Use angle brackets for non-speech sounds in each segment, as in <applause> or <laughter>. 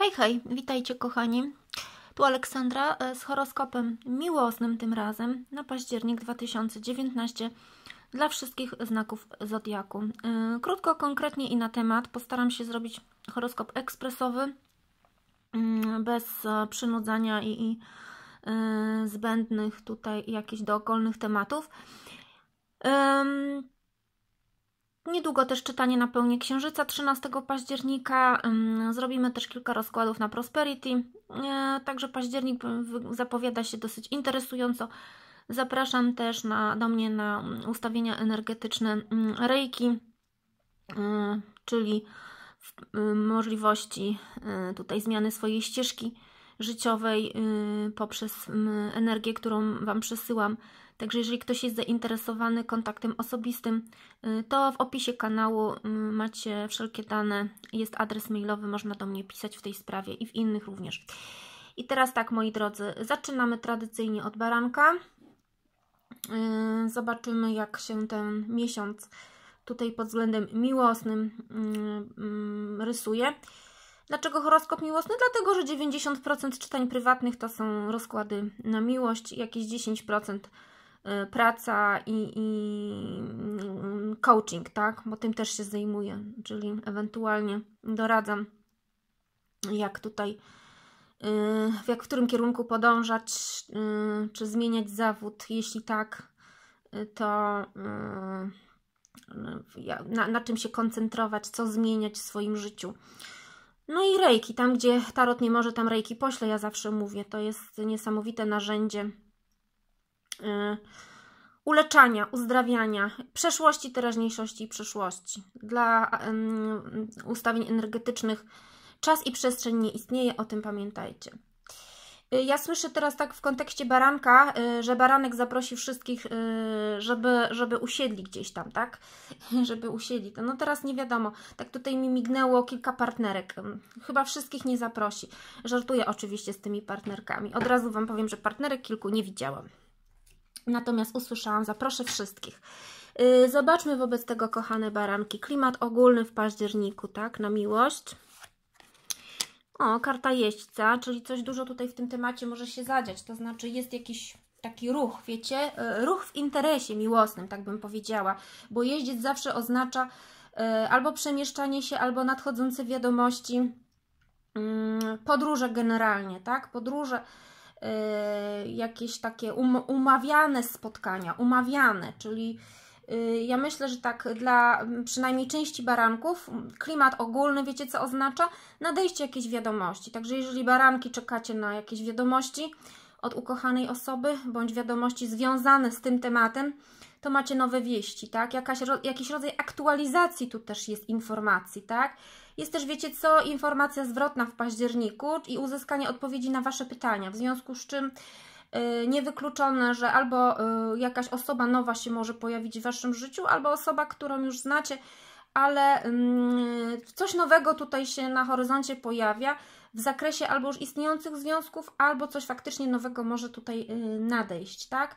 Hej, hej, witajcie kochani. Tu Aleksandra e, z horoskopem miłosnym tym razem na październik 2019 dla wszystkich znaków Zodiaku. E, krótko, konkretnie i na temat. Postaram się zrobić horoskop ekspresowy, mm, bez e, przynudzania i, i zbędnych tutaj jakichś dookolnych tematów. Niedługo też czytanie na pełni księżyca 13 października. Mm, zrobimy też kilka rozkładów na Prosperity. E, także październik zapowiada się dosyć interesująco. Zapraszam też na, do mnie na mm, ustawienia energetyczne mm, Reiki, e, czyli y, możliwości e, tutaj zmiany swojej ścieżki życiowej y, poprzez energię, którą Wam przesyłam Także jeżeli ktoś jest zainteresowany kontaktem osobistym, y, to w opisie kanału mm, macie wszelkie dane, jest adres mailowy, można do mnie pisać w tej sprawie i w innych również. I teraz tak, moi drodzy, zaczynamy tradycyjnie od baranka. Y, zobaczymy, jak się ten miesiąc tutaj pod względem miłosnym mm, mm, rysuje. Dlaczego horoskop miłosny? Dlatego, że 90% czytań prywatnych to są rozkłady na miłość, jakieś 10% E, praca i, i, mm, coaching, tak? Bo tym też się zajmuję, czyli ewentualnie doradzam, jak tutaj, y, jak w którym kierunku podążać, y, czy zmieniać zawód. Jeśli tak, y, to no, na, na czym się koncentrować, co zmieniać w swoim życiu. No i rejki, tam gdzie tarot nie może, tam rejki pośle, ja zawsze mówię. To jest niesamowite narzędzie Y, uleczania, uzdrawiania przeszłości, teraźniejszości i przyszłości. Dla ustawień energetycznych czas i przestrzeń nie istnieje, o tym pamiętajcie. Y, ja słyszę teraz tak w kontekście baranka, y, że baranek zaprosi wszystkich, żeby, żeby usiedli gdzieś tam, tak? <laughs> Żeby usiedli. No teraz nie wiadomo. Tak tutaj mi mignęło kilka partnerek. Chyba wszystkich nie zaprosi. Żartuję oczywiście z tymi partnerkami. Od razu Wam powiem, że partnerek kilku nie widziałam. Natomiast usłyszałam, zaproszę wszystkich. Y, zobaczmy wobec tego, kochane baranki, klimat ogólny w październiku, tak, na miłość. O, karta jeźdźca, czyli coś dużo tutaj w tym temacie może się zadziać, to znaczy jest jakiś taki ruch, wiecie, y, ruch w interesie miłosnym, tak bym powiedziała, bo jeździec zawsze oznacza y, albo przemieszczanie się, albo nadchodzące wiadomości, mm, podróże generalnie, tak, podróże, Y, jakieś takie um umawiane spotkania, umawiane, czyli y, ja myślę, że tak dla przynajmniej części baranków klimat ogólny, wiecie co oznacza? Nadejście jakiejś wiadomości. Także jeżeli baranki czekacie na jakieś wiadomości od ukochanej osoby, bądź wiadomości związane z tym tematem, to macie nowe wieści, tak? Jakaś, jakiś rodzaj aktualizacji tu też jest informacji, tak? Jest też, wiecie co, informacja zwrotna w październiku i uzyskanie odpowiedzi na Wasze pytania, w związku z czym y, niewykluczone, że albo y, jakaś osoba nowa się może pojawić w Waszym życiu, albo osoba, którą już znacie, ale mm, coś nowego tutaj się na horyzoncie pojawia w zakresie albo już istniejących związków, albo coś faktycznie nowego może tutaj y, nadejść, tak?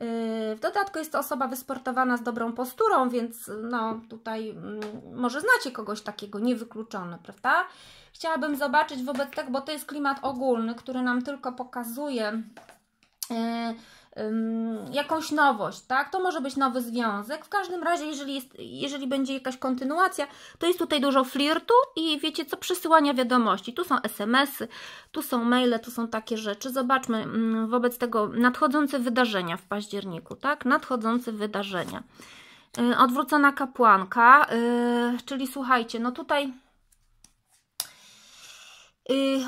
Yy, w dodatku jest to osoba wysportowana z dobrą posturą, więc no tutaj mm, może znacie kogoś takiego, niewykluczony, prawda? Chciałabym zobaczyć wobec tego, bo to jest klimat ogólny, który nam tylko pokazuje yy, jakąś nowość, tak? To może być nowy związek. W każdym razie, jeżeli, jest, jeżeli będzie jakaś kontynuacja, to jest tutaj dużo flirtu i wiecie co, przesyłania wiadomości. Tu są SMS-y, tu są maile, tu są takie rzeczy. Zobaczmy mm, wobec tego nadchodzące wydarzenia w październiku, tak? Nadchodzące wydarzenia. Y, odwrócona kapłanka, y, czyli słuchajcie, no tutaj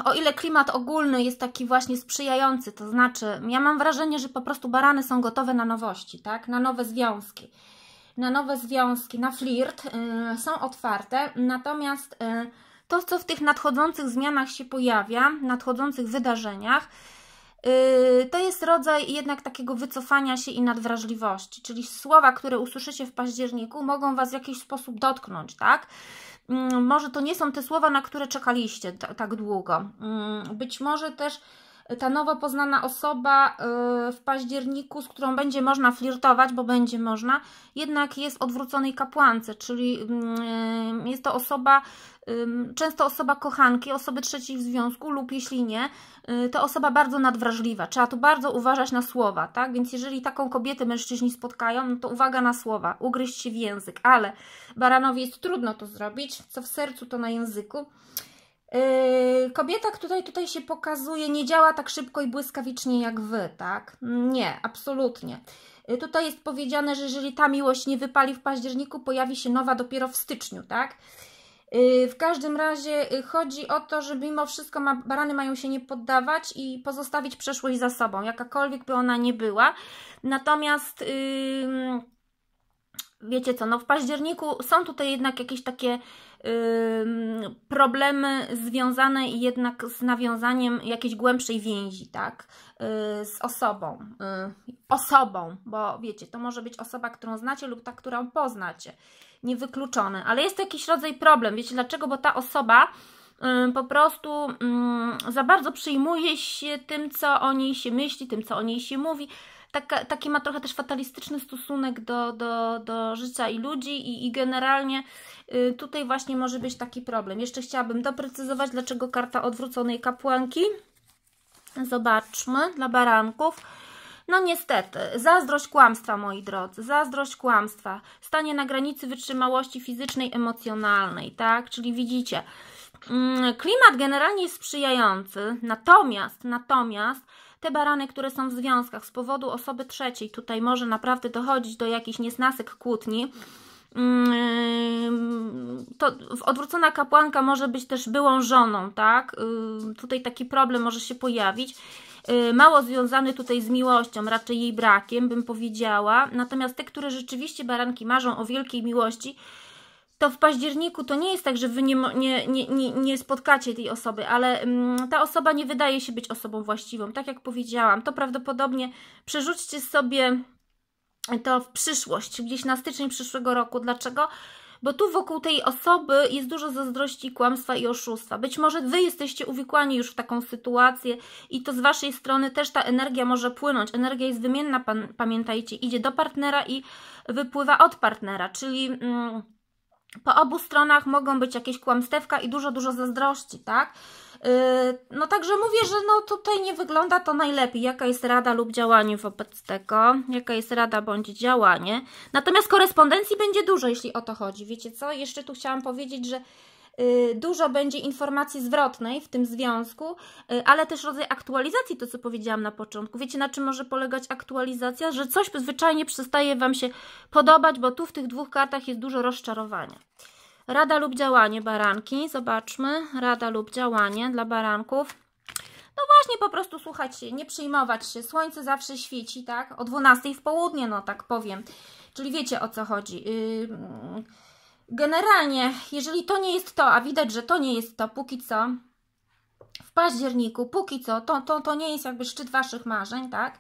o ile klimat ogólny jest taki właśnie sprzyjający, to znaczy, ja mam wrażenie, że po prostu barany są gotowe na nowości, tak? Na nowe związki, na nowe związki, na flirt, yy, są otwarte, natomiast yy, to, co w tych nadchodzących zmianach się pojawia, nadchodzących wydarzeniach, yy, to jest rodzaj jednak takiego wycofania się i nadwrażliwości, czyli słowa, które usłyszycie w październiku, mogą Was w jakiś sposób dotknąć, tak? Mm, może to nie są te słowa, na które czekaliście tak długo. Mm, być może też ta nowo poznana osoba y, w październiku, z którą będzie można flirtować, bo będzie można, jednak jest odwróconej kapłance, czyli mm, y, jest to osoba Często osoba kochanki, osoby trzeciej w związku lub jeśli nie, y, to osoba bardzo nadwrażliwa. Trzeba tu bardzo uważać na słowa, tak? Więc jeżeli taką kobietę mężczyźni spotkają, no to uwaga na słowa, ugryźć się w język. Ale baranowi jest trudno to zrobić, co w sercu, to na języku. Y, kobieta, która tutaj się pokazuje, nie działa tak szybko i błyskawicznie jak Wy, tak? Nie, absolutnie. Y, tutaj jest powiedziane, że jeżeli ta miłość nie wypali w październiku, pojawi się nowa dopiero w styczniu, tak? Y, w każdym razie y, chodzi o to, że mimo wszystko ma, barany mają się nie poddawać i pozostawić przeszłość za sobą, jakakolwiek by ona nie była. Natomiast yy, wiecie co, no w październiku są tutaj jednak jakieś takie yy, problemy związane jednak z nawiązaniem jakiejś głębszej więzi, tak, y, z osobą, osobą, bo wiecie, to może być osoba, którą znacie lub ta, którą poznacie niewykluczone, Ale jest to jakiś rodzaj problem. Wiecie dlaczego? Bo ta osoba po prostu za bardzo przyjmuje się tym, co o niej się myśli, tym, co o niej się mówi. Taka, taki ma trochę też fatalistyczny stosunek do, do, do życia i ludzi i, i generalnie y, tutaj właśnie może być taki problem. Jeszcze chciałabym doprecyzować, dlaczego karta odwróconej kapłanki. Zobaczmy dla baranków no niestety, zazdrość kłamstwa, moi drodzy, zazdrość kłamstwa stanie na granicy wytrzymałości fizycznej, emocjonalnej, tak? Czyli widzicie, mm, klimat generalnie jest sprzyjający, natomiast, natomiast te barany, które są w związkach z powodu osoby trzeciej, tutaj może naprawdę dochodzić do jakichś niesnasek, kłótni, mm, to odwrócona kapłanka może być też byłą żoną, tak? Y, tutaj taki problem może się pojawić. Y, mało związany tutaj z miłością, raczej jej brakiem, bym powiedziała. Natomiast te, które rzeczywiście baranki marzą o wielkiej miłości, to w październiku to nie jest tak, że Wy nie, nie, nie, nie spotkacie tej osoby, ale mm, ta osoba nie wydaje się być osobą właściwą. Tak jak powiedziałam, to prawdopodobnie przerzućcie sobie to w przyszłość, gdzieś na styczeń przyszłego roku. Dlaczego? Bo tu wokół tej osoby jest dużo zazdrości, kłamstwa i oszustwa. Być może Wy jesteście uwikłani już w taką sytuację i to z Waszej strony też ta energia może płynąć. Energia jest wymienna, pamiętajcie. Idzie do partnera i wypływa od partnera, czyli... Mm, po obu stronach mogą być jakieś kłamstewka i dużo, dużo zazdrości, tak? No także mówię, że no tutaj nie wygląda to najlepiej. Jaka jest rada lub działanie wobec tego? Jaka jest rada bądź działanie? Natomiast korespondencji będzie dużo, jeśli o to chodzi. Wiecie co? Jeszcze tu chciałam powiedzieć, że y, dużo będzie informacji zwrotnej w tym związku, y, ale też rodzaj aktualizacji, to co powiedziałam na początku. Wiecie, na czym może polegać aktualizacja? Że coś zwyczajnie przestaje Wam się podobać, bo tu w tych dwóch kartach jest dużo rozczarowania. Rada lub działanie baranki, zobaczmy. Rada lub działanie dla baranków. No właśnie, po prostu słuchać się, nie przyjmować się. Słońce zawsze świeci, tak? O 12 w południe, no tak powiem. Czyli wiecie o co chodzi. generalnie, jeżeli to nie jest to, a widać, że to nie jest to, póki co, w październiku, póki co, to, to, to nie jest jakby szczyt Waszych marzeń, tak?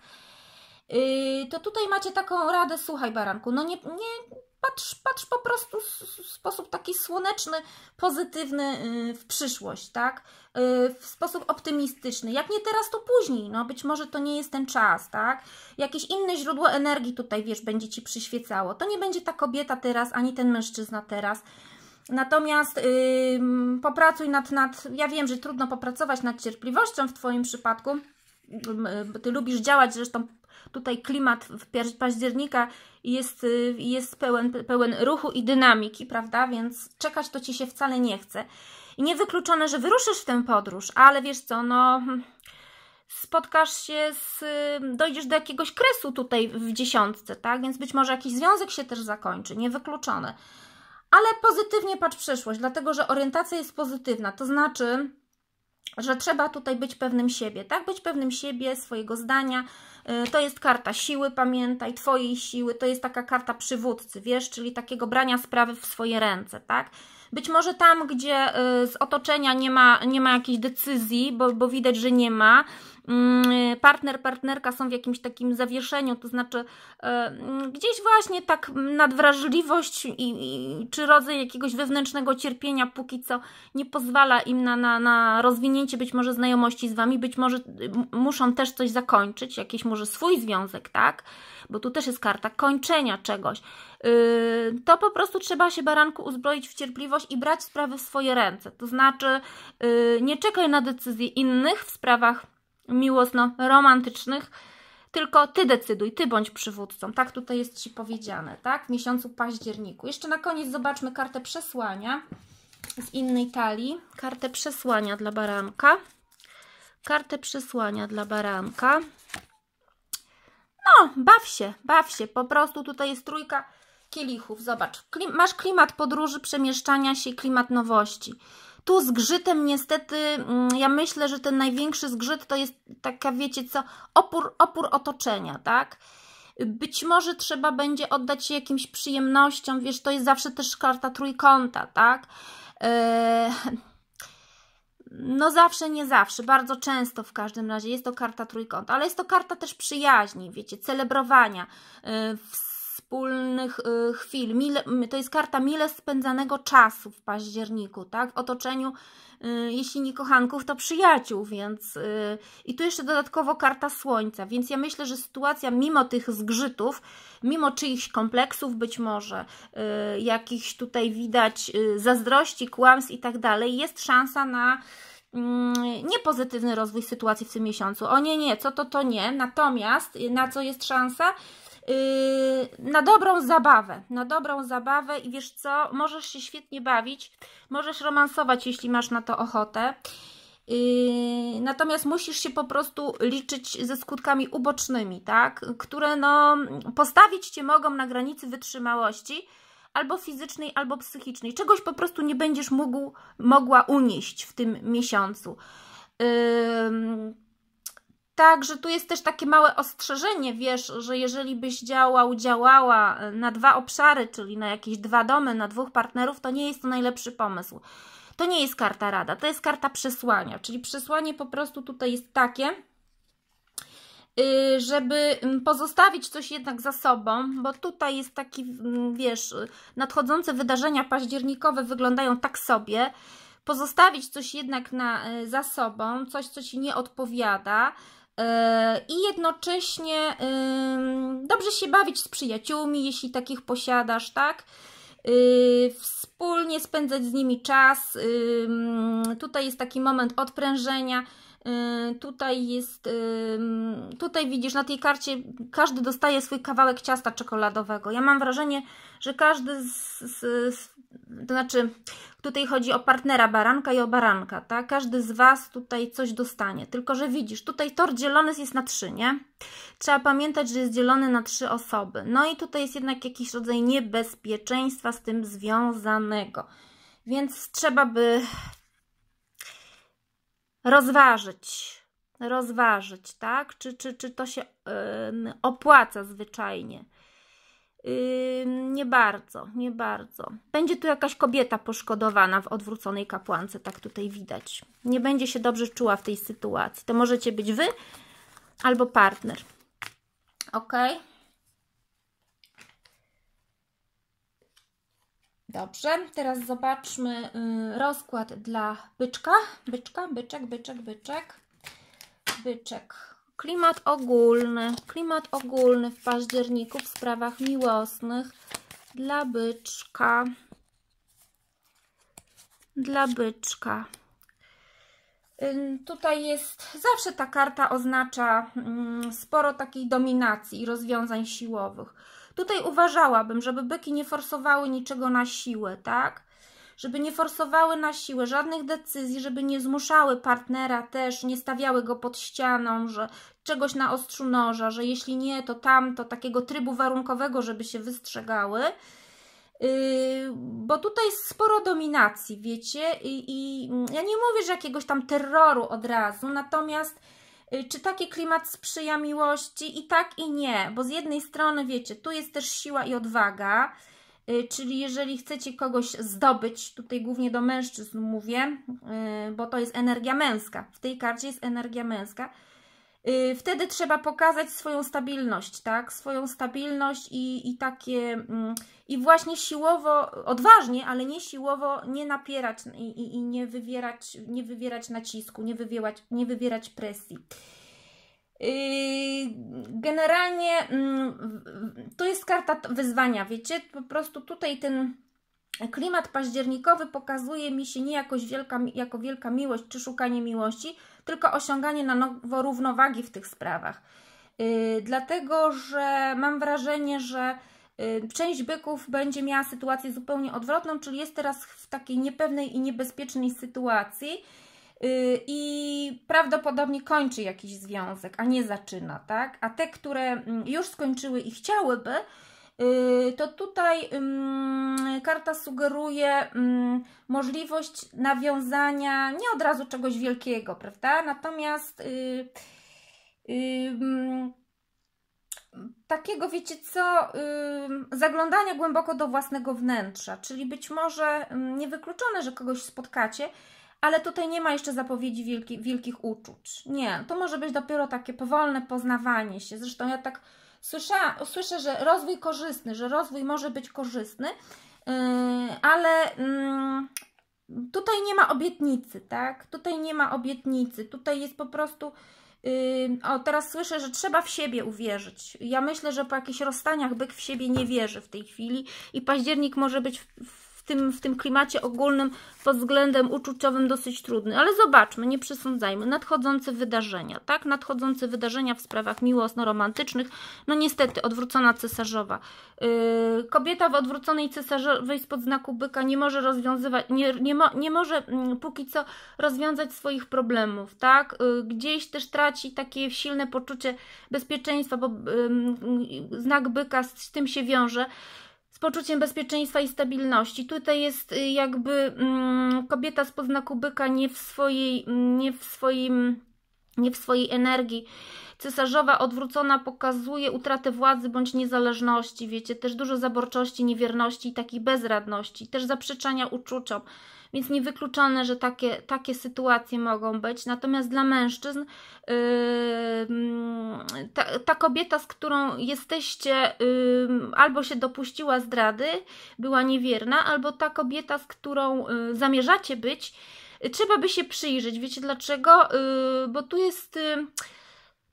Yy, to tutaj macie taką radę, słuchaj baranku, no nie, nie, patrz, patrz po prostu w sposób taki słoneczny, pozytywny y, w przyszłość, tak? Y, w sposób optymistyczny. Jak nie teraz, to później. No, być może to nie jest ten czas, tak? Jakieś inne źródło energii tutaj, wiesz, będzie Ci przyświecało. To nie będzie ta kobieta teraz, ani ten mężczyzna teraz. Natomiast yy, popracuj nad, nad. Ja wiem, że trudno popracować nad cierpliwością w Twoim przypadku. Y, ty lubisz działać, zresztą tutaj klimat października jest, y, jest pełen, pełen ruchu i dynamiki, prawda? Więc czekać to Ci się wcale nie chce. I niewykluczone, że wyruszysz w tę podróż, ale wiesz co, no hm, spotkasz się z, y, dojdziesz do jakiegoś kresu tutaj w dziesiątce, tak? Więc być może jakiś związek się też zakończy, niewykluczone. Ale pozytywnie patrz przyszłość, dlatego że orientacja jest pozytywna, to znaczy że trzeba tutaj być pewnym siebie, tak? Być pewnym siebie, swojego zdania. Y, to jest karta siły, pamiętaj, Twojej siły. To jest taka karta przywódcy, wiesz, czyli takiego brania sprawy w swoje ręce, tak? Być może tam, gdzie y, z otoczenia nie ma, nie ma jakiejś decyzji, bo, bo widać, że nie ma, Mm, partner, partnerka są w jakimś takim zawieszeniu, to znaczy e, mm, gdzieś właśnie tak nadwrażliwość i, i, czy rodzaj jakiegoś wewnętrznego cierpienia póki co nie pozwala im na, na, na rozwinięcie być może znajomości z Wami, być może muszą też coś zakończyć, jakiś może swój związek, tak? Bo tu też jest karta kończenia czegoś. Y, to po prostu trzeba się baranku uzbroić w cierpliwość i brać sprawy w swoje ręce. To znaczy, y, nie czekaj na decyzje innych w sprawach miłosno-romantycznych, tylko Ty decyduj, Ty bądź przywódcą. Tak tutaj jest Ci powiedziane, tak? W miesiącu październiku. Jeszcze na koniec zobaczmy kartę przesłania z innej talii. Kartę przesłania dla baranka. Kartę przesłania dla baranka. No, baw się, baw się. Po prostu tutaj jest trójka kielichów. Zobacz, masz klimat podróży, przemieszczania się, klimat nowości tu zgrzytem niestety, mm, ja myślę, że ten największy zgrzyt to jest taka, wiecie co, opór, opór otoczenia, tak? Być może trzeba będzie oddać się jakimś przyjemnościom, wiesz, to jest zawsze też karta trójkąta, tak? E, no zawsze, nie zawsze, bardzo często w każdym razie jest to karta trójkąta, ale jest to karta też przyjaźni, wiecie, celebrowania, e, wspólnych y, chwil. Mile, to jest karta mile spędzanego czasu w październiku, tak? W otoczeniu, y, jeśli nie kochanków, to przyjaciół, więc... Y, I tu jeszcze dodatkowo karta słońca, więc ja myślę, że sytuacja mimo tych zgrzytów, mimo czyichś kompleksów być może, jakichś tutaj widać zazdrości, kłamstw i tak dalej, jest szansa na mm, niepozytywny rozwój sytuacji w tym miesiącu. O nie, nie, co to, to nie. Natomiast na co jest szansa? na dobrą zabawę, na dobrą zabawę i wiesz co, możesz się świetnie bawić, możesz romansować, jeśli masz na to ochotę. Y, natomiast musisz się po prostu liczyć ze skutkami ubocznymi, tak? które no, postawić cię mogą na granicy wytrzymałości, albo fizycznej, albo psychicznej. Czegoś po prostu nie będziesz mógł, mogła unieść w tym miesiącu. Yy Także tu jest też takie małe ostrzeżenie, wiesz, że jeżeli byś działał, działała e, na dwa obszary, czyli na jakieś dwa domy, na dwóch partnerów, to nie jest to najlepszy pomysł. To nie jest karta rada, to jest karta przesłania, czyli przesłanie po prostu tutaj jest takie, y, żeby pozostawić coś jednak za sobą, bo tutaj jest taki, wiesz, nadchodzące wydarzenia październikowe wyglądają tak sobie, pozostawić coś jednak na, e, za sobą, coś, co Ci nie odpowiada, Yy, i jednocześnie yy, dobrze się bawić z przyjaciółmi, jeśli takich posiadasz, tak? Yy, wspólnie spędzać z nimi czas. Tutaj jest taki moment odprężenia. Tutaj jest, tutaj widzisz na tej karcie każdy dostaje swój kawałek ciasta czekoladowego. Ja mam wrażenie, że każdy z, z, z to znaczy Tutaj chodzi o partnera baranka i o baranka, tak? Każdy z Was tutaj coś dostanie. Tylko, że widzisz, tutaj tor dzielony jest na trzy, nie? Trzeba pamiętać, że jest dzielony na trzy osoby. No i tutaj jest jednak jakiś rodzaj niebezpieczeństwa z tym związanego. Więc trzeba by rozważyć, rozważyć, tak? Czy, czy, czy to się yy, opłaca zwyczajnie nie bardzo, nie bardzo. Będzie tu jakaś kobieta poszkodowana w odwróconej kapłance, tak tutaj widać. Nie będzie się dobrze czuła w tej sytuacji. To możecie być Wy albo partner. Ok? Dobrze, teraz zobaczmy y, rozkład dla byczka. Byczka, byczek, byczek, byczek. Byczek, Klimat ogólny, klimat ogólny w październiku w sprawach miłosnych dla byczka. Dla byczka. Tutaj jest, zawsze ta karta oznacza mm, sporo takiej dominacji i rozwiązań siłowych. Tutaj uważałabym, żeby byki nie forsowały niczego na siłę, tak? żeby nie forsowały na siłę żadnych decyzji, żeby nie zmuszały partnera też, nie stawiały go pod ścianą, że czegoś na ostrzu noża, że jeśli nie, to tamto, takiego trybu warunkowego, żeby się wystrzegały. Yy, bo tutaj jest sporo dominacji, wiecie, I, i ja nie mówię, że jakiegoś tam terroru od razu, natomiast yy, czy taki klimat sprzyja miłości? I tak, i nie, bo z jednej strony, wiecie, tu jest też siła i odwaga, Y, czyli jeżeli chcecie kogoś zdobyć, tutaj głównie do mężczyzn mówię, y, bo to jest energia męska, w tej karcie jest energia męska, y, wtedy trzeba pokazać swoją stabilność, tak? Swoją stabilność i, i takie, mm, i właśnie siłowo, odważnie, ale nie siłowo, nie napierać i, i, i nie, wywierać, nie wywierać nacisku, nie, wywierać, nie wywierać presji. Yy, generalnie mm, to jest karta wyzwania, wiecie, po prostu tutaj ten klimat październikowy pokazuje mi się nie jakoś wielka, jako wielka miłość czy szukanie miłości, tylko osiąganie na nowo równowagi w tych sprawach. Yy, dlatego, że mam wrażenie, że yy, część byków będzie miała sytuację zupełnie odwrotną, czyli jest teraz w takiej niepewnej i niebezpiecznej sytuacji, Y, i prawdopodobnie kończy jakiś związek, a nie zaczyna, tak? A te, które mm, już skończyły i chciałyby, y, to tutaj mm, karta sugeruje mm, możliwość nawiązania nie od razu czegoś wielkiego, prawda? Natomiast y, takiego, wiecie co, zaglądania głęboko do własnego wnętrza, czyli być może niewykluczone, że kogoś spotkacie, ale tutaj nie ma jeszcze zapowiedzi wielki, wielkich uczuć. Nie, to może być dopiero takie powolne poznawanie się. Zresztą ja tak słysza, słyszę, że rozwój korzystny, że rozwój może być korzystny, yy, ale yy, tutaj nie ma obietnicy, tak? Tutaj nie ma obietnicy, tutaj jest po prostu. Yy, o, teraz słyszę, że trzeba w siebie uwierzyć. Ja myślę, że po jakichś rozstaniach byk w siebie nie wierzy w tej chwili i październik może być w, w tym, w tym klimacie ogólnym pod względem uczuciowym dosyć trudny, ale zobaczmy, nie przesądzajmy, nadchodzące wydarzenia, tak? Nadchodzące wydarzenia w sprawach miłosno-romantycznych, no niestety, odwrócona cesarzowa. Yy, kobieta w odwróconej cesarzowej spod znaku byka nie może rozwiązywać, nie, nie, mo, nie może yy, póki co rozwiązać swoich problemów, tak? Yy, gdzieś też traci takie silne poczucie bezpieczeństwa, bo znak byka z tym się wiąże, z poczuciem bezpieczeństwa i stabilności. Tutaj jest y, jakby mm, kobieta z poznaku byka nie w swojej, nie w swoim, nie w swojej energii. Cesarzowa odwrócona pokazuje utratę władzy bądź niezależności, wiecie, też dużo zaborczości, niewierności i takiej bezradności, też zaprzeczania uczuciom więc niewykluczone, że takie, takie sytuacje mogą być. Natomiast dla mężczyzn yy, ta, ta, kobieta, z którą jesteście, yy, albo się dopuściła zdrady, była niewierna, albo ta kobieta, z którą yy, zamierzacie być, trzeba by się przyjrzeć. Wiecie dlaczego? Yy, bo tu jest yy,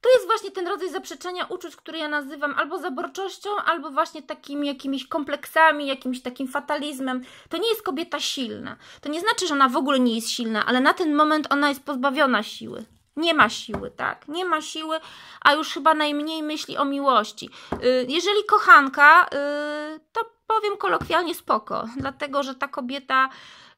to jest właśnie ten rodzaj zaprzeczenia uczuć, który ja nazywam albo zaborczością, albo właśnie takimi jakimiś kompleksami, jakimś takim fatalizmem. To nie jest kobieta silna. To nie znaczy, że ona w ogóle nie jest silna, ale na ten moment ona jest pozbawiona siły. Nie ma siły, tak? Nie ma siły, a już chyba najmniej myśli o miłości. Y, jeżeli kochanka, y, to powiem kolokwialnie spoko, dlatego że ta kobieta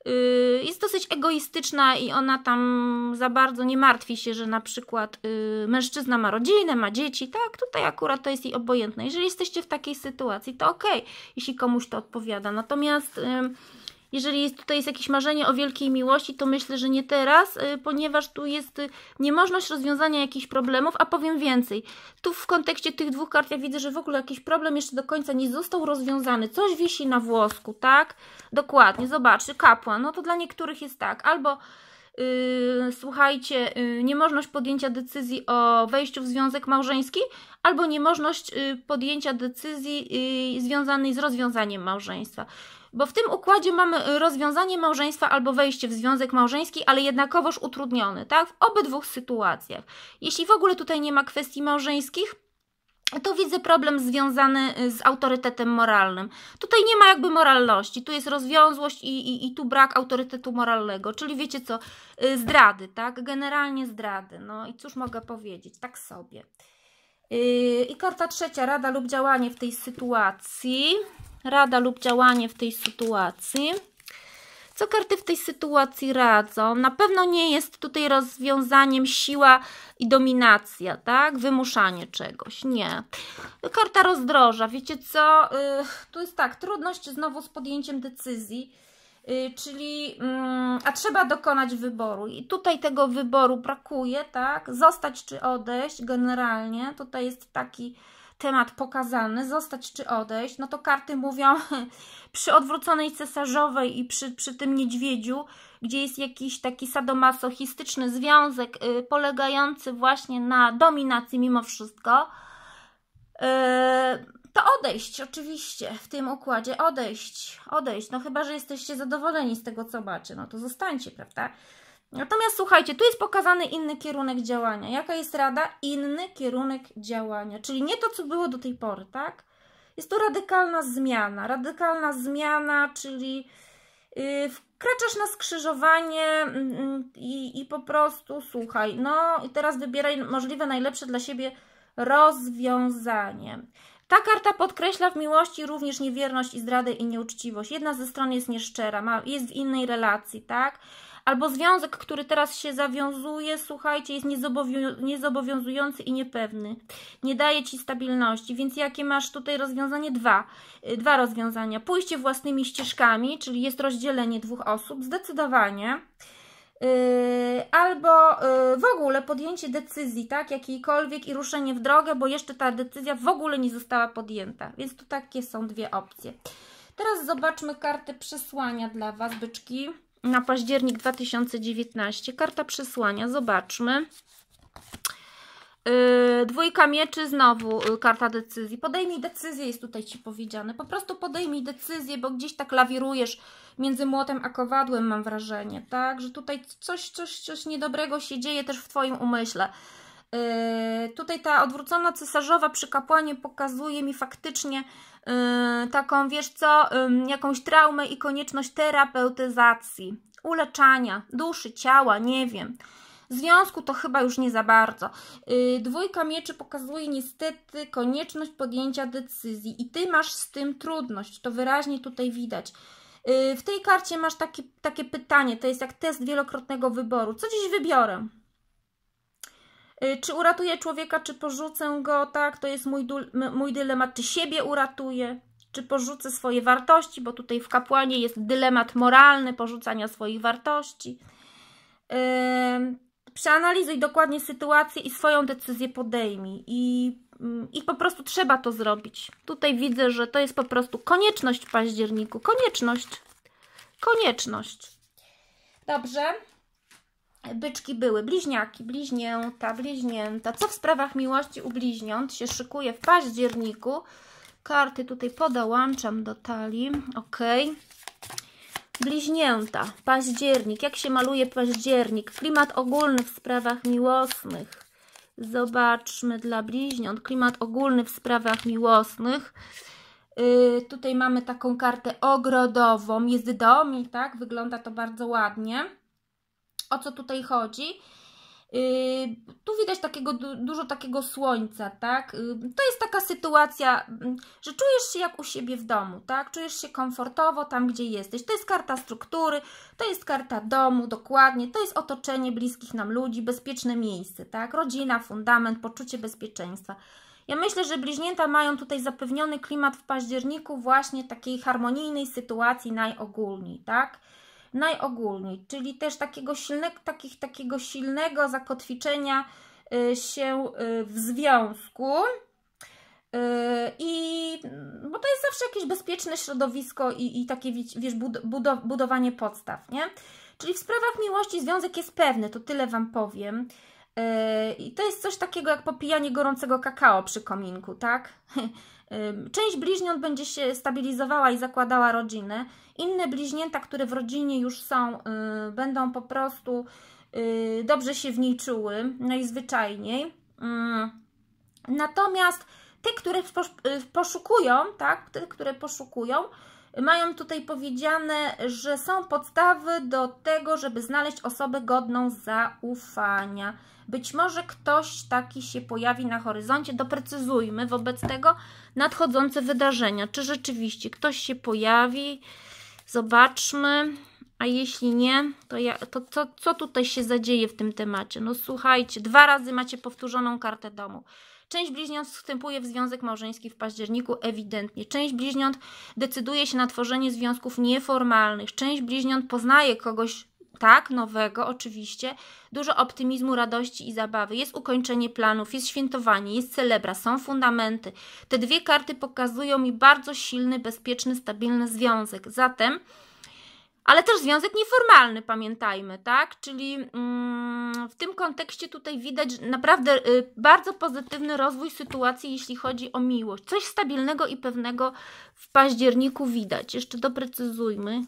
Yy, jest dosyć egoistyczna i ona tam za bardzo nie martwi się, że na przykład yy, mężczyzna ma rodzinę, ma dzieci, tak? Tutaj akurat to jest jej obojętne. Jeżeli jesteście w takiej sytuacji, to okej, okay, jeśli komuś to odpowiada. Natomiast jeżeli jest, tutaj jest jakieś marzenie o wielkiej miłości, to myślę, że nie teraz, y, ponieważ tu jest y, niemożność rozwiązania jakichś problemów, a powiem więcej. Tu w kontekście tych dwóch kart ja widzę, że w ogóle jakiś problem jeszcze do końca nie został rozwiązany. Coś wisi na włosku, tak? Dokładnie, zobaczy, kapłan. No to dla niektórych jest tak. Albo Yy, słuchajcie, yy, niemożność podjęcia decyzji o wejściu w związek małżeński albo niemożność yy, podjęcia decyzji y, związanej z rozwiązaniem małżeństwa. Bo w tym układzie mamy y, rozwiązanie małżeństwa albo wejście w związek małżeński, ale jednakowoż utrudniony, tak? W obydwu sytuacjach. Jeśli w ogóle tutaj nie ma kwestii małżeńskich, to widzę problem związany y, z autorytetem moralnym. Tutaj nie ma jakby moralności, tu jest rozwiązłość i, i, i tu brak autorytetu moralnego, czyli wiecie co, y, zdrady, tak? Generalnie zdrady. No i cóż mogę powiedzieć, tak sobie. I karta trzecia, rada lub działanie w tej sytuacji rada lub działanie w tej sytuacji. Co karty w tej sytuacji radzą? Na pewno nie jest tutaj rozwiązaniem siła i dominacja, tak? Wymuszanie czegoś, nie. Karta rozdroża, wiecie co? Y, tu jest tak, trudność znowu z podjęciem decyzji, y, czyli, mm, a trzeba dokonać wyboru i tutaj tego wyboru brakuje, tak? Zostać czy odejść generalnie, tutaj jest taki temat pokazany, zostać czy odejść, no to karty mówią <laughs> przy odwróconej cesarzowej i przy, przy tym niedźwiedziu, gdzie jest jakiś taki sadomasochistyczny związek yy, polegający właśnie na dominacji mimo wszystko, yy, to odejść oczywiście w tym układzie, odejść, odejść, no chyba, że jesteście zadowoleni z tego, co macie, no to zostańcie, prawda? No. Natomiast słuchajcie, tu jest pokazany inny kierunek działania. Jaka jest rada? Inny kierunek działania, czyli nie to, co było do tej pory, tak? Jest to radykalna zmiana. Radykalna zmiana, czyli yy, wkraczasz na skrzyżowanie mm, mm, i, i po prostu słuchaj, no i teraz wybieraj możliwe najlepsze dla siebie rozwiązanie. Ta karta podkreśla w miłości również niewierność i zdradę i nieuczciwość. Jedna ze stron jest nieszczera, ma, jest w innej relacji, tak? Albo związek, który teraz się zawiązuje, słuchajcie, jest niezobowią niezobowiązujący i niepewny. Nie daje Ci stabilności, więc jakie masz tutaj rozwiązanie? Dwa. Y, dwa rozwiązania. Pójście własnymi ścieżkami, czyli jest rozdzielenie dwóch osób, zdecydowanie. Yy, albo yy, w ogóle podjęcie decyzji, tak, jakiejkolwiek i ruszenie w drogę, bo jeszcze ta decyzja w ogóle nie została podjęta. Więc tu takie są dwie opcje. Teraz zobaczmy karty przesłania dla Was, byczki na październik 2019. Karta przesłania, zobaczmy. Yy, dwójka mieczy, znowu yy, karta decyzji. Podejmij decyzję, jest tutaj Ci powiedziane. Po prostu podejmij decyzję, bo gdzieś tak lawirujesz między młotem a kowadłem, mam wrażenie, tak? Że tutaj coś, coś, coś niedobrego się dzieje też w Twoim umyśle. Yy, tutaj ta odwrócona cesarzowa przy kapłanie pokazuje mi faktycznie Y, taką, wiesz co, jakąś traumę i konieczność terapeutyzacji, uleczania duszy, ciała, nie wiem. Związku to chyba już nie za bardzo. Y, dwójka mieczy pokazuje niestety konieczność podjęcia decyzji i ty masz z tym trudność, to wyraźnie tutaj widać. Y, w tej karcie masz takie pytanie, to jest jak test wielokrotnego wyboru. Co dziś wybiorę? Y, czy uratuję człowieka, czy porzucę go, tak? To jest mój, mój dylemat. Czy siebie uratuję, czy porzucę swoje wartości, bo tutaj w kapłanie jest dylemat moralny porzucania swoich wartości. Yy, przeanalizuj dokładnie sytuację i swoją decyzję podejmij. I, mm, I po prostu trzeba to zrobić. Tutaj widzę, że to jest po prostu konieczność w październiku. Konieczność. Konieczność. Dobrze. Byczki były, bliźniaki, bliźnięta, bliźnięta. Co w sprawach miłości u bliźniąt się szykuje w październiku? Karty tutaj podołączam do talii. Ok. Bliźnięta, październik. Jak się maluje październik? Klimat ogólny w sprawach miłosnych. Zobaczmy dla bliźniąt. Klimat ogólny w sprawach miłosnych. Yy, tutaj mamy taką kartę ogrodową. Jest dom i tak wygląda to bardzo ładnie o co tutaj chodzi. Yy, tu widać takiego, dużo takiego słońca, tak? Yy, to jest taka sytuacja, mm, że czujesz się jak u siebie w domu, tak? Czujesz się komfortowo tam, gdzie jesteś. To jest karta struktury, to jest karta domu, dokładnie. To jest otoczenie bliskich nam ludzi, bezpieczne miejsce, tak? Rodzina, fundament, poczucie bezpieczeństwa. Ja myślę, że bliźnięta mają tutaj zapewniony klimat w październiku właśnie takiej harmonijnej sytuacji najogólniej, tak? najogólniej, czyli też takiego silnego, takich, takiego silnego zakotwiczenia y, się y, w związku. Y, I mm, bo to jest zawsze jakieś bezpieczne środowisko i, i takie, wiesz, budowanie podstaw, nie? Czyli w sprawach miłości związek jest pewny, to tyle Wam powiem. I to jest coś takiego jak popijanie gorącego kakao przy kominku, tak? <laughs> Część bliźniąt będzie się stabilizowała i zakładała rodziny. Inne bliźnięta, które w rodzinie już są, y, będą po prostu y, dobrze się w niej czuły, najzwyczajniej. Natomiast te, które y, poszukują, tak, te, które poszukują, mają tutaj powiedziane, że są podstawy do tego, żeby znaleźć osobę godną zaufania. Być może ktoś taki się pojawi na horyzoncie. Doprecyzujmy wobec tego nadchodzące wydarzenia. Czy rzeczywiście ktoś się pojawi? Zobaczmy. A jeśli nie, to, ja, to co, co tutaj się zadzieje w tym temacie? No słuchajcie, dwa razy macie powtórzoną kartę domu. Część bliźniąt wstępuje w związek małżeński w październiku ewidentnie. Część bliźniąt decyduje się na tworzenie związków nieformalnych. Część bliźniąt poznaje kogoś tak, nowego oczywiście, dużo optymizmu, radości i zabawy. Jest ukończenie planów, jest świętowanie, jest celebra, są fundamenty. Te dwie karty pokazują mi bardzo silny, bezpieczny, stabilny związek. Zatem ale też związek nieformalny, pamiętajmy, tak? Czyli mm, w tym kontekście tutaj widać naprawdę y, bardzo pozytywny rozwój sytuacji, jeśli chodzi o miłość. Coś stabilnego i pewnego w październiku widać. Jeszcze doprecyzujmy.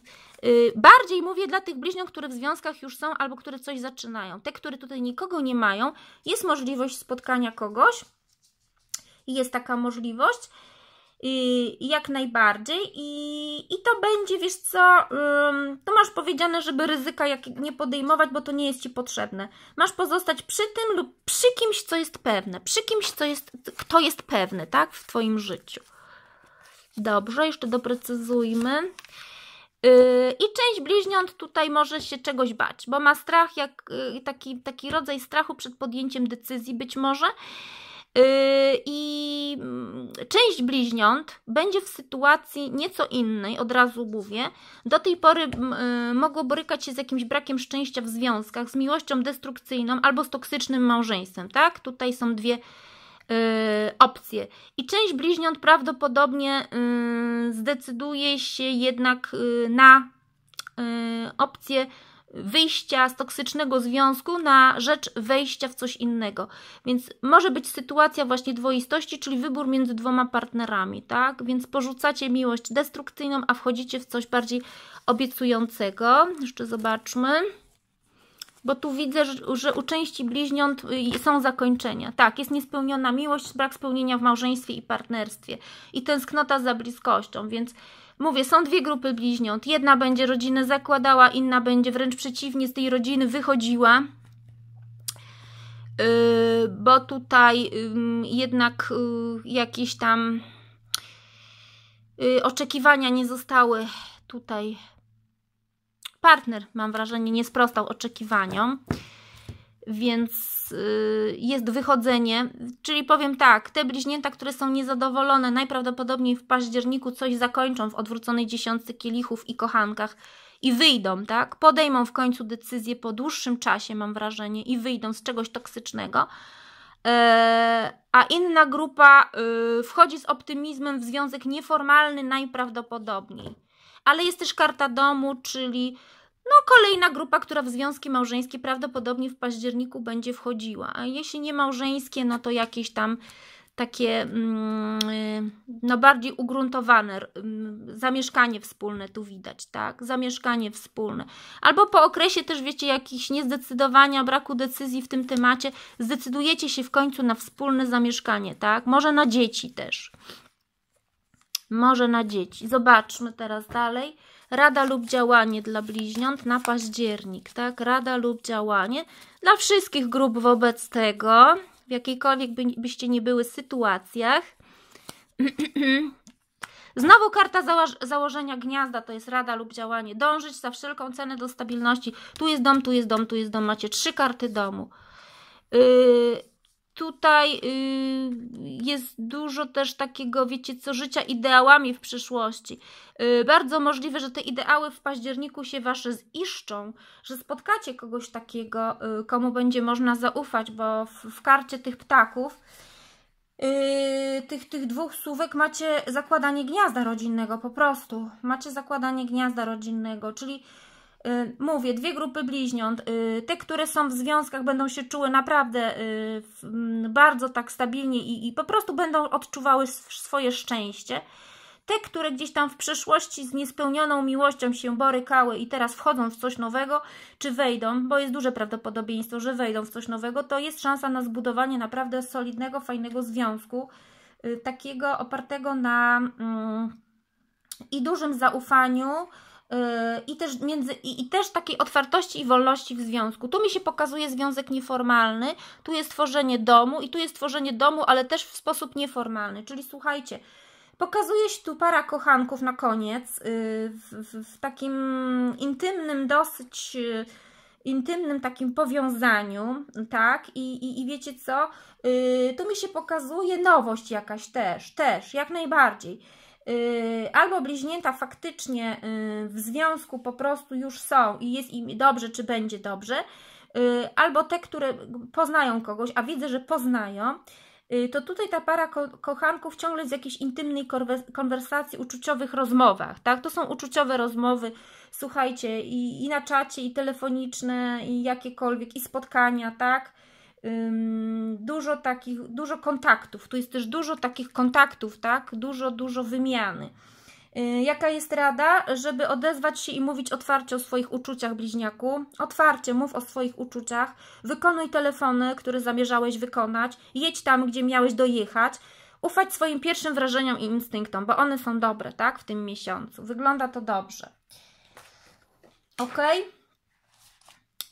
Y, bardziej mówię dla tych bliźniąt, które w związkach już są albo które coś zaczynają. Te, które tutaj nikogo nie mają, jest możliwość spotkania kogoś, jest taka możliwość. I, jak najbardziej. I, I to będzie, wiesz co, to masz powiedziane, żeby ryzyka jak nie podejmować, bo to nie jest Ci potrzebne. Masz pozostać przy tym lub przy kimś, co jest pewne. Przy kimś, co jest, kto jest pewny, tak, w Twoim życiu. Dobrze, jeszcze doprecyzujmy. Y, I część bliźniąt tutaj może się czegoś bać, bo ma strach, jak, y, taki, taki rodzaj strachu przed podjęciem decyzji być może. Y, I mm, część bliźniąt będzie w sytuacji nieco innej, od razu mówię. Do tej pory y, mogło borykać się z jakimś brakiem szczęścia w związkach, z miłością destrukcyjną albo z toksycznym małżeństwem, tak? Tutaj są dwie y, opcje. I część bliźniąt prawdopodobnie zdecyduje się jednak na opcję wyjścia z toksycznego związku na rzecz wejścia w coś innego. Więc może być sytuacja właśnie dwoistości, czyli wybór między dwoma partnerami, tak? Więc porzucacie miłość destrukcyjną, a wchodzicie w coś bardziej obiecującego. Jeszcze zobaczmy bo tu widzę, że u części bliźniąt y, są zakończenia. Tak, jest niespełniona miłość, brak spełnienia w małżeństwie i partnerstwie i tęsknota za bliskością, więc Mówię, są dwie grupy bliźniąt. Jedna będzie rodzinę zakładała, inna będzie wręcz przeciwnie z tej rodziny wychodziła. Yy, bo tutaj yy, jednak yy, jakieś tam yy, oczekiwania nie zostały tutaj. Partner, mam wrażenie, nie sprostał oczekiwaniom więc y, jest wychodzenie, czyli powiem tak, te bliźnięta, które są niezadowolone, najprawdopodobniej w październiku coś zakończą w odwróconej dziesiątce kielichów i kochankach i wyjdą, tak? Podejmą w końcu decyzję po dłuższym czasie, mam wrażenie, i wyjdą z czegoś toksycznego. E, a inna grupa y, wchodzi z optymizmem w związek nieformalny najprawdopodobniej. Ale jest też karta domu, czyli no, kolejna grupa, która w związki małżeńskie prawdopodobnie w październiku będzie wchodziła. A jeśli nie małżeńskie, no to jakieś tam takie mm, y, no bardziej ugruntowane mm, zamieszkanie wspólne tu widać, tak? Zamieszkanie wspólne. Albo po okresie też, wiecie, jakichś niezdecydowania, braku decyzji w tym temacie, zdecydujecie się w końcu na wspólne zamieszkanie, tak? Może na dzieci też. Może na dzieci. Zobaczmy teraz dalej. Rada lub działanie dla bliźniąt na październik, tak? Rada lub działanie dla wszystkich grup wobec tego, w jakiejkolwiek by, byście nie były sytuacjach. <clears throat> Znowu karta założenia gniazda, to jest rada lub działanie. Dążyć za wszelką cenę do stabilności. Tu jest dom, tu jest dom, tu jest dom. Macie trzy karty domu. Yy, tutaj y, jest dużo też takiego, wiecie co, życia ideałami w przyszłości. Y, bardzo możliwe, że te ideały w październiku się Wasze ziszczą, że spotkacie kogoś takiego, y, komu będzie można zaufać, bo w, w karcie tych ptaków y, tych, tych dwóch słówek macie zakładanie gniazda rodzinnego po prostu. Macie zakładanie gniazda rodzinnego, czyli Y, mówię, dwie grupy bliźniąt, y, te, które są w związkach, będą się czuły naprawdę y, bardzo tak stabilnie i, i po prostu będą odczuwały swoje szczęście. Te, które gdzieś tam w przeszłości z niespełnioną miłością się borykały i teraz wchodzą w coś nowego, czy wejdą, bo jest duże prawdopodobieństwo, że wejdą w coś nowego, to jest szansa na zbudowanie naprawdę solidnego, fajnego związku, takiego opartego na mm, i dużym zaufaniu, Yy, i też, między, i, i, też takiej otwartości i wolności w związku. Tu mi się pokazuje związek nieformalny, tu jest tworzenie domu i tu jest tworzenie domu, ale też w sposób nieformalny. Czyli słuchajcie, pokazuje się tu para kochanków na koniec yy, w, w, w takim intymnym, dosyć yy, intymnym takim powiązaniu, tak? I, i, i wiecie co? Yy, tu mi się pokazuje nowość jakaś też, też, jak najbardziej. Y, albo bliźnięta faktycznie y, w związku po prostu już są i jest im dobrze, czy będzie dobrze, y, albo te, które poznają kogoś, a widzę, że poznają, to tutaj ta para ko kochanków ciągle jest w jakiejś intymnej konwersacji, uczuciowych rozmowach, tak? To są uczuciowe rozmowy, słuchajcie, i, i na czacie, i telefoniczne, i jakiekolwiek, i spotkania, tak? dużo takich, dużo kontaktów. Tu jest też dużo takich kontaktów, tak? Dużo, dużo wymiany. Y, jaka jest rada, żeby odezwać się i mówić otwarcie o swoich uczuciach, bliźniaku? Otwarcie mów o swoich uczuciach, wykonuj telefony, które zamierzałeś wykonać, jedź tam, gdzie miałeś dojechać, ufać swoim pierwszym wrażeniom i instynktom, bo one są dobre, tak, w tym miesiącu. Wygląda to dobrze. Okej? Okay?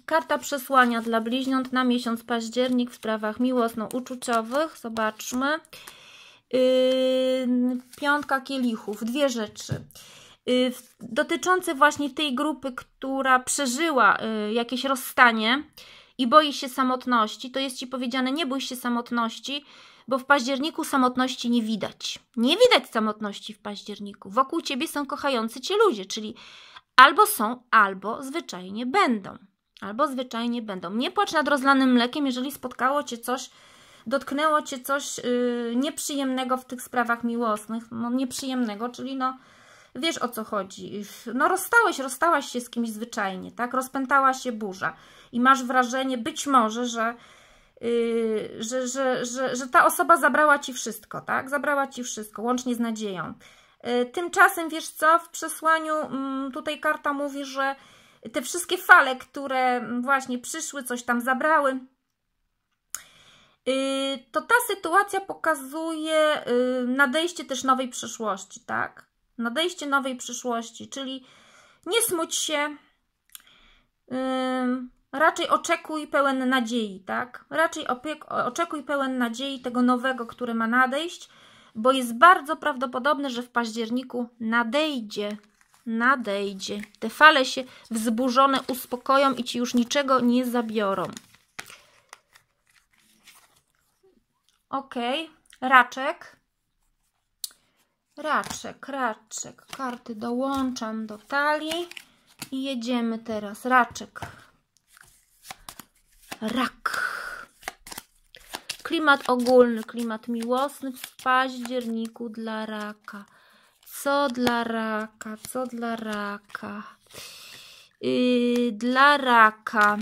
Karta przesłania dla bliźniąt na miesiąc październik w sprawach miłosno-uczuciowych. Zobaczmy. Yy, piątka kielichów. Dwie rzeczy yy, dotyczące właśnie tej grupy, która przeżyła yy, jakieś rozstanie i boi się samotności, to jest Ci powiedziane, nie bój się samotności, bo w październiku samotności nie widać. Nie widać samotności w październiku. Wokół Ciebie są kochający Cię ludzie, czyli albo są, albo zwyczajnie będą. Albo zwyczajnie będą. Nie płacz nad rozlanym mlekiem, jeżeli spotkało Cię coś, dotknęło Cię coś yy, nieprzyjemnego w tych sprawach miłosnych. No nieprzyjemnego, czyli no wiesz o co chodzi. No rozstałeś, rozstałaś się z kimś zwyczajnie, tak? Rozpętała się burza i masz wrażenie być może, że, yy, że, że, że, że, ta osoba zabrała Ci wszystko, tak? Zabrała Ci wszystko, łącznie z nadzieją. Y, tymczasem, wiesz co, w przesłaniu mm, tutaj karta mówi, że te wszystkie fale, które właśnie przyszły, coś tam zabrały, y, to ta sytuacja pokazuje y, nadejście też nowej przyszłości, tak? Nadejście nowej przyszłości, czyli nie smuć się, y, raczej oczekuj pełen nadziei, tak? Raczej oczekuj pełen nadziei tego nowego, który ma nadejść, bo jest bardzo prawdopodobne, że w październiku nadejdzie nadejdzie. Te fale się wzburzone uspokoją i ci już niczego nie zabiorą. Ok, raczek. Raczek, raczek. Karty dołączam do talii i jedziemy teraz. Raczek. Rak. Klimat ogólny, klimat miłosny w październiku dla raka. Co dla raka? Co dla raka? Yy, dla raka.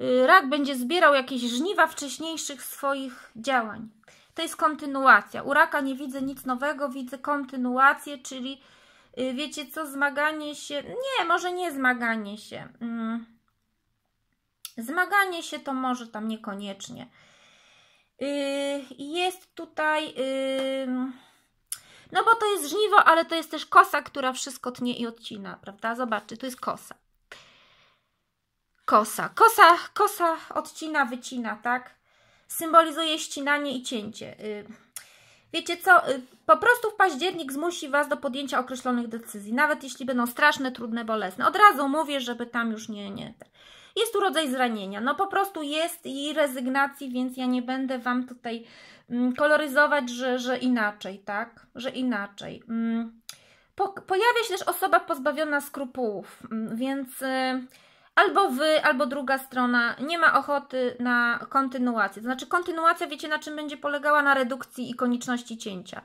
Y, rak będzie zbierał jakieś żniwa wcześniejszych swoich działań. To jest kontynuacja. U raka nie widzę nic nowego, widzę kontynuację, czyli y, wiecie co, zmaganie się, nie, może nie zmaganie się. Mm. Zmaganie się to może tam niekoniecznie. Y, jest tutaj, y, no bo to jest żniwo, ale to jest też kosa, która wszystko tnie i odcina, prawda? Zobaczcie, to jest kosa. Kosa, kosa, kosa odcina, wycina, tak? Symbolizuje ścinanie i cięcie. Y, wiecie co, po prostu w październik zmusi Was do podjęcia określonych decyzji, nawet jeśli będą straszne, trudne, bolesne. Od razu mówię, żeby tam już nie, nie. Jest tu rodzaj zranienia, no po prostu jest i rezygnacji, więc ja nie będę Wam tutaj mm, koloryzować, że, że inaczej, tak? Że inaczej. Mm, po, pojawia się też osoba pozbawiona skrupułów, mm, więc y, albo wy, albo druga strona nie ma ochoty na kontynuację. To znaczy, kontynuacja wiecie, na czym będzie polegała na redukcji i konieczności cięcia.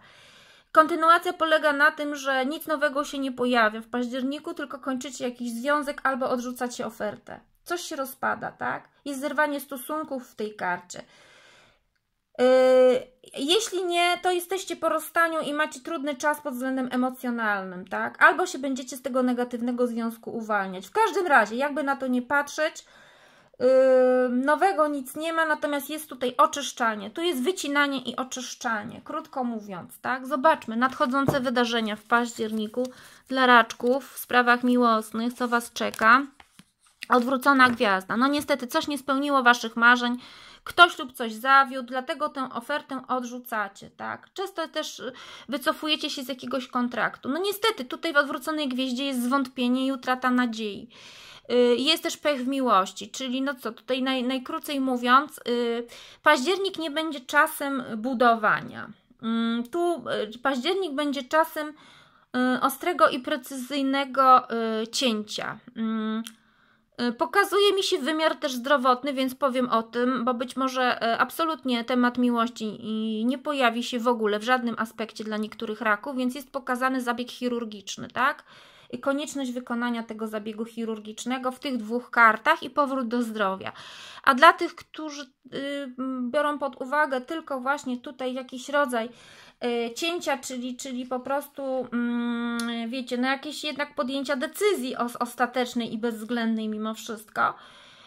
Kontynuacja polega na tym, że nic nowego się nie pojawia w październiku, tylko kończycie jakiś związek albo odrzucacie ofertę coś się rozpada, tak? Jest zerwanie stosunków w tej karcie. Y, jeśli nie, to jesteście po rozstaniu i macie trudny czas pod względem emocjonalnym, tak? Albo się będziecie z tego negatywnego związku uwalniać. W każdym razie, jakby na to nie patrzeć, y, nowego nic nie ma, natomiast jest tutaj oczyszczanie. Tu jest wycinanie i oczyszczanie, krótko mówiąc, tak? Zobaczmy nadchodzące wydarzenia w październiku dla raczków w sprawach miłosnych, co Was czeka. Odwrócona gwiazda. No niestety, coś nie spełniło Waszych marzeń, ktoś lub coś zawiódł, dlatego tę ofertę odrzucacie, tak? Często też y, wycofujecie się z jakiegoś kontraktu. No niestety, tutaj w odwróconej gwieździe jest zwątpienie i utrata nadziei. Y, jest też pech w miłości, czyli no co, tutaj naj, najkrócej mówiąc, y, październik nie będzie czasem budowania. Mm, tu październik będzie czasem ostrego i precyzyjnego cięcia. Mm, Y, pokazuje mi się wymiar też zdrowotny, więc powiem o tym, bo być może y, absolutnie temat miłości nie pojawi się w ogóle w żadnym aspekcie dla niektórych raków, więc jest pokazany zabieg chirurgiczny, tak? I konieczność wykonania tego zabiegu chirurgicznego w tych dwóch kartach i powrót do zdrowia. A dla tych, którzy y, biorą pod uwagę tylko właśnie tutaj jakiś rodzaj E, cięcia, czyli, czyli po prostu, mm, wiecie, no jakieś jednak podjęcia decyzji ostatecznej i bezwzględnej mimo wszystko,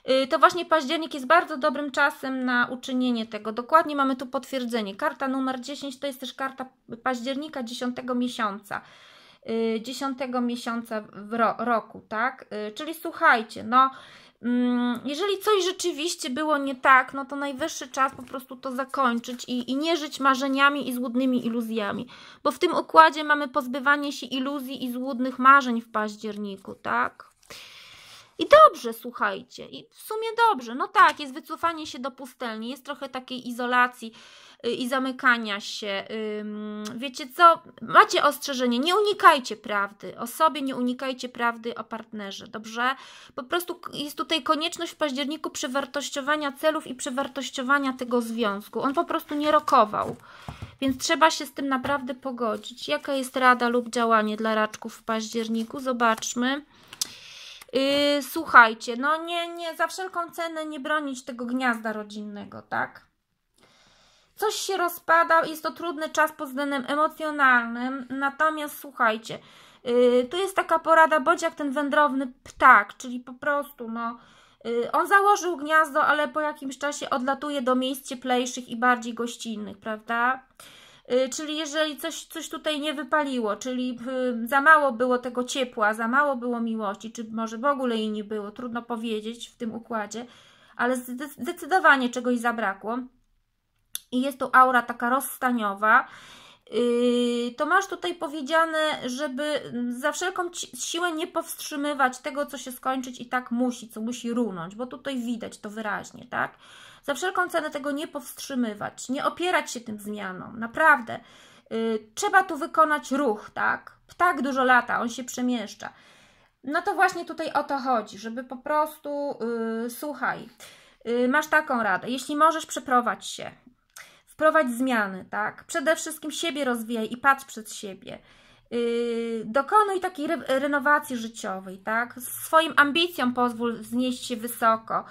e, to właśnie październik jest bardzo dobrym czasem na uczynienie tego. Dokładnie mamy tu potwierdzenie. Karta numer 10 to jest też karta października 10 miesiąca. 10 e, miesiąca w roku, tak? Czyli słuchajcie, no Mm, jeżeli coś rzeczywiście było nie tak, no to najwyższy czas po prostu to zakończyć i, i nie żyć marzeniami i złudnymi iluzjami. Bo w tym układzie mamy pozbywanie się iluzji i złudnych marzeń w październiku, tak? I dobrze, słuchajcie, i w sumie dobrze. No tak, jest wycofanie się do pustelni, jest trochę takiej izolacji. Y, i zamykania się. Wiecie co? Macie ostrzeżenie, nie unikajcie prawdy o sobie, nie unikajcie prawdy o partnerze, dobrze? Po prostu jest tutaj konieczność w październiku przewartościowania celów i przewartościowania tego związku. On po prostu nie rokował, więc trzeba się z tym naprawdę pogodzić. Jaka jest rada lub działanie dla raczków w październiku? Zobaczmy y, słuchajcie, no nie, nie za wszelką cenę nie bronić tego gniazda rodzinnego, tak? Coś się rozpada, jest to trudny czas pod względem emocjonalnym, natomiast słuchajcie, yy, tu jest taka porada, bądź jak ten wędrowny ptak, czyli po prostu, no, yy, on założył gniazdo, ale po jakimś czasie odlatuje do miejsc cieplejszych i bardziej gościnnych, prawda? Y, czyli jeżeli coś, coś tutaj nie wypaliło, czyli y, za mało było tego ciepła, za mało było miłości, czy może w ogóle jej nie było, trudno powiedzieć w tym układzie, ale zdecydowanie czegoś zabrakło, i jest to aura taka rozstaniowa, yy, to masz tutaj powiedziane, żeby za wszelką siłę nie powstrzymywać tego, co się skończyć i tak musi, co musi runąć, bo tutaj widać to wyraźnie, tak? Za wszelką cenę tego nie powstrzymywać, nie opierać się tym zmianom, naprawdę. Yy, trzeba tu wykonać ruch, tak? Ptak dużo lata, on się przemieszcza. No to właśnie tutaj o to chodzi, żeby po prostu, yy, słuchaj, yy, masz taką radę, jeśli możesz, przeprowadź się, Wprowadź zmiany, tak? Przede wszystkim siebie rozwijaj i patrz przed siebie. Yy, dokonuj takiej re renowacji życiowej, tak? Swoim ambicjom pozwól wznieść się wysoko,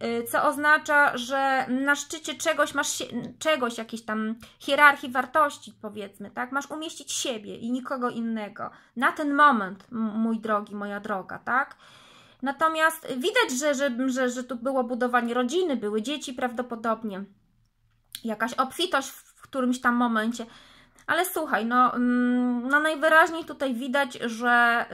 yy, co oznacza, że na szczycie czegoś masz się, czegoś, jakiejś tam hierarchii wartości, powiedzmy, tak? Masz umieścić siebie i nikogo innego. Na ten moment, mój drogi, moja droga, tak? Natomiast widać, że, że, że, że tu było budowanie rodziny, były dzieci prawdopodobnie jakaś obfitość w którymś tam momencie. Ale słuchaj, no, mm, no najwyraźniej tutaj widać, że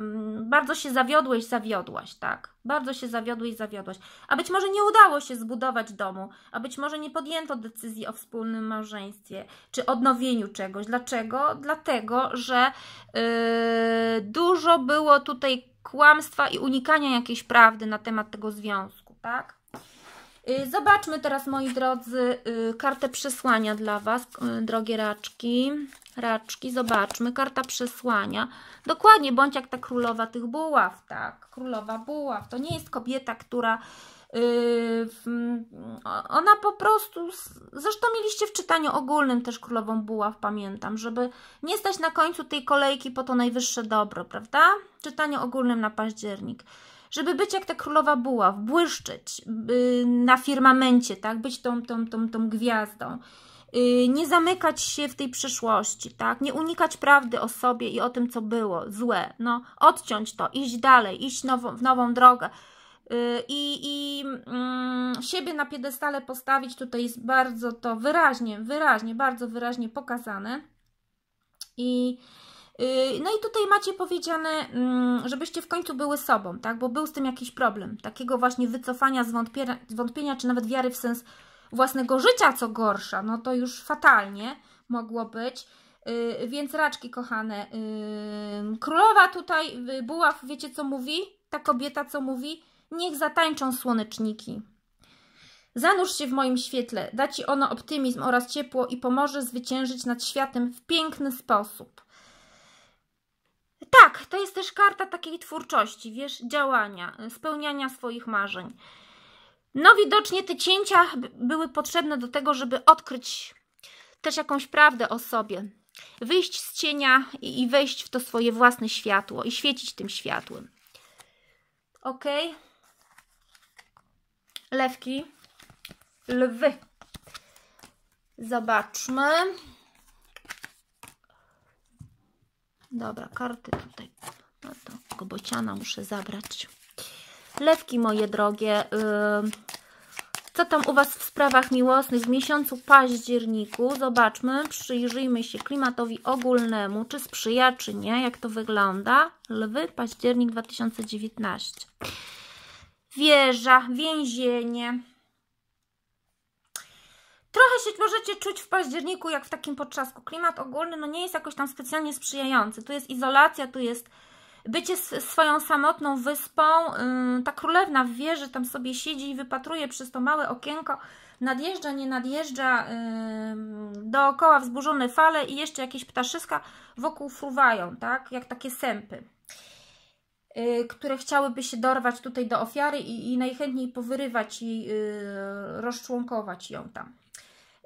yy, bardzo się zawiodłeś, zawiodłaś, tak? Bardzo się zawiodłeś, zawiodłaś. A być może nie udało się zbudować domu, a być może nie podjęto decyzji o wspólnym małżeństwie czy odnowieniu czegoś. Dlaczego? Dlatego, że yy, dużo było tutaj kłamstwa i unikania jakiejś prawdy na temat tego związku, tak? Y, zobaczmy teraz, moi drodzy, y, kartę przesłania dla Was, y, drogie raczki. Raczki, zobaczmy, karta przesłania. Dokładnie, bądź jak ta królowa tych buław, tak, królowa buław. To nie jest kobieta, która ona po prostu, zresztą mieliście w czytaniu ogólnym też królową buław, pamiętam, żeby nie stać na końcu tej kolejki po to najwyższe dobro, prawda? Czytanie czytaniu ogólnym na październik żeby być jak ta królowa buław, błyszczeć y, na firmamencie, tak? Być tą, tą, tą, tą gwiazdą. Y, nie zamykać się w tej przeszłości, tak? Nie unikać prawdy o sobie i o tym, co było złe. No, odciąć to, iść dalej, iść w nową drogę y, i, i mm, siebie na piedestale postawić tutaj jest bardzo to wyraźnie, wyraźnie, bardzo wyraźnie pokazane i Y, no i tutaj macie powiedziane, mm, żebyście w końcu były sobą, tak? bo był z tym jakiś problem, takiego właśnie wycofania z wątpienia, wątpienia czy nawet wiary w sens własnego życia, co gorsza, no to już fatalnie mogło być. Y, więc raczki, kochane, y, królowa tutaj, buław, wiecie co mówi? Ta kobieta co mówi? Niech zatańczą słoneczniki. Zanurz się w moim świetle, da Ci ono optymizm oraz ciepło i pomoże zwyciężyć nad światem w piękny sposób tak, to jest też karta takiej twórczości, wiesz, działania, spełniania swoich marzeń. No, widocznie te cięcia były potrzebne do tego, żeby odkryć też jakąś prawdę o sobie, wyjść z cienia i, i wejść w to swoje własne światło i świecić tym światłem. Ok? Lewki, lwy. Zobaczmy. Dobra, karty tutaj. No to gobociana muszę zabrać. Lewki moje drogie. co tam u Was w sprawach miłosnych w miesiącu październiku? Zobaczmy, przyjrzyjmy się klimatowi ogólnemu, czy sprzyja, czy nie, jak to wygląda. Lwy, październik 2019. Wieża, więzienie Trochę się możecie czuć w październiku, jak w takim podczasku. Klimat ogólny no nie jest jakoś tam specjalnie sprzyjający. Tu jest izolacja, tu jest bycie swoją samotną wyspą. Yy, ta królewna w wieży tam sobie siedzi i wypatruje przez to małe okienko. Nadjeżdża, nie nadjeżdża, yy, dookoła wzburzone fale i jeszcze jakieś ptaszyska wokół fruwają, tak? Jak takie sępy yy, które chciałyby się dorwać tutaj do ofiary i, najchętniej powyrywać i rozczłonkować ją tam.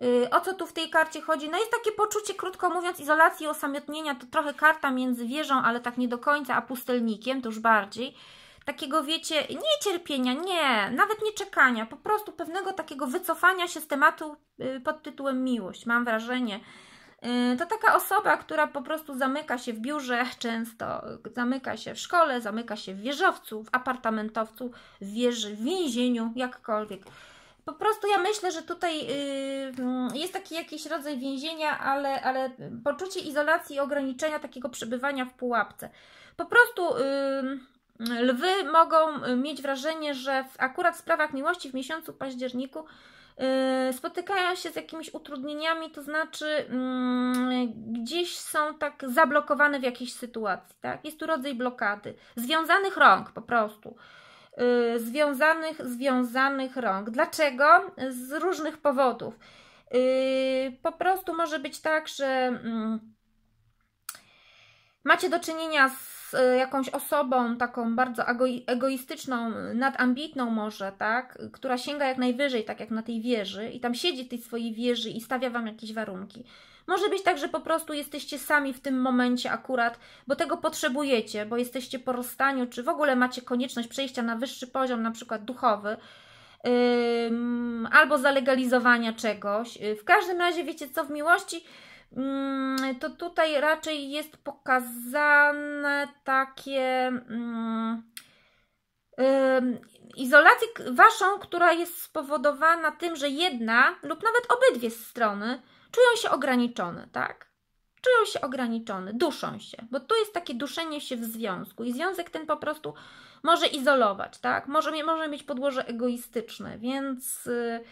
Y, o co tu w tej karcie chodzi? No jest takie poczucie, krótko mówiąc, izolacji i osamotnienia. To trochę karta między wieżą, ale tak nie do końca, a pustelnikiem, to już bardziej. Takiego, wiecie, nie cierpienia, nie, nawet nie czekania, po prostu pewnego takiego wycofania się z tematu y, pod tytułem miłość, mam wrażenie. Y, to taka osoba, która po prostu zamyka się w biurze często, zamyka się w szkole, zamyka się w wieżowcu, w apartamentowcu, w wieży, w więzieniu, jakkolwiek po prostu ja myślę, że tutaj y, mm, jest taki jakiś rodzaj więzienia, ale, ale poczucie izolacji i ograniczenia takiego przebywania w pułapce. Po prostu y, lwy mogą mieć wrażenie, że w, akurat w sprawach miłości w miesiącu październiku y, spotykają się z jakimiś utrudnieniami, to znaczy mm, gdzieś są tak zablokowane w jakiejś sytuacji, tak? Jest tu rodzaj blokady, związanych rąk po prostu Y, związanych, związanych rąk. Dlaczego? Z różnych powodów. Y, po prostu może być tak, że mm, macie do czynienia z y, jakąś osobą taką bardzo egoistyczną, nadambitną może, tak, która sięga jak najwyżej, tak jak na tej wieży i tam siedzi w tej swojej wieży i stawia Wam jakieś warunki. Może być tak, że po prostu jesteście sami w tym momencie akurat, bo tego potrzebujecie, bo jesteście po rozstaniu, czy w ogóle macie konieczność przejścia na wyższy poziom, na przykład duchowy, yy, albo zalegalizowania czegoś. Y, w każdym razie, wiecie co, w miłości yy, to tutaj raczej jest pokazane takie... Yy, izolację waszą, która jest spowodowana tym, że jedna lub nawet obydwie strony czują się ograniczone, tak? Czują się ograniczone, duszą się, bo tu jest takie duszenie się w związku i związek ten po prostu może izolować, tak? Może, może mieć podłoże egoistyczne, więc yy,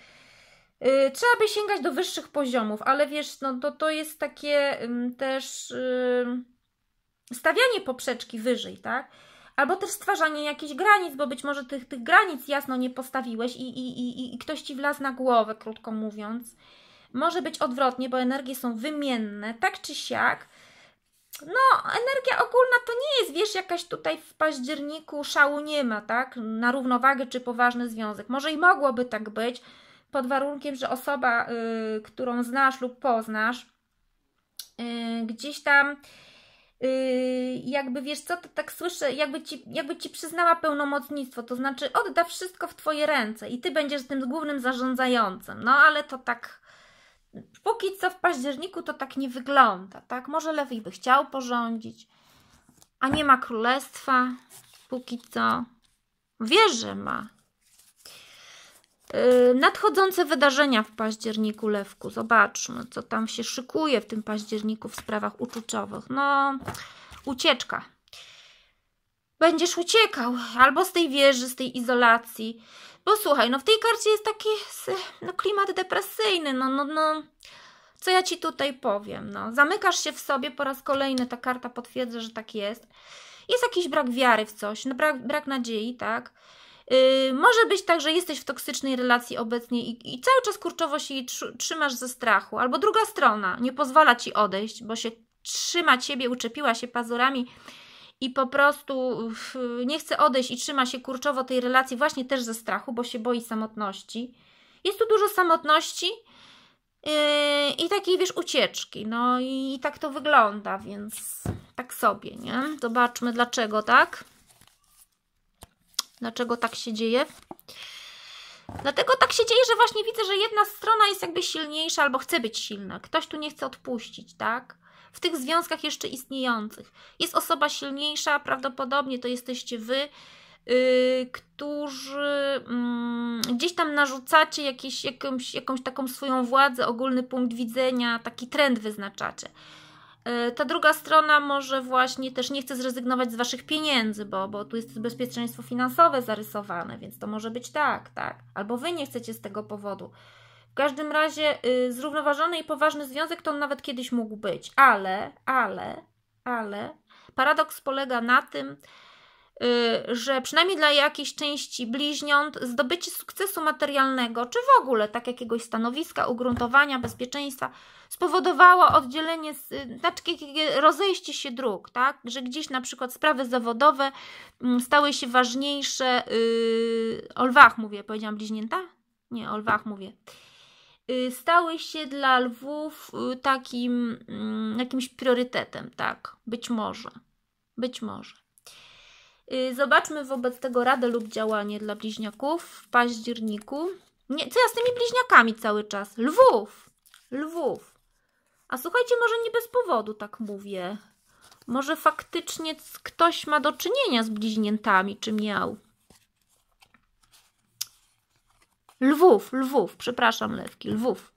yy, trzeba by sięgać do wyższych poziomów, ale wiesz, no to, to jest takie yy, też y, stawianie poprzeczki wyżej, tak? albo też stwarzanie jakichś granic, bo być może tych, tych granic jasno nie postawiłeś i, i, i, i ktoś ci wlazł na głowę, krótko mówiąc. Może być odwrotnie, bo energie są wymienne, tak czy siak. No, energia ogólna to nie jest, wiesz, jakaś tutaj w październiku szału nie ma, tak? Na równowagę czy poważny związek. Może i mogłoby tak być, pod warunkiem, że osoba, y, którą znasz lub poznasz, y, gdzieś tam. Y, jakby wiesz co, to tak słyszę, jakby ci, jakby ci przyznała pełnomocnictwo, to znaczy odda wszystko w Twoje ręce i Ty będziesz tym głównym zarządzającym, no ale to tak póki co w październiku to tak nie wygląda, tak? Może lewy by chciał porządzić, a nie ma królestwa póki co. Wie, że ma. Y, nadchodzące wydarzenia w październiku, Lewku. Zobaczmy, co tam się szykuje w tym październiku w sprawach uczuciowych. No, ucieczka. Będziesz uciekał albo z tej wieży, z tej izolacji, bo słuchaj, no w tej karcie jest taki no, klimat depresyjny, no, no, no. Co ja Ci tutaj powiem? No, zamykasz się w sobie po raz kolejny, ta karta potwierdza, że tak jest. Jest jakiś brak wiary w coś, no, brak, brak nadziei, tak? Yy, może być tak, że jesteś w toksycznej relacji obecnie i, i cały czas kurczowo się tr trzymasz ze strachu, albo druga strona nie pozwala ci odejść, bo się trzyma ciebie, uczepiła się pazurami i po prostu nie chce odejść i trzyma się kurczowo tej relacji właśnie też ze strachu, bo się boi samotności. Jest tu dużo samotności yy, i takiej, wiesz, ucieczki. No i tak to wygląda, więc tak sobie, nie? Zobaczmy dlaczego, tak? Dlaczego tak się dzieje? Dlatego tak się dzieje, że właśnie widzę, że jedna strona jest jakby silniejsza albo chce być silna. Ktoś tu nie chce odpuścić, tak? w tych związkach jeszcze istniejących. Jest osoba silniejsza, prawdopodobnie to jesteście wy, Yy, którzy yy, gdzieś tam narzucacie jakieś, jakąś, jakąś taką swoją władzę, ogólny punkt widzenia, taki trend wyznaczacie. Y, ta druga strona może właśnie też nie chce zrezygnować z waszych pieniędzy, bo, bo tu jest bezpieczeństwo finansowe zarysowane, więc to może być tak, tak. Albo wy nie chcecie z tego powodu każdym razie y, zrównoważony i poważny związek to on nawet kiedyś mógł być, ale, ale, ale paradoks polega na tym, y, że przynajmniej dla jakiejś części bliźniąt zdobycie sukcesu materialnego, czy w ogóle tak jakiegoś stanowiska, ugruntowania, bezpieczeństwa spowodowało oddzielenie, y, znaczy rozejście się dróg, tak? że gdzieś na przykład sprawy zawodowe mm, stały się ważniejsze, yy, o lwach mówię, powiedziałam bliźnięta? Nie, o lwach mówię Y, stały się dla lwów y, takim mm, jakimś priorytetem, tak? Być może. Być może. Y, zobaczmy wobec tego radę lub działanie dla bliźniaków w październiku. Nie, co ja z tymi bliźniakami cały czas? Lwów! Lwów! A słuchajcie, może nie bez powodu tak mówię. Może faktycznie ktoś ma do czynienia z bliźniętami, czy miał. Lwów, Lwów, przepraszam, Lewki, Lwów.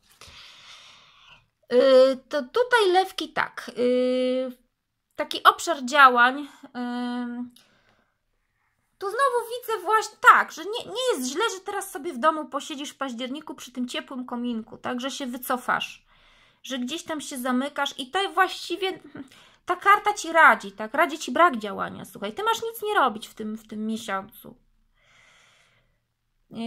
Y, to tutaj Lewki tak, y, taki obszar działań. Y, tu znowu widzę właśnie tak, że nie, nie jest źle, że teraz sobie w domu posiedzisz w październiku przy tym ciepłym kominku, tak, że się wycofasz, że gdzieś tam się zamykasz i to właściwie ta karta ci radzi, tak, radzi ci brak działania, słuchaj, ty masz nic nie robić w tym, w tym miesiącu. Yy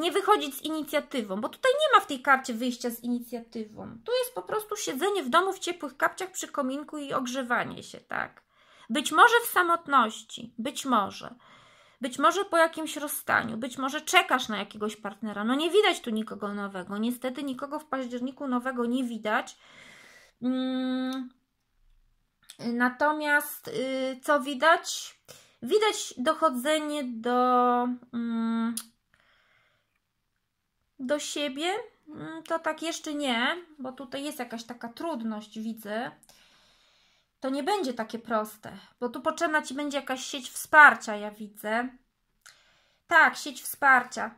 nie wychodzić z inicjatywą, bo tutaj nie ma w tej karcie wyjścia z inicjatywą. Tu jest po prostu siedzenie w domu w ciepłych kapciach przy kominku i ogrzewanie się, tak? Być może w samotności, być może. Być może po jakimś rozstaniu, być może czekasz na jakiegoś partnera. No nie widać tu nikogo nowego. Niestety nikogo w październiku nowego nie widać. Mm. Natomiast y, co widać? Widać dochodzenie do mm, do siebie, mm, to tak jeszcze nie, bo tutaj jest jakaś taka trudność, widzę. To nie będzie takie proste, bo tu potrzebna Ci będzie jakaś sieć wsparcia, ja widzę. Tak, sieć wsparcia.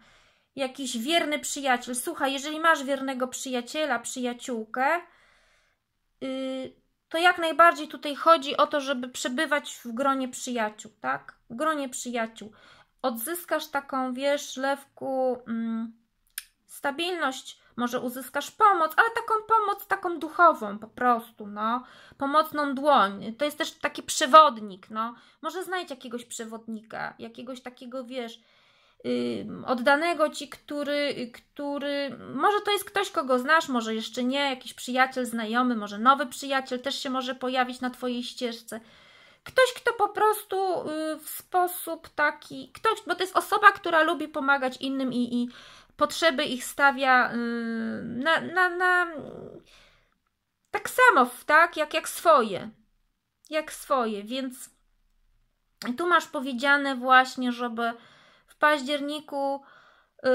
Jakiś wierny przyjaciel. Słuchaj, jeżeli masz wiernego przyjaciela, przyjaciółkę, yy, to jak najbardziej tutaj chodzi o to, żeby przebywać w gronie przyjaciół, tak? W gronie przyjaciół. Odzyskasz taką, wiesz, lewku. Mm, stabilność, może uzyskasz pomoc, ale taką pomoc, taką duchową po prostu, no. Pomocną dłoń. To jest też taki przewodnik, no. Może znajdź jakiegoś przewodnika, jakiegoś takiego, wiesz, oddanego ci, który, który. Może to jest ktoś, kogo znasz, może jeszcze nie, jakiś przyjaciel, znajomy, może nowy przyjaciel też się może pojawić na twojej ścieżce ktoś, kto po prostu y, w sposób taki, ktoś, bo to jest osoba, która lubi pomagać innym i, i potrzeby ich stawia y, na, na, na tak samo, tak? Jak, jak swoje. Jak swoje, więc tu masz powiedziane właśnie, żeby w październiku. Yy,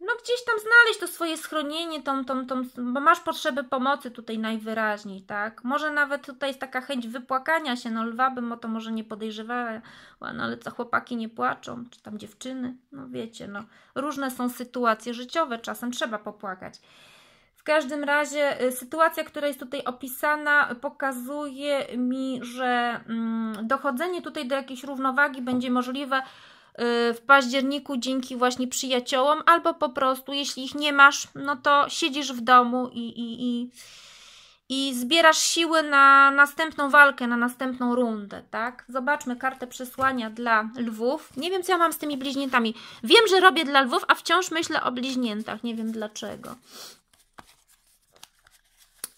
no gdzieś tam znaleźć to swoje schronienie, tą, tą, tą, bo masz potrzebę pomocy tutaj najwyraźniej, tak? Może nawet tutaj jest taka chęć wypłakania się, no lwa bym o to może nie podejrzewała, no ale co chłopaki nie płaczą, czy tam dziewczyny, no wiecie, no różne są sytuacje życiowe, czasem trzeba popłakać. W każdym razie y, sytuacja, która jest tutaj opisana, pokazuje mi, że mm, dochodzenie tutaj do jakiejś równowagi będzie możliwe Y, w październiku dzięki właśnie przyjaciołom, albo po prostu, jeśli ich nie masz, no to siedzisz w domu i, i, i, i zbierasz siły na następną walkę, na następną rundę, tak? Zobaczmy kartę przesłania dla lwów. Nie wiem, co ja mam z tymi bliźniętami. Wiem, że robię dla lwów, a wciąż myślę o bliźniętach. Nie wiem dlaczego.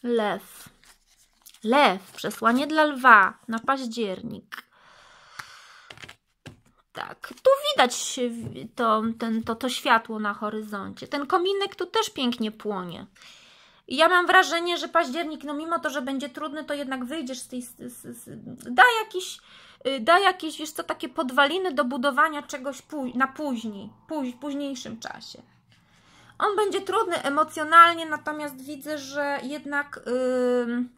Lew. Lew. Przesłanie dla lwa na październik. Tak, tu widać to, ten, to, to światło na horyzoncie. Ten kominek tu też pięknie płonie. ja mam wrażenie, że październik, no mimo to, że będzie trudny, to jednak wyjdziesz z tej... Z, z, z, da jakiś, y, da jakieś, wiesz co, takie podwaliny do budowania czegoś na później, póź późniejszym czasie. On będzie trudny emocjonalnie, natomiast widzę, że jednak... Yy,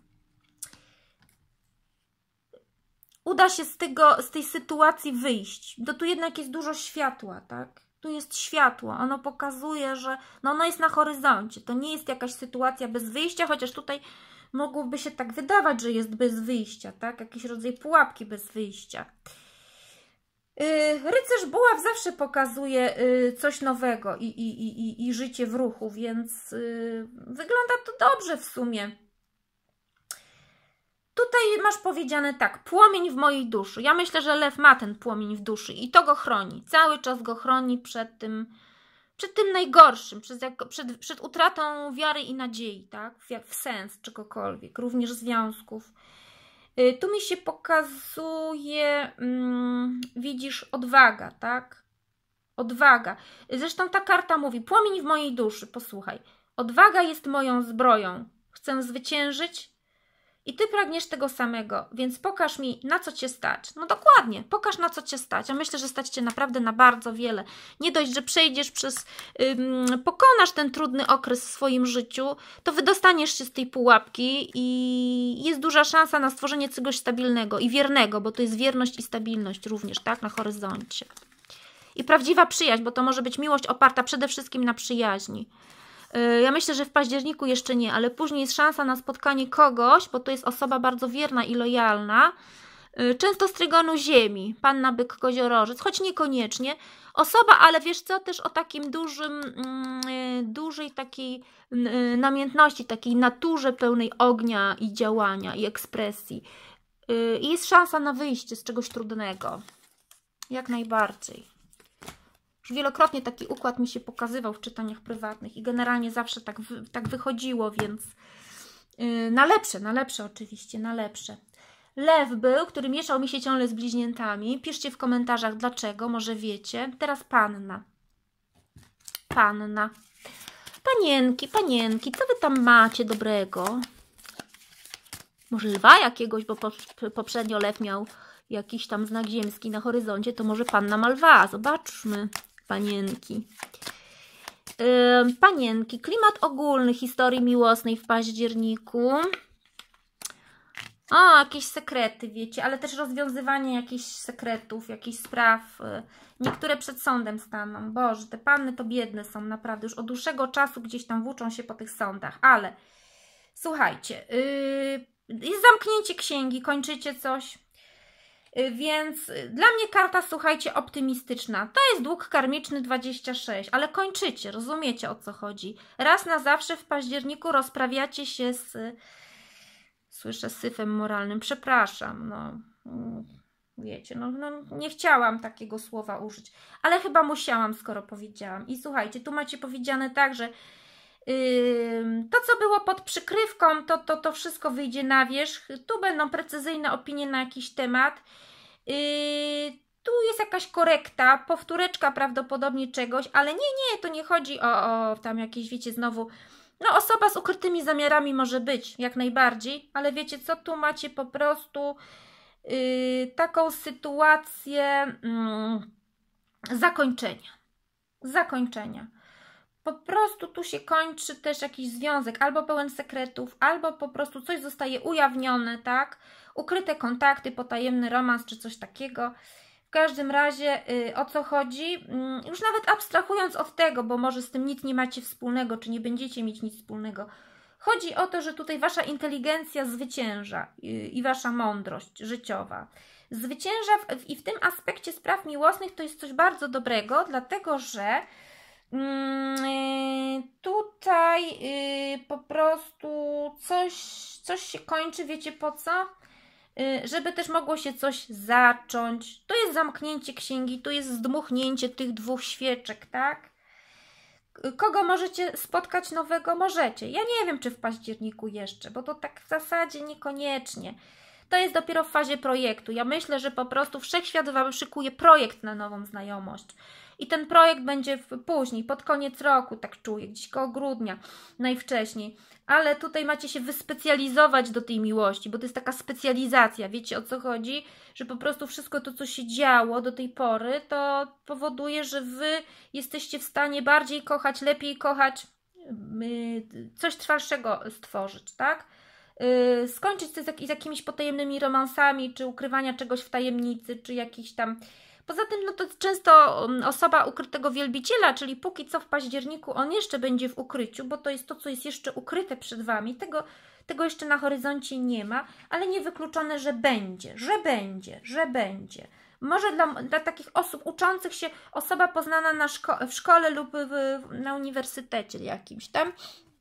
uda się z, tego, z tej sytuacji wyjść. Do tu jednak jest dużo światła, tak? Tu jest światło, ono pokazuje, że no ono jest na horyzoncie. To nie jest jakaś sytuacja bez wyjścia, chociaż tutaj mogłoby się tak wydawać, że jest bez wyjścia, tak? Jakiś rodzaj pułapki bez wyjścia. Yy, rycerz Buław zawsze pokazuje yy, coś nowego i, i, i, i życie w ruchu, więc yy, wygląda to dobrze w sumie. Tutaj masz powiedziane tak, płomień w mojej duszy. Ja myślę, że lew ma ten płomień w duszy i to go chroni. Cały czas go chroni przed tym, przed tym najgorszym, przed, przed, przed utratą wiary i nadziei, tak? W, w sens czegokolwiek, również związków. Y, tu mi się pokazuje, mm, widzisz, odwaga, tak? Odwaga. Zresztą ta karta mówi: płomień w mojej duszy, posłuchaj. Odwaga jest moją zbroją. Chcę zwyciężyć, i ty pragniesz tego samego, więc pokaż mi, na co cię stać. No dokładnie, pokaż na co cię stać. A myślę, że stać cię naprawdę na bardzo wiele. Nie dość, że przejdziesz przez, ym, pokonasz ten trudny okres w swoim życiu, to wydostaniesz się z tej pułapki i jest duża szansa na stworzenie czegoś stabilnego i wiernego, bo to jest wierność i stabilność również, tak, na horyzoncie. I prawdziwa przyjaźń, bo to może być miłość oparta przede wszystkim na przyjaźni. Y, ja myślę, że w październiku jeszcze nie, ale później jest szansa na spotkanie kogoś, bo to jest osoba bardzo wierna i lojalna, y, często z trygonu ziemi, panna byk koziorożec, choć niekoniecznie. Osoba, ale wiesz co, też o takim dużym, mm, y, dużej takiej namiętności, takiej naturze pełnej ognia i działania i ekspresji. I jest szansa na wyjście z czegoś trudnego. Jak najbardziej. Już wielokrotnie taki układ mi się pokazywał w czytaniach prywatnych i generalnie zawsze tak, tak wychodziło, więc yy, na lepsze, na lepsze oczywiście, na lepsze. Lew był, który mieszał mi się ciągle z bliźniętami. Piszcie w komentarzach dlaczego, może wiecie. Teraz panna. Panna. Panienki, panienki, co wy tam macie dobrego? Może lwa jakiegoś, bo poprzednio lew miał jakiś tam znak ziemski na horyzoncie, to może panna ma lwa. Zobaczmy panienki. panienki, klimat ogólny historii miłosnej w październiku. O, jakieś sekrety, wiecie, ale też rozwiązywanie jakichś sekretów, jakichś spraw. Y, niektóre przed sądem staną. Boże, te panny to biedne są, naprawdę. Już od dłuższego czasu gdzieś tam włóczą się po tych sądach, ale słuchajcie, yy, jest zamknięcie księgi, kończycie coś, więc y, dla mnie karta, słuchajcie, optymistyczna. To jest dług karmiczny 26, ale kończycie, rozumiecie o co chodzi. Raz na zawsze w październiku rozprawiacie się z. Słyszę syfem moralnym, przepraszam, no. Mm, wiecie, no, no nie chciałam takiego słowa użyć, ale chyba musiałam, skoro powiedziałam. I słuchajcie, tu macie powiedziane tak, że to, co było pod przykrywką, to, to, to wszystko wyjdzie na wierzch. Tu będą precyzyjne opinie na jakiś temat. Yy, tu jest jakaś korekta, powtóreczka prawdopodobnie czegoś, ale nie, nie, to nie chodzi o, o tam jakieś, wiecie, znowu. No, osoba z ukrytymi zamiarami może być, jak najbardziej, ale wiecie co, tu macie po prostu yy, taką sytuację yy, zakończenia. Zakończenia po prostu tu się kończy też jakiś związek, albo pełen sekretów, albo po prostu coś zostaje ujawnione, tak? Ukryte kontakty, potajemny romans czy coś takiego. W każdym razie y, o co chodzi, mm, już nawet abstrahując od tego, bo może z tym nic nie macie wspólnego, czy nie będziecie mieć nic wspólnego. Chodzi o to, że tutaj wasza inteligencja zwycięża y, i wasza mądrość życiowa. Zwycięża w, i w tym aspekcie spraw miłosnych to jest coś bardzo dobrego, dlatego że Mm, y, tutaj y, po prostu coś, coś się kończy, wiecie po co? Y, żeby też mogło się coś zacząć. To jest zamknięcie księgi, to jest zdmuchnięcie tych dwóch świeczek, tak? Kogo możecie spotkać nowego? Możecie. Ja nie wiem, czy w październiku jeszcze, bo to tak w zasadzie niekoniecznie. To jest dopiero w fazie projektu. Ja myślę, że po prostu wszechświat Wam szykuje projekt na nową znajomość i ten projekt będzie później, pod koniec roku, tak czuję, gdzieś koło grudnia najwcześniej. Ale tutaj macie się wyspecjalizować do tej miłości, bo to jest taka specjalizacja, wiecie o co chodzi? Że po prostu wszystko to, co się działo do tej pory, to powoduje, że wy jesteście w stanie bardziej kochać, lepiej kochać, mm, y, coś trwalszego stworzyć, tak? Y, skończyć to z jakimiś potajemnymi romansami, czy ukrywania czegoś w tajemnicy, czy jakichś tam Poza tym, no to często mm, osoba ukrytego wielbiciela, czyli póki co w październiku on jeszcze będzie w ukryciu, bo to jest to, co jest jeszcze ukryte przed Wami. Tego, tego jeszcze na horyzoncie nie ma, ale niewykluczone, że będzie, że będzie, że będzie. Może dla, dla takich osób uczących się, osoba poznana na szko- w szkole lub w, na uniwersytecie jakimś tam,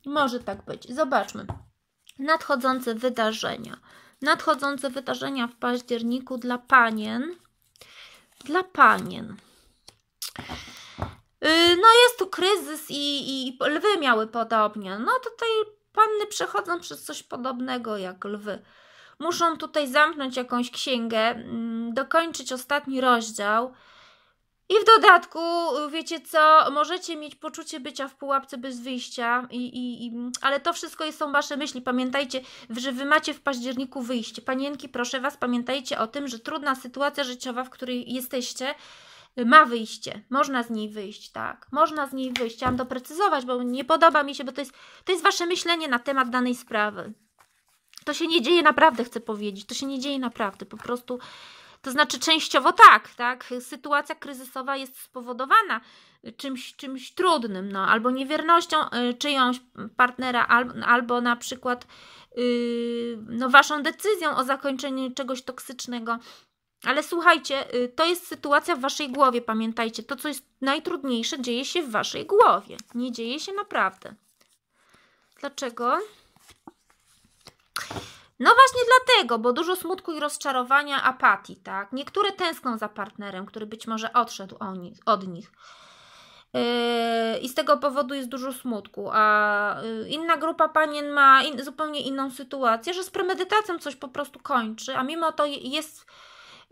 może tak być. Zobaczmy. Nadchodzące wydarzenia. Nadchodzące wydarzenia w październiku dla panien dla panien. Y, no jest tu kryzys i, i lwy miały podobnie. No tutaj panny przechodzą przez coś podobnego jak lwy. Muszą tutaj zamknąć jakąś księgę, mm, dokończyć ostatni rozdział, i w dodatku, wiecie co, możecie mieć poczucie bycia w pułapce bez wyjścia, i, i, i, ale to wszystko są wasze myśli. Pamiętajcie, że wy macie w październiku wyjście. Panienki, proszę was, pamiętajcie o tym, że trudna sytuacja życiowa, w której jesteście, ma wyjście. Można z niej wyjść, tak. Można z niej wyjść. Chciałam doprecyzować, bo nie podoba mi się, bo to jest, to jest wasze myślenie na temat danej sprawy. To się nie dzieje naprawdę, chcę powiedzieć. To się nie dzieje naprawdę. Po prostu to znaczy częściowo tak, tak. Sytuacja kryzysowa jest spowodowana czymś, czymś trudnym, no, albo niewiernością e, czyjąś partnera, albo na przykład y, no, waszą decyzją o zakończeniu czegoś toksycznego. Ale słuchajcie, y, to jest sytuacja w waszej głowie, pamiętajcie. To, co jest najtrudniejsze, dzieje się w waszej głowie. Nie dzieje się naprawdę. Dlaczego? No właśnie dlatego, bo dużo smutku i rozczarowania, apatii, tak? Niektóre tęskną za partnerem, który być może odszedł od nich. Yy, I z tego powodu jest dużo smutku, a yy, inna grupa panien ma in, zupełnie inną sytuację, że z premedytacją coś po prostu kończy, a mimo to jest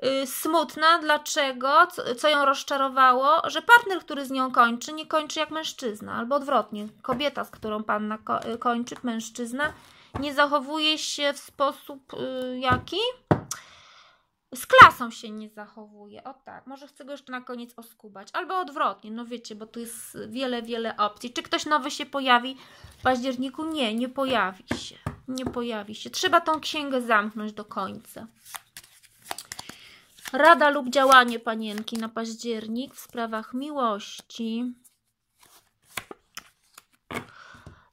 yy, smutna. Dlaczego? Co, co ją rozczarowało? Że partner, który z nią kończy, nie kończy jak mężczyzna, albo odwrotnie. Kobieta, z którą panna ko kończy, mężczyzna, nie zachowuje się w sposób y, jaki? Z klasą się nie zachowuje. O tak, może chcę go jeszcze na koniec oskubać. Albo odwrotnie, no wiecie, bo tu jest wiele, wiele opcji. Czy ktoś nowy się pojawi w październiku? Nie, nie pojawi się. Nie pojawi się. Trzeba tą księgę zamknąć do końca. Rada lub działanie panienki na październik w sprawach miłości.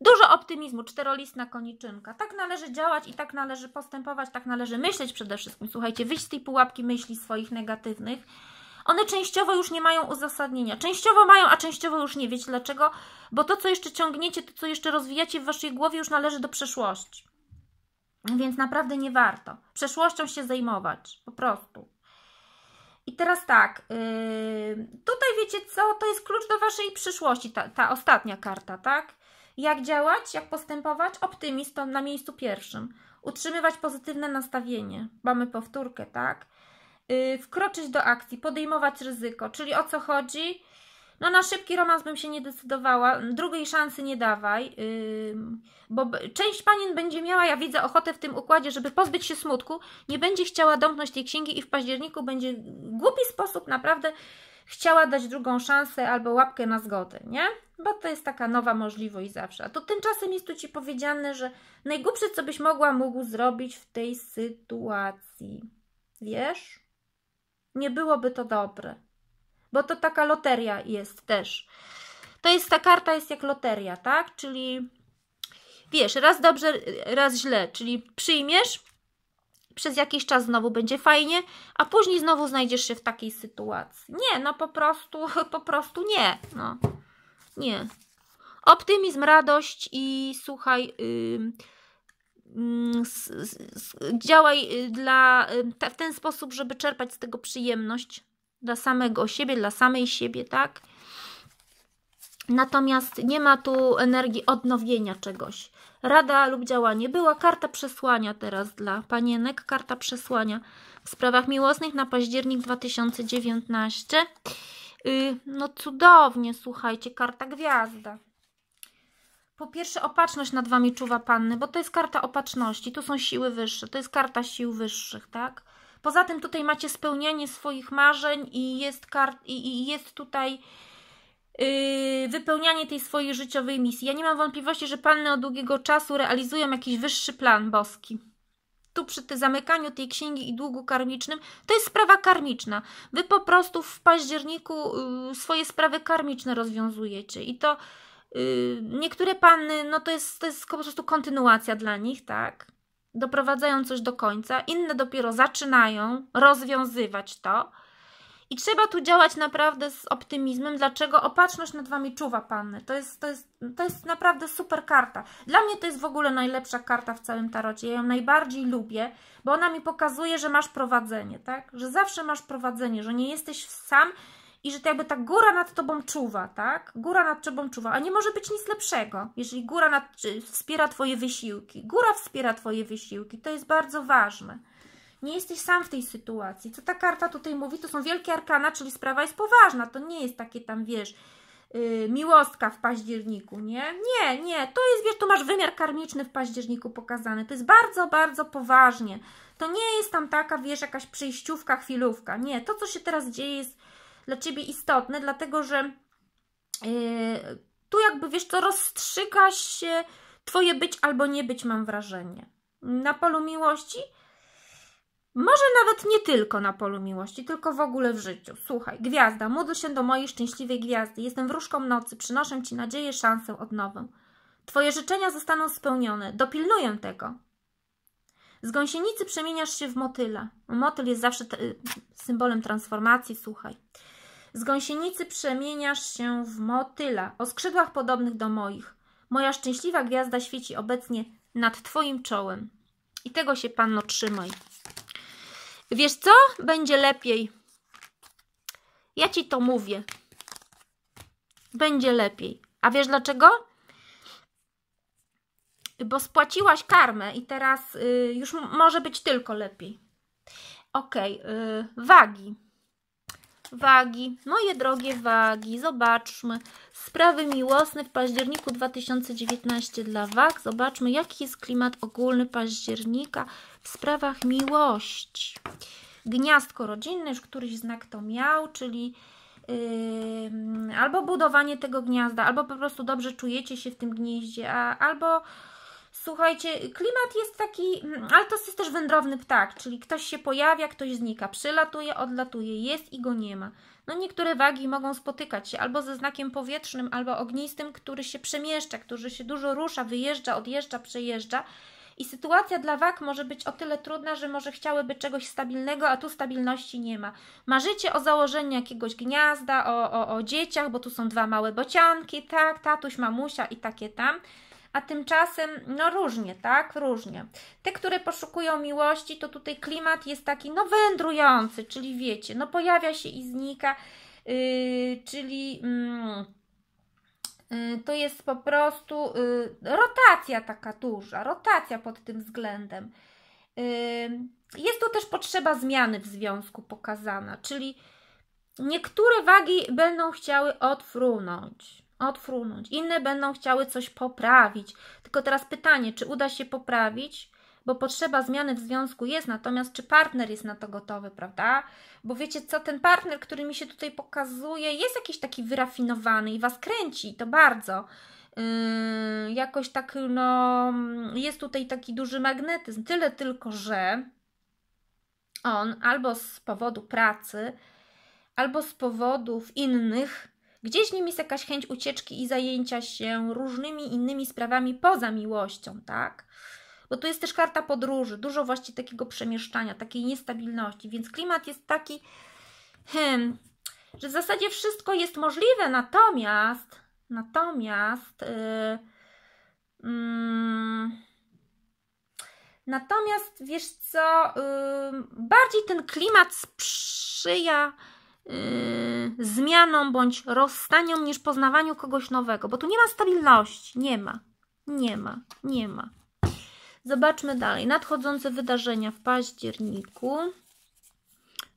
Dużo optymizmu, czterolistna koniczynka. Tak należy działać i tak należy postępować, tak należy myśleć przede wszystkim. Słuchajcie, wyjść z tej pułapki myśli swoich negatywnych. One częściowo już nie mają uzasadnienia. Częściowo mają, a częściowo już nie. Wiecie dlaczego? Bo to, co jeszcze ciągniecie, to, co jeszcze rozwijacie w waszej głowie, już należy do przeszłości. Więc naprawdę nie warto przeszłością się zajmować, po prostu. I teraz tak, yy, tutaj wiecie co, to jest klucz do Waszej przyszłości, ta, ta ostatnia karta, tak? Jak działać, jak postępować? Optymistą na miejscu pierwszym. Utrzymywać pozytywne nastawienie. Mamy powtórkę, tak? Y, wkroczyć do akcji, podejmować ryzyko. Czyli o co chodzi? No na szybki romans bym się nie decydowała, drugiej szansy nie dawaj, bo część panien będzie miała, ja widzę, ochotę w tym układzie, żeby pozbyć się smutku, nie będzie chciała domknąć tej księgi i w październiku będzie głupi sposób naprawdę chciała dać drugą szansę albo łapkę na zgodę, nie? Bo to jest taka nowa możliwość zawsze. A to tymczasem jest tu Ci powiedziane, że najgłupsze, co byś mogła, mógł zrobić w tej sytuacji. Wiesz? Nie byłoby to dobre. Bo to taka loteria jest też. To jest, ta karta jest jak loteria, tak? Czyli wiesz, raz dobrze, raz źle. Czyli przyjmiesz przez jakiś czas znowu będzie fajnie, a później znowu znajdziesz się w takiej sytuacji. Nie, no po prostu, <laughs> po prostu nie. No. Nie. Optymizm, radość i słuchaj, yy, yy, działaj y, dla, w ten sposób, żeby czerpać z tego przyjemność dla samego siebie, dla samej siebie, tak? Natomiast nie ma tu energii odnowienia czegoś. Rada lub działanie. Była karta przesłania teraz dla panienek, karta przesłania w sprawach miłosnych na październik 2019. Yy, no cudownie, słuchajcie, karta gwiazda. Po pierwsze, opatrzność nad Wami czuwa Panny, bo to jest karta opatrzności, tu są siły wyższe, to jest karta sił wyższych, tak? Poza tym tutaj macie spełnianie swoich marzeń i jest, kart, i, i jest tutaj Y, wypełnianie tej swojej życiowej misji. Ja nie mam wątpliwości, że panny od długiego czasu realizują jakiś wyższy plan boski. Tu przy tym zamykaniu tej księgi i długu karmicznym, to jest sprawa karmiczna. Wy po prostu w październiku y, swoje sprawy karmiczne rozwiązujecie i to y, niektóre panny, no to jest, to jest po prostu kontynuacja dla nich, tak? Doprowadzają coś do końca, inne dopiero zaczynają rozwiązywać to. I trzeba tu działać naprawdę z optymizmem. Dlaczego? Opatrzność nad Wami czuwa Panny. To jest, to, jest, to jest naprawdę super karta. Dla mnie to jest w ogóle najlepsza karta w całym tarocie. Ja ją najbardziej lubię, bo ona mi pokazuje, że masz prowadzenie, tak? Że zawsze masz prowadzenie, że nie jesteś sam i że to jakby ta góra nad Tobą czuwa, tak? Góra nad Tobą czuwa, a nie może być nic lepszego, jeżeli góra nad, y, wspiera Twoje wysiłki. Góra wspiera Twoje wysiłki, to jest bardzo ważne. Nie jesteś sam w tej sytuacji. Co ta karta tutaj mówi? To są wielkie arkana, czyli sprawa jest poważna. To nie jest takie tam, wiesz, yy, miłostka w październiku, nie? Nie, nie. To jest, wiesz, tu masz wymiar karmiczny w październiku pokazany. To jest bardzo, bardzo poważnie. To nie jest tam taka, wiesz, jakaś przejściówka, chwilówka. Nie, to, co się teraz dzieje jest dla Ciebie istotne, dlatego, że yy, tu jakby, wiesz, to rozstrzyga się Twoje być albo nie być, mam wrażenie. Na polu miłości może nawet nie tylko na polu miłości, tylko w ogóle w życiu. Słuchaj, gwiazda, módl się do mojej szczęśliwej gwiazdy. Jestem wróżką nocy, przynoszę Ci nadzieję, szansę, odnowę. Twoje życzenia zostaną spełnione. Dopilnuję tego. Z gąsienicy przemieniasz się w motyla. Motyl jest zawsze y, symbolem transformacji, słuchaj. Z gąsienicy przemieniasz się w motyla, o skrzydłach podobnych do moich. Moja szczęśliwa gwiazda świeci obecnie nad Twoim czołem. I tego się Panno trzymaj. Wiesz co? Będzie lepiej. Ja ci to mówię. Będzie lepiej. A wiesz dlaczego? Bo spłaciłaś karmę i teraz y, już może być tylko lepiej. Ok, y, wagi. Wagi, moje drogie wagi, zobaczmy. Sprawy miłosne w październiku 2019 dla Wag. Zobaczmy, jaki jest klimat ogólny października w sprawach miłości. Gniazdko rodzinne, już któryś znak to miał, czyli yy, albo budowanie tego gniazda, albo po prostu dobrze czujecie się w tym gnieździe, a, albo słuchajcie, klimat jest taki, mm, ale to jest też wędrowny ptak, czyli ktoś się pojawia, ktoś znika, przylatuje, odlatuje, jest i go nie ma. No niektóre wagi mogą spotykać się albo ze znakiem powietrznym, albo ognistym, który się przemieszcza, który się dużo rusza, wyjeżdża, odjeżdża, przejeżdża. I sytuacja dla wag może być o tyle trudna, że może chciałyby czegoś stabilnego, a tu stabilności nie ma. Marzycie o założeniu jakiegoś gniazda, o, o, o dzieciach, bo tu są dwa małe bocianki, tak, tatuś, mamusia i takie tam a tymczasem, no różnie, tak? Różnie. Te, które poszukują miłości, to tutaj klimat jest taki, no wędrujący, czyli wiecie, no pojawia się i znika, yy, czyli. Mm, yy, to jest po prostu yy, rotacja taka duża, rotacja pod tym względem. Yy, jest tu też potrzeba zmiany w związku pokazana, czyli niektóre wagi będą chciały odfrunąć odfrunąć. Inne będą chciały coś poprawić. Tylko teraz pytanie, czy uda się poprawić? Bo potrzeba zmiany w związku jest, natomiast czy partner jest na to gotowy, prawda? Bo wiecie co, ten partner, który mi się tutaj pokazuje, jest jakiś taki wyrafinowany i was kręci, to bardzo. Yy, jakoś tak, no, jest tutaj taki duży magnetyzm. Tyle tylko, że on albo z powodu pracy, albo z powodów innych Gdzieś w nim jest jakaś chęć ucieczki i zajęcia się różnymi innymi sprawami poza miłością, tak? Bo tu jest też karta podróży, dużo właśnie takiego przemieszczania, takiej niestabilności, więc klimat jest taki, hmm, że w zasadzie wszystko jest możliwe, natomiast, natomiast, yy, yy, natomiast wiesz co, yy, bardziej ten klimat sprzyja Yy, zmianą bądź rozstanią niż poznawaniu kogoś nowego, bo tu nie ma stabilności. Nie ma. Nie ma. Nie ma. Zobaczmy dalej. Nadchodzące wydarzenia w październiku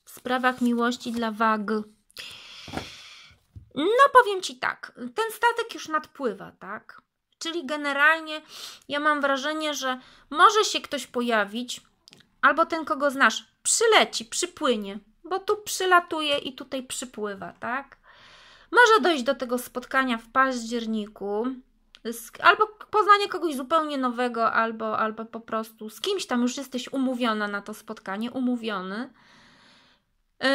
w sprawach miłości dla wag. No powiem Ci tak, ten statek już nadpływa, tak? Czyli generalnie ja mam wrażenie, że może się ktoś pojawić, albo ten, kogo znasz, przyleci, przypłynie, bo tu przylatuje i tutaj przypływa, tak? Może dojść do tego spotkania w październiku, albo poznanie kogoś zupełnie nowego, albo, albo po prostu z kimś tam już jesteś umówiona na to spotkanie, umówiony. Yy,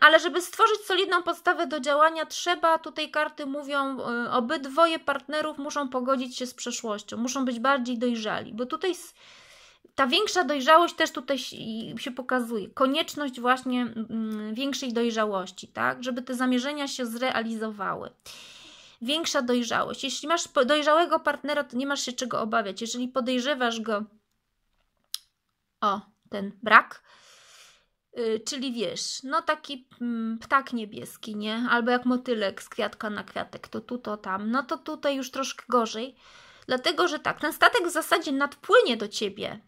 ale żeby stworzyć solidną podstawę do działania, trzeba, tutaj karty mówią, yy, obydwoje partnerów muszą pogodzić się z przeszłością, muszą być bardziej dojrzali, bo tutaj ta większa dojrzałość też tutaj się pokazuje. Konieczność właśnie mm, większej dojrzałości, tak? Żeby te zamierzenia się zrealizowały. Większa dojrzałość. Jeśli masz dojrzałego partnera, to nie masz się czego obawiać. Jeżeli podejrzewasz go o ten brak, y, czyli wiesz, no taki mm, ptak niebieski, nie? Albo jak motylek z kwiatka na kwiatek, to tu, to tam. No to tutaj już troszkę gorzej. Dlatego, że tak, ten statek w zasadzie nadpłynie do ciebie,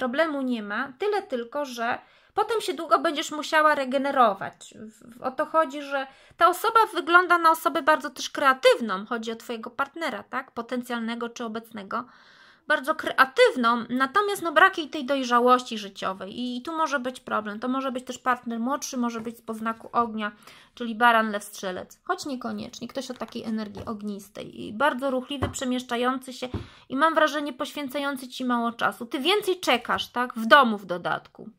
problemu nie ma, tyle tylko, że potem się długo będziesz musiała regenerować. O to chodzi, że ta osoba wygląda na osobę bardzo też kreatywną, chodzi o Twojego partnera, tak? Potencjalnego czy obecnego bardzo kreatywną, natomiast no brak jej tej dojrzałości życiowej i tu może być problem. To może być też partner młodszy, może być po znaku ognia, czyli baran, lew, strzelec. Choć niekoniecznie, ktoś o takiej energii ognistej. I bardzo ruchliwy, przemieszczający się i mam wrażenie poświęcający Ci mało czasu. Ty więcej czekasz, tak? W domu w dodatku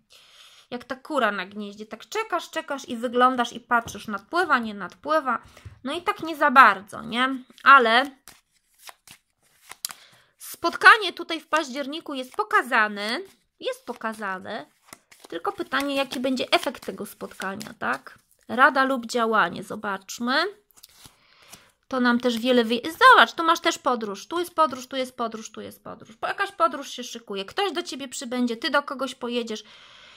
jak ta kura na gnieździe. Tak czekasz, czekasz i wyglądasz i patrzysz, nadpływa, nie nadpływa. No i tak nie za bardzo, nie? Ale Spotkanie tutaj w październiku jest pokazane. Jest pokazane. Tylko pytanie, jaki będzie efekt tego spotkania, tak? Rada lub działanie, zobaczmy. To nam też wiele wyjaśnia. Zobacz, tu masz też podróż. Tu jest podróż, tu jest podróż, tu jest podróż. Bo jakaś podróż się szykuje. Ktoś do ciebie przybędzie, ty do kogoś pojedziesz.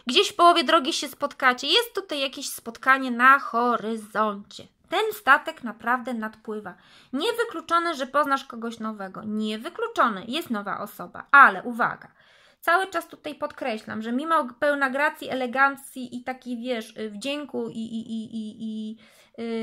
Gdzieś w połowie drogi się spotkacie. Jest tutaj jakieś spotkanie na horyzoncie ten statek naprawdę nadpływa. Niewykluczone, że poznasz kogoś nowego. Niewykluczone, jest nowa osoba, ale uwaga. Cały czas tutaj podkreślam, że mimo pełna gracji, elegancji i takiej, wiesz, y, wdzięku i, i, i, i, i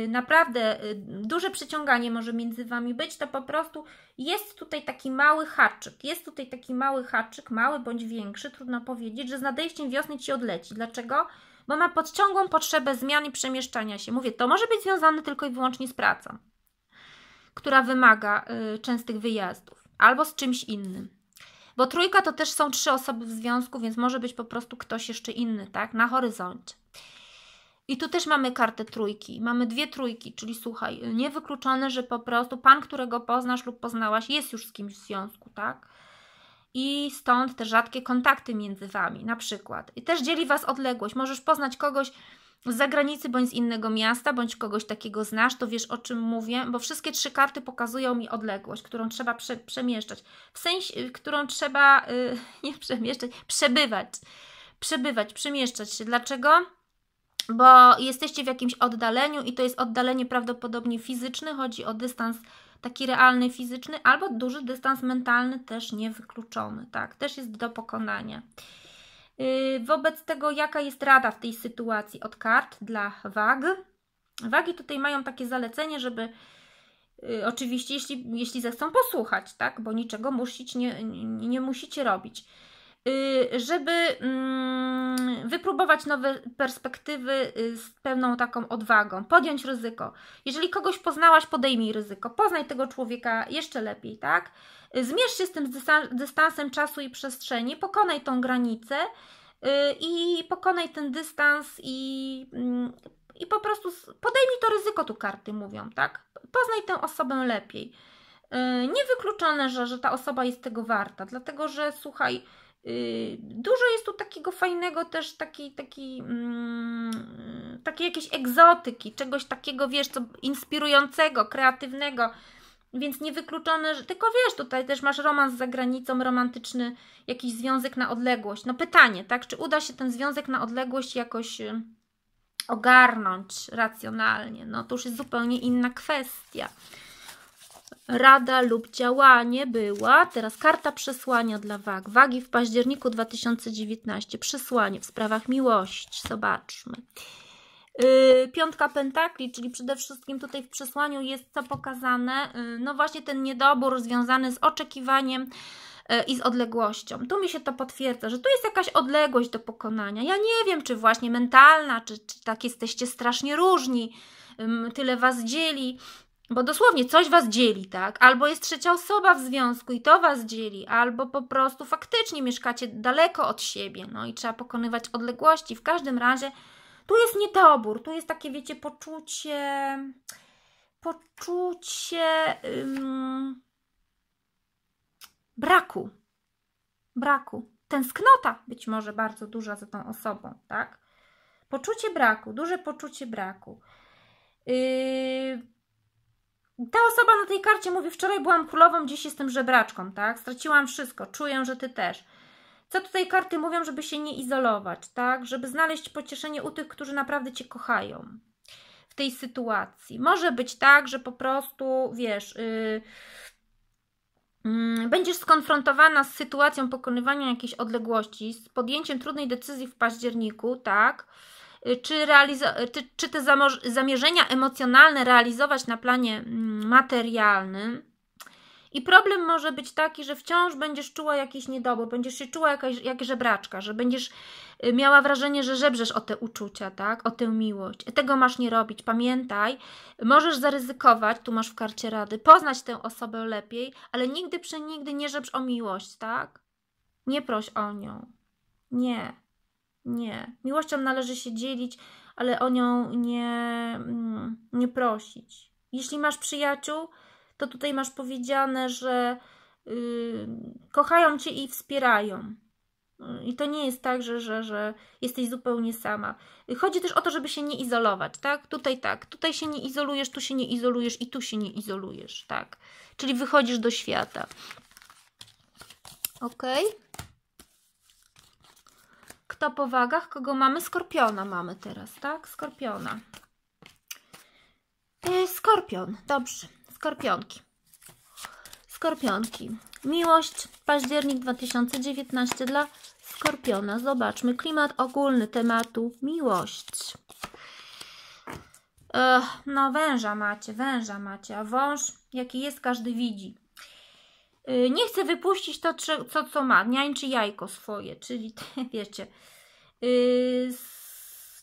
yy, naprawdę yy, duże przyciąganie może między Wami być, to po prostu jest tutaj taki mały haczyk. Jest tutaj taki mały haczyk, mały bądź większy, trudno powiedzieć, że z nadejściem wiosny Ci odleci. Dlaczego? bo ma podciągłą potrzebę zmian i przemieszczania się. Mówię, to może być związane tylko i wyłącznie z pracą, która wymaga y, częstych wyjazdów albo z czymś innym. Bo trójka to też są trzy osoby w związku, więc może być po prostu ktoś jeszcze inny, tak, na horyzoncie. I tu też mamy kartę trójki. Mamy dwie trójki, czyli słuchaj, y, niewykluczone, że po prostu pan, którego poznasz lub poznałaś, jest już z kimś w związku, tak? i stąd te rzadkie kontakty między wami, na przykład. I też dzieli was odległość. Możesz poznać kogoś z zagranicy bądź z innego miasta, bądź kogoś takiego znasz, to wiesz o czym mówię, bo wszystkie trzy karty pokazują mi odległość, którą trzeba prze, przemieszczać. W sensie, y, którą trzeba yy, <laughs> nie przemieszczać, przebywać. Przebywać, przemieszczać się. Dlaczego? Bo jesteście w jakimś oddaleniu i to jest oddalenie prawdopodobnie fizyczne, chodzi o dystans taki realny, fizyczny, albo duży dystans mentalny też niewykluczony, tak, też jest do pokonania. Y, wobec tego, jaka jest rada w tej sytuacji od kart dla wag? Wagi tutaj mają takie zalecenie, żeby y, oczywiście, jeśli, jeśli zechcą posłuchać, tak, bo niczego musić nie, nie, nie musicie robić Y, żeby mm, wypróbować nowe perspektywy y, z pewną taką odwagą, podjąć ryzyko. Jeżeli kogoś poznałaś, podejmij ryzyko, poznaj tego człowieka jeszcze lepiej, tak? Y, zmierz się z tym dystansem czasu i przestrzeni, pokonaj tą granicę i pokonaj ten dystans i, mm, i po prostu podejmij to ryzyko, tu karty mówią, tak? Poznaj tę osobę lepiej. Niewykluczone, że, że ta osoba jest tego warta, dlatego że słuchaj, Y, dużo jest tu takiego fajnego też, takiej, taki mm, takiej jakiejś egzotyki, czegoś takiego, wiesz, co inspirującego, kreatywnego, więc niewykluczone, że tylko wiesz, tutaj też masz romans z zagranicą, romantyczny jakiś związek na odległość. No pytanie, tak, czy uda się ten związek na odległość jakoś y, ogarnąć racjonalnie? No to już jest zupełnie inna kwestia rada lub działanie była, teraz karta przesłania dla wag. Wagi w październiku 2019, przesłanie w sprawach miłości, zobaczmy. Yy, piątka pentakli, czyli przede wszystkim tutaj w przesłaniu jest co pokazane, yy, no właśnie ten niedobór związany z oczekiwaniem, yy, i z odległością. Tu mi się to potwierdza, że tu jest jakaś odległość do pokonania. Ja nie wiem, czy właśnie mentalna, czy, czy tak jesteście strasznie różni, tyle was dzieli, bo dosłownie coś was dzieli, tak? Albo jest trzecia osoba w związku i to was dzieli, albo po prostu faktycznie mieszkacie daleko od siebie, no i trzeba pokonywać odległości. W każdym razie tu jest niedobór, tu jest takie, wiecie, poczucie. poczucie. Ym, braku. Braku. Tęsknota być może bardzo duża za tą osobą, tak? Poczucie braku, duże poczucie braku. Yy ta osoba na tej karcie mówi: Wczoraj byłam królową, dziś jestem żebraczką, tak? Straciłam wszystko, czuję, że ty też. Co tutaj karty mówią, żeby się nie izolować, tak? Żeby znaleźć pocieszenie u tych, którzy naprawdę cię kochają w tej sytuacji. Może być tak, że po prostu wiesz. Yy, Będziesz skonfrontowana z sytuacją pokonywania jakiejś odległości, z podjęciem trudnej decyzji w październiku, tak? Y, czy, y, czy te zamierzenia emocjonalne realizować na planie mm, materialnym. I problem może być taki, że wciąż będziesz czuła jakiś niedobór, będziesz się czuła jakaś, jak żebraczka, że będziesz y, miała wrażenie, że żebrzesz o te uczucia, tak? o tę miłość. Tego masz nie robić. Pamiętaj, możesz zaryzykować, tu masz w karcie rady, poznać tę osobę lepiej, ale nigdy przenigdy nie żebrz o miłość, tak? Nie proś o nią. Nie. Nie. Miłością należy się dzielić, ale o nią nie, mm, nie prosić. Jeśli masz przyjaciół, to tutaj masz powiedziane, że yy, kochają cię i wspierają. Y, I to nie jest tak, że, że, że jesteś zupełnie sama. Chodzi też o to, żeby się nie izolować, tak? Tutaj tak, tutaj się nie izolujesz, tu się nie izolujesz i tu się nie izolujesz, tak? Czyli wychodzisz do świata. Okej? Okay? kto po wagach, kogo mamy? Skorpiona mamy teraz, tak? Skorpiona. E, skorpion, dobrze. Skorpionki. Skorpionki. Miłość, październik 2019 dla Skorpiona. Zobaczmy, klimat ogólny tematu miłość. Ech, no węża macie, węża macie, a wąż jaki jest każdy widzi. Y, nie chce wypuścić to, co, co ma, niańczy jajko swoje, czyli <laughs> wiecie. Y,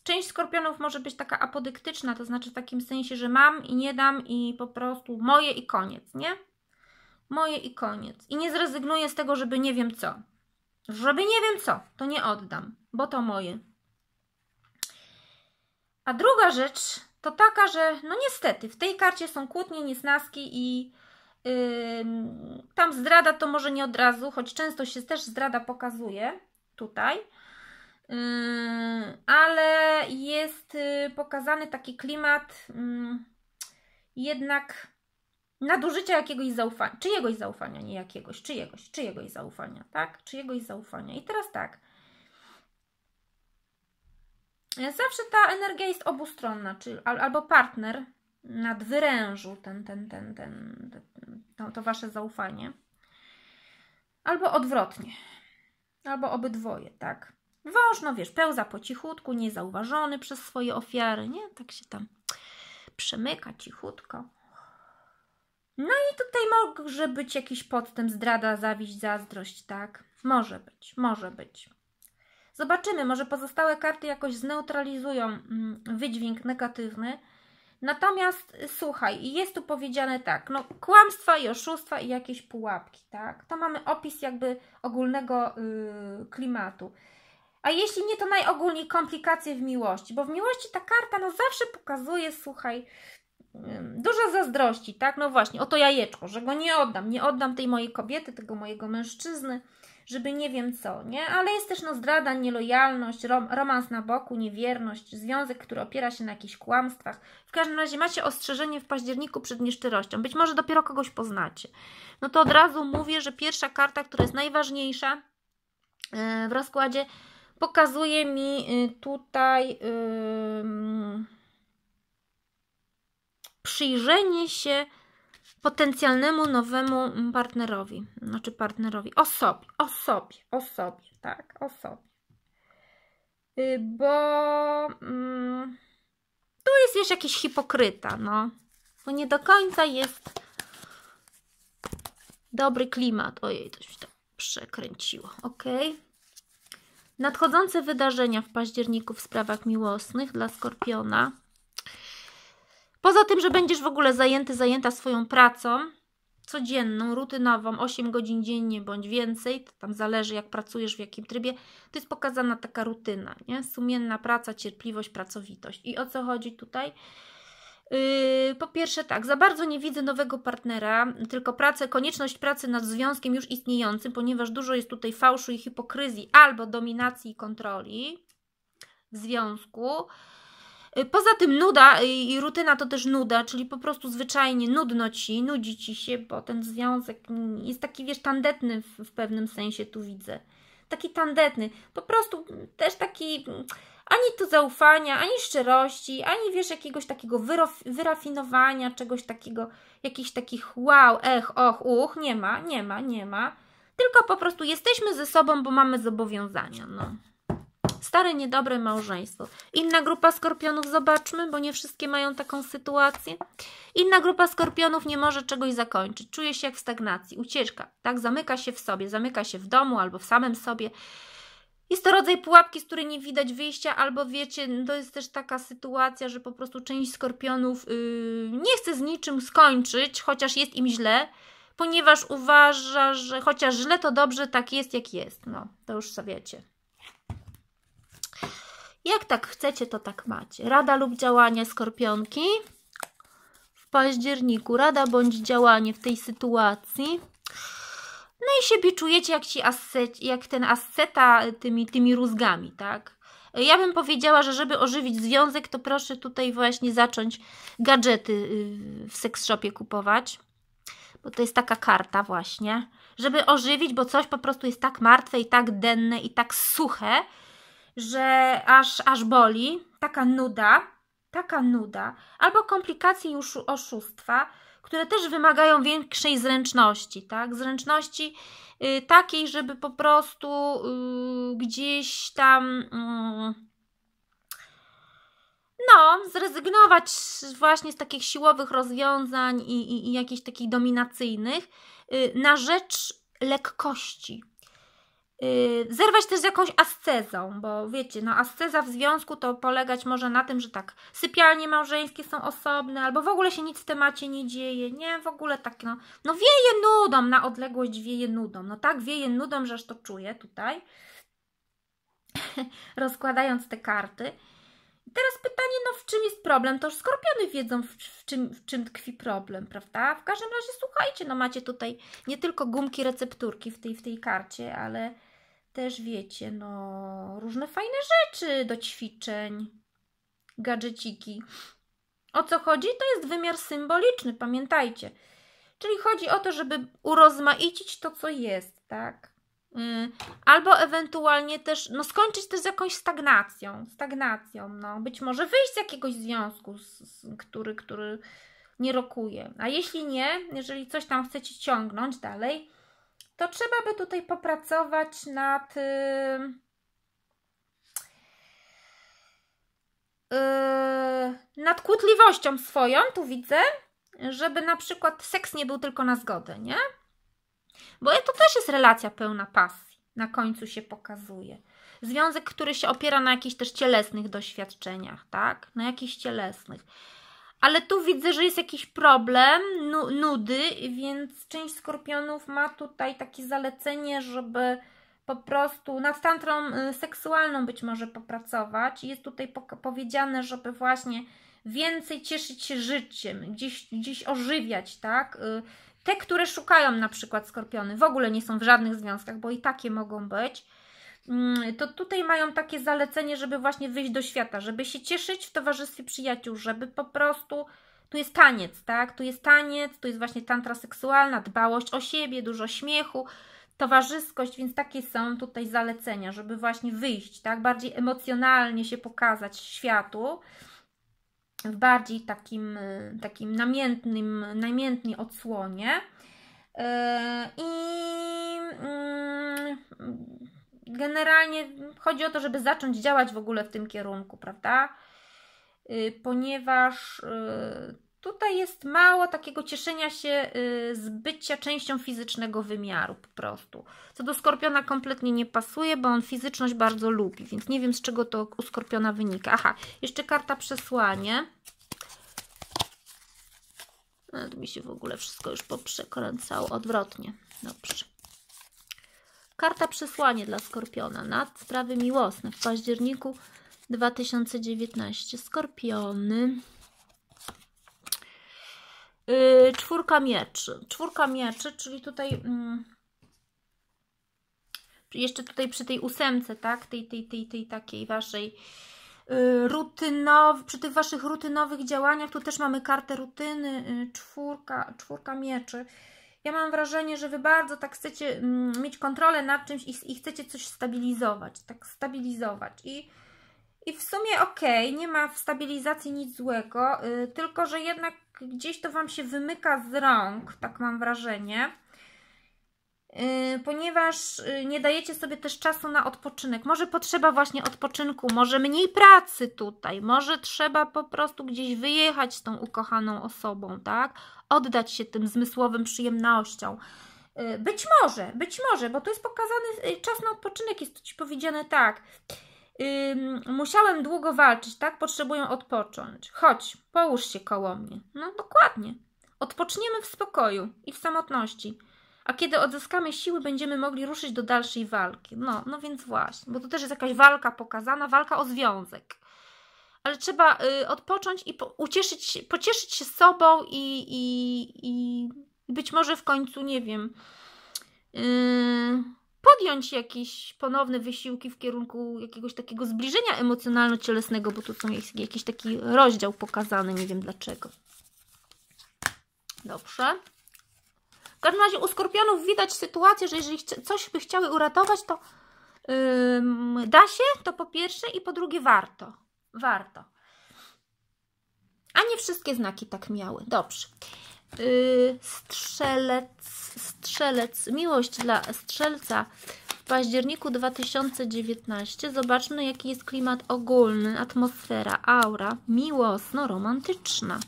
część skorpionów może być taka apodyktyczna, to znaczy w takim sensie, że mam i nie dam i po prostu moje i koniec, nie? Moje i koniec. I nie zrezygnuję z tego, żeby nie wiem co. Żeby nie wiem co, to nie oddam, bo to moje. A druga rzecz to taka, że no niestety w tej karcie są kłótnie, niesnaski i tam zdrada to może nie od razu, choć często się też zdrada pokazuje tutaj, ale jest y, pokazany taki klimat jednak nadużycia jakiegoś zaufania, czyjegoś zaufania, nie jakiegoś, czyjegoś, czyjegoś zaufania, tak? Czyjegoś zaufania. I teraz tak. Zawsze ta energia jest obustronna, czyli albo partner nadwyrężył ten, ten, ten, ten, to, to wasze zaufanie. Albo odwrotnie, albo obydwoje, tak. Wąż, no wiesz, pełza po cichutku, niezauważony przez swoje ofiary, nie? Tak się tam przemyka cichutko. No i tutaj może być jakiś podstęp, zdrada, zawiść, zazdrość, tak? Może być, może być. Zobaczymy, może pozostałe karty jakoś zneutralizują mm, wydźwięk negatywny, Natomiast y, słuchaj, jest tu powiedziane tak, no kłamstwa i oszustwa i jakieś pułapki, tak? To mamy opis jakby ogólnego yy, klimatu. A jeśli nie, to najogólniej komplikacje w miłości, bo w miłości ta karta no zawsze pokazuje, słuchaj, dużo zazdrości, tak? No właśnie, o to jajeczko, że go nie oddam, nie oddam tej mojej kobiety, tego mojego mężczyzny żeby nie wiem co, nie? Ale jest też no zdrada, nielojalność, rom, romans na boku, niewierność, związek, który opiera się na jakichś kłamstwach. W każdym razie macie ostrzeżenie w październiku przed nieszczerością. Być może dopiero kogoś poznacie. No to od razu mówię, że pierwsza karta, która jest najważniejsza e, w rozkładzie, pokazuje mi e, tutaj yy, przyjrzenie się potencjalnemu nowemu partnerowi, znaczy partnerowi, osobie, osobie, osobie, tak, osobie. Y, bo mm, tu jest jeszcze jakiś hipokryta, no, bo nie do końca jest dobry klimat. Ojej, to się tak przekręciło, ok? Nadchodzące wydarzenia w październiku w sprawach miłosnych dla Skorpiona Poza tym, że będziesz w ogóle zajęty, zajęta swoją pracą codzienną, rutynową, 8 godzin dziennie bądź więcej, to tam zależy jak pracujesz, w jakim trybie, to jest pokazana taka rutyna, nie? Sumienna praca, cierpliwość, pracowitość. I o co chodzi tutaj? Yy, po pierwsze, tak, za bardzo nie widzę nowego partnera, tylko pracę, konieczność pracy nad związkiem już istniejącym, ponieważ dużo jest tutaj fałszu i hipokryzji albo dominacji i kontroli w związku. Y, poza tym nuda i rutyna to też nuda, czyli po prostu zwyczajnie nudno ci, nudzi ci się, bo ten związek jest taki, wiesz, tandetny w, w pewnym sensie tu widzę. Taki tandetny, po prostu też taki ani tu zaufania, ani szczerości, ani wiesz, jakiegoś takiego wyrafinowania, czegoś takiego, jakichś takich wow, ech, och, uch, nie ma, nie ma, nie ma. Tylko po prostu jesteśmy ze sobą, bo mamy zobowiązania, no. Stare, niedobre małżeństwo. Inna grupa skorpionów, zobaczmy, bo nie wszystkie mają taką sytuację. Inna grupa skorpionów nie może czegoś zakończyć. Czuje się jak w stagnacji, ucieczka, tak? Zamyka się w sobie, zamyka się w domu albo w samym sobie. Jest to rodzaj pułapki, z której nie widać wyjścia, albo wiecie, to jest też taka sytuacja, że po prostu część skorpionów yy, nie chce z niczym skończyć, chociaż jest im źle, ponieważ uważa, że chociaż źle, to dobrze tak jest, jak jest. No, to już sobie. wiecie. Jak tak chcecie, to tak macie. Rada lub działanie skorpionki w październiku. Rada bądź działanie w tej sytuacji. No i siebie czujecie jak, ci ascet, jak ten asceta tymi, tymi rózgami, tak? Ja bym powiedziała, że żeby ożywić związek, to proszę tutaj właśnie zacząć gadżety yy, w seksshopie kupować. Bo to jest taka karta właśnie. Żeby ożywić, bo coś po prostu jest tak martwe i tak denne i tak suche, że aż, aż boli, taka nuda, taka nuda, albo komplikacje już oszustwa, które też wymagają większej zręczności, tak? Zręczności y, takiej, żeby po prostu y, gdzieś tam. Mm, no, zrezygnować właśnie z takich siłowych rozwiązań i, i, i jakichś takich dominacyjnych y, na rzecz lekkości, Yy, zerwać też z jakąś ascezą, bo wiecie, no asceza w związku to polegać może na tym, że tak, sypialnie małżeńskie są osobne, albo w ogóle się nic w temacie nie dzieje, nie, w ogóle tak, no, no wieje nudą, na odległość wieje nudą, no tak, wieje nudą, że aż to czuję tutaj, <laughs> rozkładając te karty. teraz pytanie, no w czym jest problem? To już skorpiony wiedzą, w, w, czym, w czym tkwi problem, prawda? W każdym razie słuchajcie, no macie tutaj nie tylko gumki recepturki w tej, w tej karcie, ale też wiecie, no, różne fajne rzeczy do ćwiczeń, gadżeciki. O co chodzi? To jest wymiar symboliczny, pamiętajcie. Czyli chodzi o to, żeby urozmaicić to, co jest, tak? Mm, albo ewentualnie też, no skończyć to z jakąś stagnacją, stagnacją, no. Być może wyjść z jakiegoś związku, z, z, który, który nie rokuje. A jeśli nie, jeżeli coś tam chcecie ciągnąć dalej, to trzeba by tutaj popracować nad y, y, nad kłótliwością swoją, tu widzę, żeby na przykład seks nie był tylko na zgodę, nie? Bo to też jest relacja pełna pasji, na końcu się pokazuje. Związek, który się opiera na jakichś też cielesnych doświadczeniach, tak? Na jakichś cielesnych ale tu widzę, że jest jakiś problem, nudy, więc część skorpionów ma tutaj takie zalecenie, żeby po prostu nad tantrą y, seksualną być może popracować. Jest tutaj powiedziane, żeby właśnie więcej cieszyć się życiem, gdzieś, gdzieś ożywiać, tak? Y, te, które szukają na przykład skorpiony, w ogóle nie są w żadnych związkach, bo i takie mogą być Mm, to tutaj mają takie zalecenie, żeby właśnie wyjść do świata, żeby się cieszyć w towarzystwie przyjaciół, żeby po prostu. Tu jest taniec, tak? Tu jest taniec, tu jest właśnie tantra seksualna, dbałość o siebie, dużo śmiechu, towarzyskość, więc takie są tutaj zalecenia, żeby właśnie wyjść, tak? Bardziej emocjonalnie się pokazać światu w bardziej takim, y, takim namiętnym, namiętnej odsłonie. Y, I mm, generalnie chodzi o to, żeby zacząć działać w ogóle w tym kierunku, prawda? Y, ponieważ y, tutaj jest mało takiego cieszenia się y, z bycia częścią fizycznego wymiaru po prostu. Co do skorpiona kompletnie nie pasuje, bo on fizyczność bardzo lubi, więc nie wiem z czego to u skorpiona wynika. Aha, jeszcze karta przesłanie. No, tu mi się w ogóle wszystko już poprzekręcało odwrotnie. Dobrze. Karta przesłanie dla Skorpiona nad sprawy miłosne w październiku 2019. Skorpiony. Yy, czwórka mieczy. Czwórka mieczy, czyli tutaj... Yy, jeszcze tutaj przy tej ósemce, tak? Tej, tej, tej, tej takiej waszej yy, przy tych waszych rutynowych działaniach, tu też mamy kartę rutyny, yy, czwórka, czwórka mieczy ja mam wrażenie, że Wy bardzo tak chcecie mm, mieć kontrolę nad czymś i, i chcecie coś stabilizować, tak stabilizować i i w sumie okej, okay, nie ma w stabilizacji nic złego, yy, tylko że jednak gdzieś to Wam się wymyka z rąk, tak mam wrażenie. Y, ponieważ y, nie dajecie sobie też czasu na odpoczynek. Może potrzeba właśnie odpoczynku, może mniej pracy tutaj, może trzeba po prostu gdzieś wyjechać z tą ukochaną osobą, tak? Oddać się tym zmysłowym przyjemnościom. Y, być może, być może, bo tu jest pokazany czas na odpoczynek, jest tu Ci powiedziane tak. musiałem długo walczyć, tak? Potrzebuję odpocząć. Chodź, połóż się koło mnie. No dokładnie. Odpoczniemy w spokoju i w samotności a kiedy odzyskamy siły, będziemy mogli ruszyć do dalszej walki. No, no więc właśnie, bo to też jest jakaś walka pokazana, walka o związek. Ale trzeba y, odpocząć i po, ucieszyć, się, pocieszyć się sobą i, i, i być może w końcu, nie wiem, y, podjąć jakieś ponowne wysiłki w kierunku jakiegoś takiego zbliżenia emocjonalno-cielesnego, bo tu są jakiś taki rozdział pokazany, nie wiem dlaczego. Dobrze każdym razie u skorpionów widać sytuację, że jeżeli coś by chciały uratować, to yy, da się, to po pierwsze i po drugie warto. Warto. A nie wszystkie znaki tak miały. Dobrze. Yy, strzelec, strzelec, miłość dla strzelca w październiku 2019. Zobaczmy, jaki jest klimat ogólny, atmosfera, aura, miłosno-romantyczna.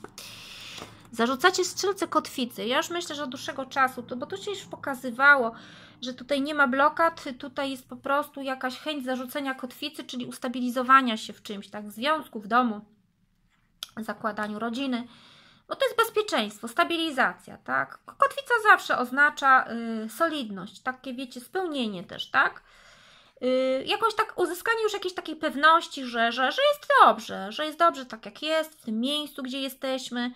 Zarzucacie strzelce kotwicy. Ja już myślę, że od dłuższego czasu, to, bo to się już pokazywało, że tutaj nie ma blokad, tutaj jest po prostu jakaś chęć zarzucenia kotwicy, czyli ustabilizowania się w czymś, tak? W związku, w domu, zakładaniu rodziny. Bo to jest bezpieczeństwo, stabilizacja, tak? Kotwica zawsze oznacza y, solidność, takie wiecie, spełnienie też, tak? Yy, jakoś tak uzyskanie już jakiejś takiej pewności, że, że, że jest dobrze, że jest dobrze tak jak jest, w tym miejscu, gdzie jesteśmy,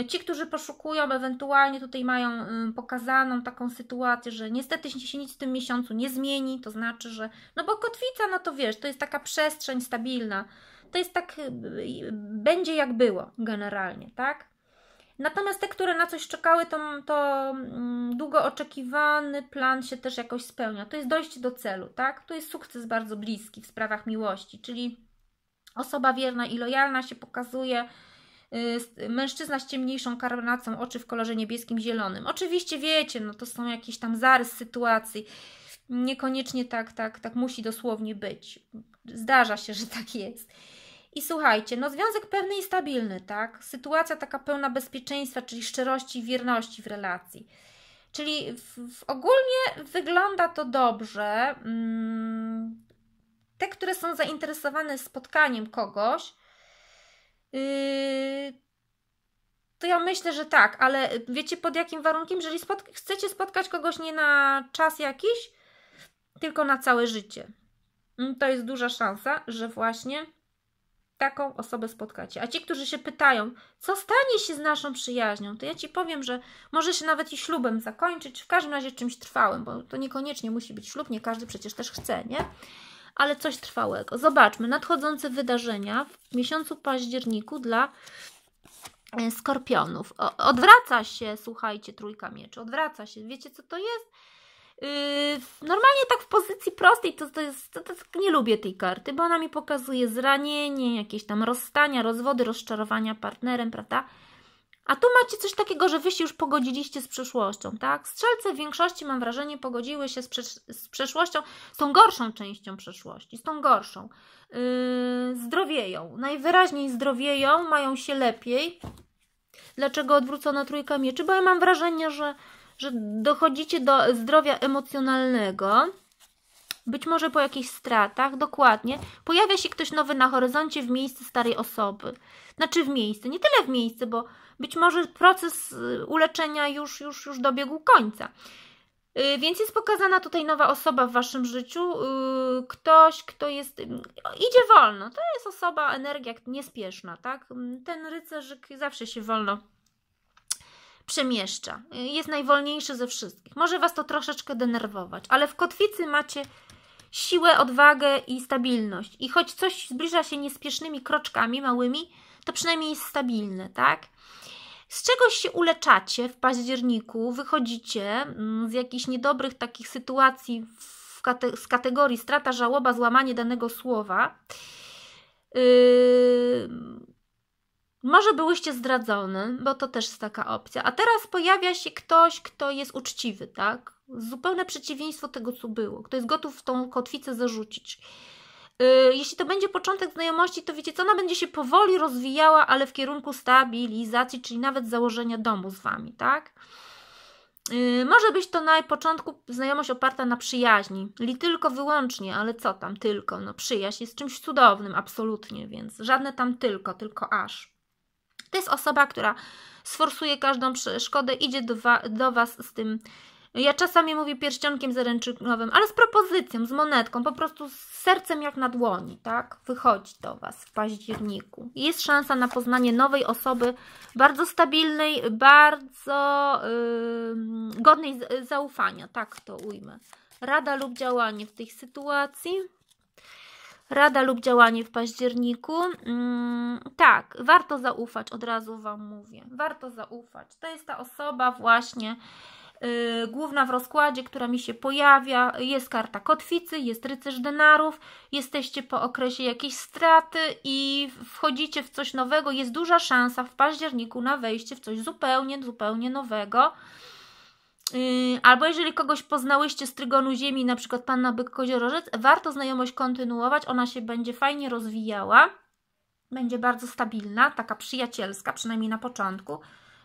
Y, ci, którzy poszukują, ewentualnie tutaj mają y, pokazaną taką sytuację, że niestety się nic w tym miesiącu nie zmieni, to znaczy, że no bo kotwica, no to wiesz, to jest taka przestrzeń stabilna, to jest tak, y, będzie jak było generalnie, tak? Natomiast te, które na coś czekały, to, to mm, długo oczekiwany plan się też jakoś spełnia. To jest dojście do celu, tak? To jest sukces bardzo bliski w sprawach miłości, czyli osoba wierna i lojalna się pokazuje, Y, mężczyzna z ciemniejszą karnacą, oczy w kolorze niebieskim, zielonym. Oczywiście wiecie, no to są jakieś tam zarys sytuacji. Niekoniecznie tak, tak, tak musi dosłownie być. Zdarza się, że tak jest. I słuchajcie, no związek pewny i stabilny, tak? Sytuacja taka pełna bezpieczeństwa, czyli szczerości i wierności w relacji. Czyli w, w ogólnie wygląda to dobrze. Mm, te, które są zainteresowane spotkaniem kogoś, Yy, to ja myślę, że tak, ale wiecie pod jakim warunkiem? Jeżeli spot chcecie spotkać kogoś nie na czas jakiś, tylko na całe życie, mm, to jest duża szansa, że właśnie taką osobę spotkacie. A ci, którzy się pytają, co stanie się z naszą przyjaźnią, to ja ci powiem, że może się nawet i ślubem zakończyć, w każdym razie czymś trwałym, bo to niekoniecznie musi być ślub, nie każdy przecież też chce, nie? ale coś trwałego. Zobaczmy nadchodzące wydarzenia w miesiącu październiku dla e, skorpionów. O, odwraca się, słuchajcie, trójka mieczy, odwraca się. Wiecie, co to jest? Y, normalnie tak w pozycji prostej, to, to jest, to, to, nie lubię tej karty, bo ona mi pokazuje zranienie, jakieś tam rozstania, rozwody, rozczarowania partnerem, prawda? A tu macie coś takiego, że wy się już pogodziliście z przeszłością, tak? Strzelce w większości, mam wrażenie, pogodziły się z, przesz z przeszłością, z tą gorszą częścią przeszłości, z tą gorszą. Yy, zdrowieją, najwyraźniej zdrowieją, mają się lepiej. Dlaczego odwrócona trójka mieczy? Bo ja mam wrażenie, że, że dochodzicie do zdrowia emocjonalnego być może po jakichś stratach, dokładnie, pojawia się ktoś nowy na horyzoncie w miejsce starej osoby. Znaczy w miejsce, nie tyle w miejsce, bo być może proces y, uleczenia już, już, już dobiegł końca. Y, więc jest pokazana tutaj nowa osoba w waszym życiu, y, ktoś, kto jest. idzie wolno. To jest osoba, energia niespieszna, tak? Mm, ten rycerzyk zawsze się wolno przemieszcza. Jest najwolniejszy ze wszystkich. Może was to troszeczkę denerwować, ale w kotwicy macie siłę, odwagę i stabilność. I choć coś zbliża się niespiesznymi kroczkami małymi, to przynajmniej jest stabilne, tak? Z czegoś się uleczacie w październiku, wychodzicie mm, z jakichś niedobrych takich sytuacji kate z kategorii strata, żałoba, złamanie danego słowa. Yy... Może byłyście zdradzone, bo to też jest taka opcja. A teraz pojawia się ktoś, kto jest uczciwy, tak? Zupełne przeciwieństwo tego, co było. Kto jest gotów tą kotwicę zarzucić. Y, jeśli to będzie początek znajomości, to wiecie co, ona będzie się powoli rozwijała, ale w kierunku stabilizacji, czyli nawet założenia domu z Wami, tak? Y, może być to na początku znajomość oparta na przyjaźni, li tylko wyłącznie, ale co tam tylko, no przyjaźń jest czymś cudownym, absolutnie, więc żadne tam tylko, tylko aż. To jest osoba, która sforsuje każdą przeszkodę, idzie do, wa do Was z tym no ja czasami mówię pierścionkiem zaręczynowym, ale z propozycją, z monetką, po prostu z sercem jak na dłoni, tak? Wychodzi do Was w październiku. Jest szansa na poznanie nowej osoby, bardzo stabilnej, bardzo yy, godnej zaufania, tak to ujmę. Rada lub działanie w tej sytuacji rada lub działanie w październiku. Mm, tak, warto zaufać, od razu Wam mówię. Warto zaufać. To jest ta osoba właśnie, Y, główna w rozkładzie, która mi się pojawia, jest karta kotwicy, jest rycerz denarów, jesteście po okresie jakiejś straty i wchodzicie w coś nowego, jest duża szansa w październiku na wejście w coś zupełnie, zupełnie nowego. Y, albo jeżeli kogoś poznałyście z Trygonu Ziemi, na przykład Panna Byk Koziorożec, warto znajomość kontynuować, ona się będzie fajnie rozwijała, będzie bardzo stabilna, taka przyjacielska, przynajmniej na początku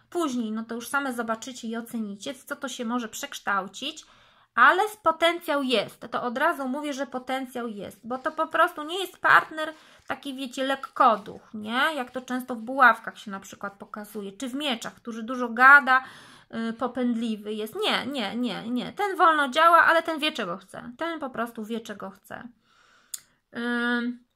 Później, no to już same zobaczycie i ocenicie, co to się może przekształcić, ale potencjał jest. To od razu mówię, że potencjał jest, bo to po prostu nie jest partner taki, wiecie, lekkoduch, nie? Jak to często w buławkach się na przykład pokazuje, czy w mieczach, który dużo gada, yy, popędliwy jest. Nie, nie, nie, nie. Ten wolno działa, ale ten wie, czego chce. Ten po prostu wie, czego chce. Yy.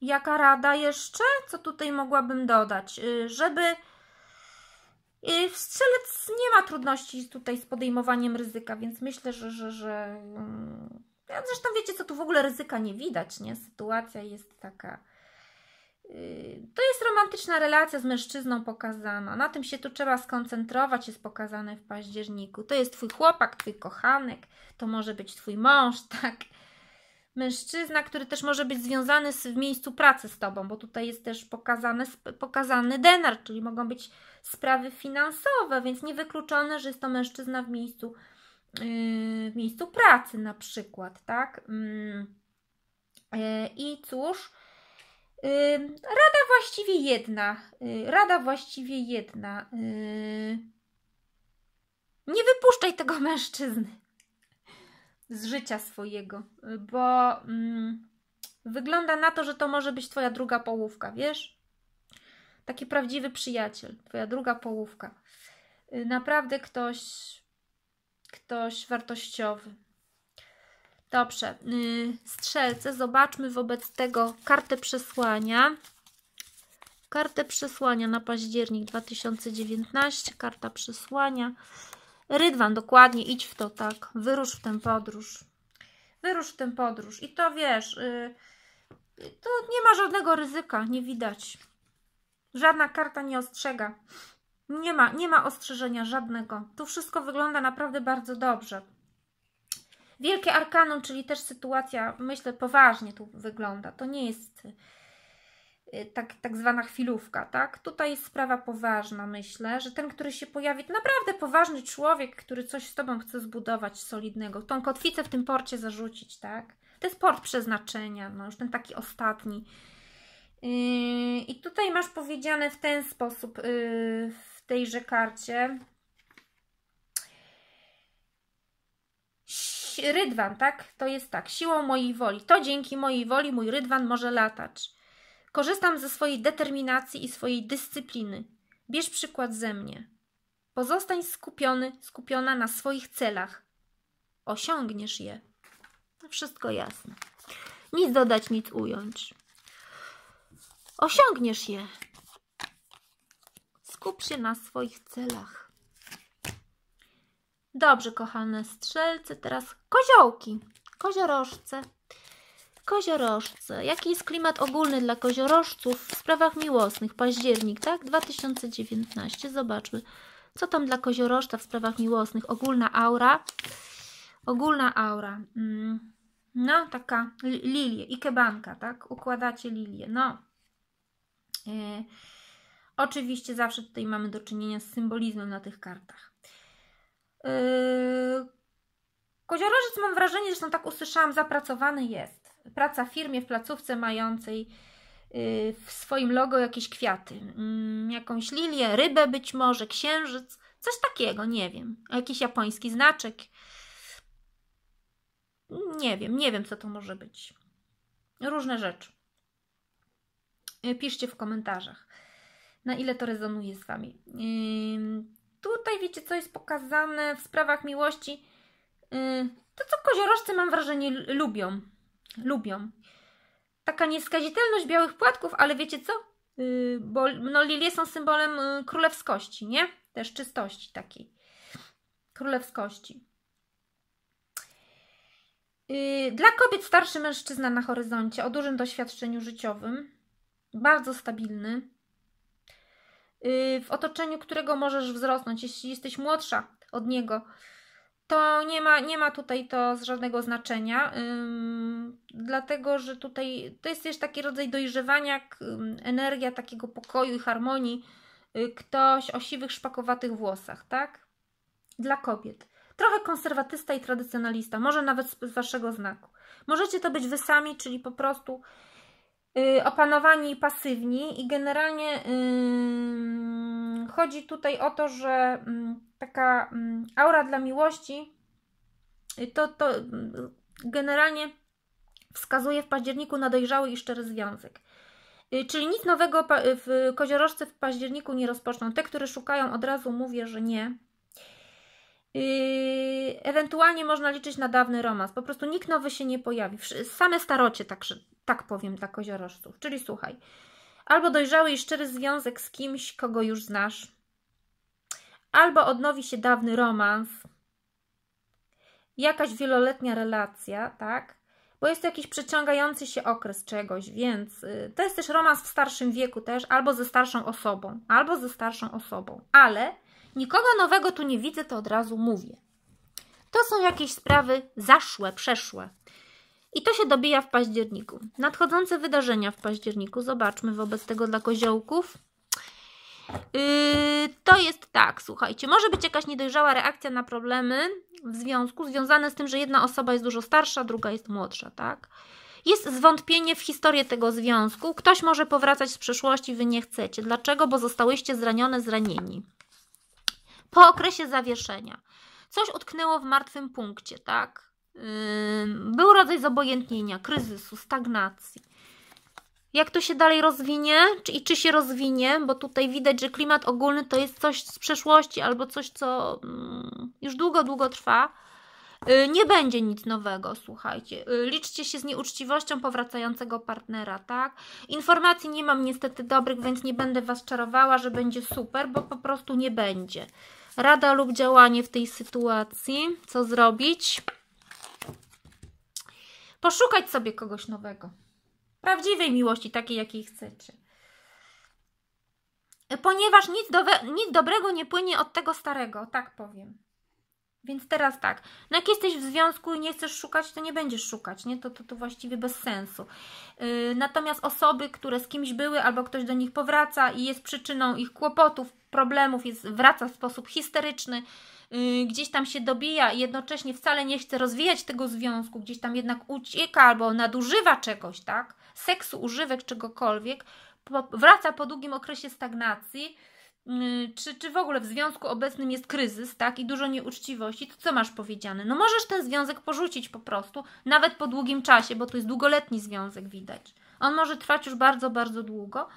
Jaka rada jeszcze? Co tutaj mogłabym dodać? Y, żeby y, strzelec nie ma trudności tutaj z podejmowaniem ryzyka, więc myślę, że, że, że... Mm, zresztą wiecie co, tu w ogóle ryzyka nie widać, nie? Sytuacja jest taka... Y, to jest romantyczna relacja z mężczyzną pokazana. Na tym się tu trzeba skoncentrować, jest pokazane w październiku. To jest twój chłopak, twój kochanek, to może być twój mąż, <laughs> tak? mężczyzna, który też może być związany z, w miejscu pracy z tobą, bo tutaj jest też pokazany pokazany denar, czyli mogą być sprawy finansowe, więc niewykluczone, że jest to mężczyzna w miejscu, yy, w miejscu pracy na przykład, tak? Mm. Yy, I cóż, yy, rada właściwie jedna, yy, rada właściwie jedna. Yy. nie wypuszczaj tego <laughs> mężczyzny z życia swojego, y, bo mm, wygląda na to, że to może być Twoja druga połówka, wiesz? Taki prawdziwy przyjaciel, Twoja druga połówka. Y, naprawdę ktoś, ktoś wartościowy. Dobrze, y, strzelce, zobaczmy wobec tego kartę przesłania. Kartę przesłania na październik 2019, karta przesłania. Rydwan, dokładnie, idź w to, tak. Wyrusz w tę podróż. Wyrusz w tę podróż. I to wiesz, yy, to nie ma żadnego ryzyka, nie widać. Żadna karta nie ostrzega. Nie ma, nie ma ostrzeżenia żadnego. Tu wszystko wygląda naprawdę bardzo dobrze. Wielkie arkanum, czyli też sytuacja, myślę, poważnie tu wygląda. To nie jest Y, tak, tak zwana chwilówka, tak? Tutaj jest sprawa poważna, myślę, że ten, który się pojawi, to naprawdę poważny człowiek, który coś z Tobą chce zbudować solidnego, tą kotwicę w tym porcie zarzucić, tak? To jest port przeznaczenia, no już ten taki ostatni. Yy, I tutaj masz powiedziane w ten sposób yy, w tejże karcie. Rydwan, tak? To jest tak, siłą mojej woli. To dzięki mojej woli mój rydwan może latać Korzystam ze swojej determinacji i swojej dyscypliny. Bierz przykład ze mnie. Pozostań skupiony, skupiona na swoich celach. Osiągniesz je. Wszystko jasne. Nic dodać, nic ująć. Osiągniesz je. Skup się na swoich celach. Dobrze, kochane strzelce, teraz koziołki, koziorożce. Koziorożce. Jaki jest klimat ogólny dla koziorożców w sprawach miłosnych? Październik, tak? 2019. Zobaczmy, co tam dla koziorożca w sprawach miłosnych. Ogólna aura. Ogólna aura. Mm. No, taka lilie, ikebanka, tak? Układacie lilię. No. E oczywiście zawsze tutaj mamy do czynienia z symbolizmem na tych kartach. Yy, Koziorożec mam wrażenie, że tak usłyszałam, zapracowany jest praca w firmie, w placówce mającej y, w swoim logo jakieś kwiaty, mm, jakąś lilię, rybę być może, księżyc, coś takiego, nie wiem. Jakiś japoński znaczek. Nie wiem, nie wiem co to może być. Różne rzeczy. Y, piszcie w komentarzach, na ile to rezonuje z Wami. Tutaj wiecie, co jest pokazane w sprawach miłości. Y, to, co koziorożcy, mam wrażenie, lubią lubią. Taka nieskazitelność białych płatków, ale wiecie co? Y, bo no, lilie są symbolem y, królewskości, nie? Też czystości takiej. Królewskości. Y, dla kobiet starszy mężczyzna na horyzoncie o dużym doświadczeniu życiowym, bardzo stabilny, w otoczeniu którego możesz wzrosnąć. Jeśli jesteś młodsza od niego, to nie ma, nie ma tutaj to z żadnego znaczenia, dlatego że tutaj to jest też taki rodzaj dojrzewania, energia takiego pokoju i harmonii. Y, ktoś o siwych, szpakowatych włosach, tak? Dla kobiet. Trochę konserwatysta i tradycjonalista, może nawet z, waszego znaku. Możecie to być wy sami, czyli po prostu y, opanowani i pasywni, i generalnie. Yy chodzi tutaj o to, że mm, taka mm, aura dla miłości y, to, to mm, generalnie wskazuje w październiku na dojrzały i szczery związek. Y, czyli nic nowego w koziorożce w październiku nie rozpoczną. Te, które szukają, od razu mówię, że nie. Y, ewentualnie można liczyć na dawny romans. Po prostu nikt nowy się nie pojawi. Same starocie, tak, tak powiem, dla koziorożców. Czyli słuchaj, albo dojrzały i szczery związek z kimś, kogo już znasz, albo odnowi się dawny romans, jakaś wieloletnia relacja, tak? Bo jest to jakiś przeciągający się okres czegoś, więc y, to jest też romans w starszym wieku też, albo ze starszą osobą, albo ze starszą osobą, ale nikogo nowego tu nie widzę, to od razu mówię. To są jakieś sprawy zaszłe, przeszłe. I to się dobija w październiku. Nadchodzące wydarzenia w październiku, zobaczmy wobec tego dla koziołków. Yy, to jest tak, słuchajcie, może być jakaś niedojrzała reakcja na problemy w związku związane z tym, że jedna osoba jest dużo starsza, druga jest młodsza, tak? Jest zwątpienie w historię tego związku. Ktoś może powracać z przeszłości, wy nie chcecie. Dlaczego? Bo zostałyście zranione, zranieni. Po okresie zawieszenia. Coś utknęło w martwym punkcie, tak? był rodzaj zobojętnienia, kryzysu, stagnacji. Jak to się dalej rozwinie czy, i czy się rozwinie, bo tutaj widać, że klimat ogólny to jest coś z przeszłości albo coś, co mm, już długo, długo trwa. Y, nie będzie nic nowego, słuchajcie. Y, liczcie się z nieuczciwością powracającego partnera, tak? Informacji nie mam niestety dobrych, więc nie będę Was czarowała, że będzie super, bo po prostu nie będzie. Rada lub działanie w tej sytuacji, co zrobić? Poszukać sobie kogoś nowego. Prawdziwej miłości, takiej, jakiej chcecie. Ponieważ nic, nic dobrego nie płynie od tego starego, tak powiem. Więc teraz tak, no jak jesteś w związku i nie chcesz szukać, to nie będziesz szukać, nie? To, to, to właściwie bez sensu. Yy, natomiast osoby, które z kimś były albo ktoś do nich powraca i jest przyczyną ich kłopotów, problemów, jest, wraca w sposób histeryczny, yy, gdzieś tam się dobija i jednocześnie wcale nie chce rozwijać tego związku, gdzieś tam jednak ucieka albo nadużywa czegoś, tak? Seksu, używek, czegokolwiek, po, wraca po długim okresie stagnacji, Y, czy, czy w ogóle w związku obecnym jest kryzys, tak, i dużo nieuczciwości, to co masz powiedziane? No możesz ten związek porzucić po prostu, nawet po długim czasie, bo to jest długoletni związek, widać. On może trwać już bardzo, bardzo długo.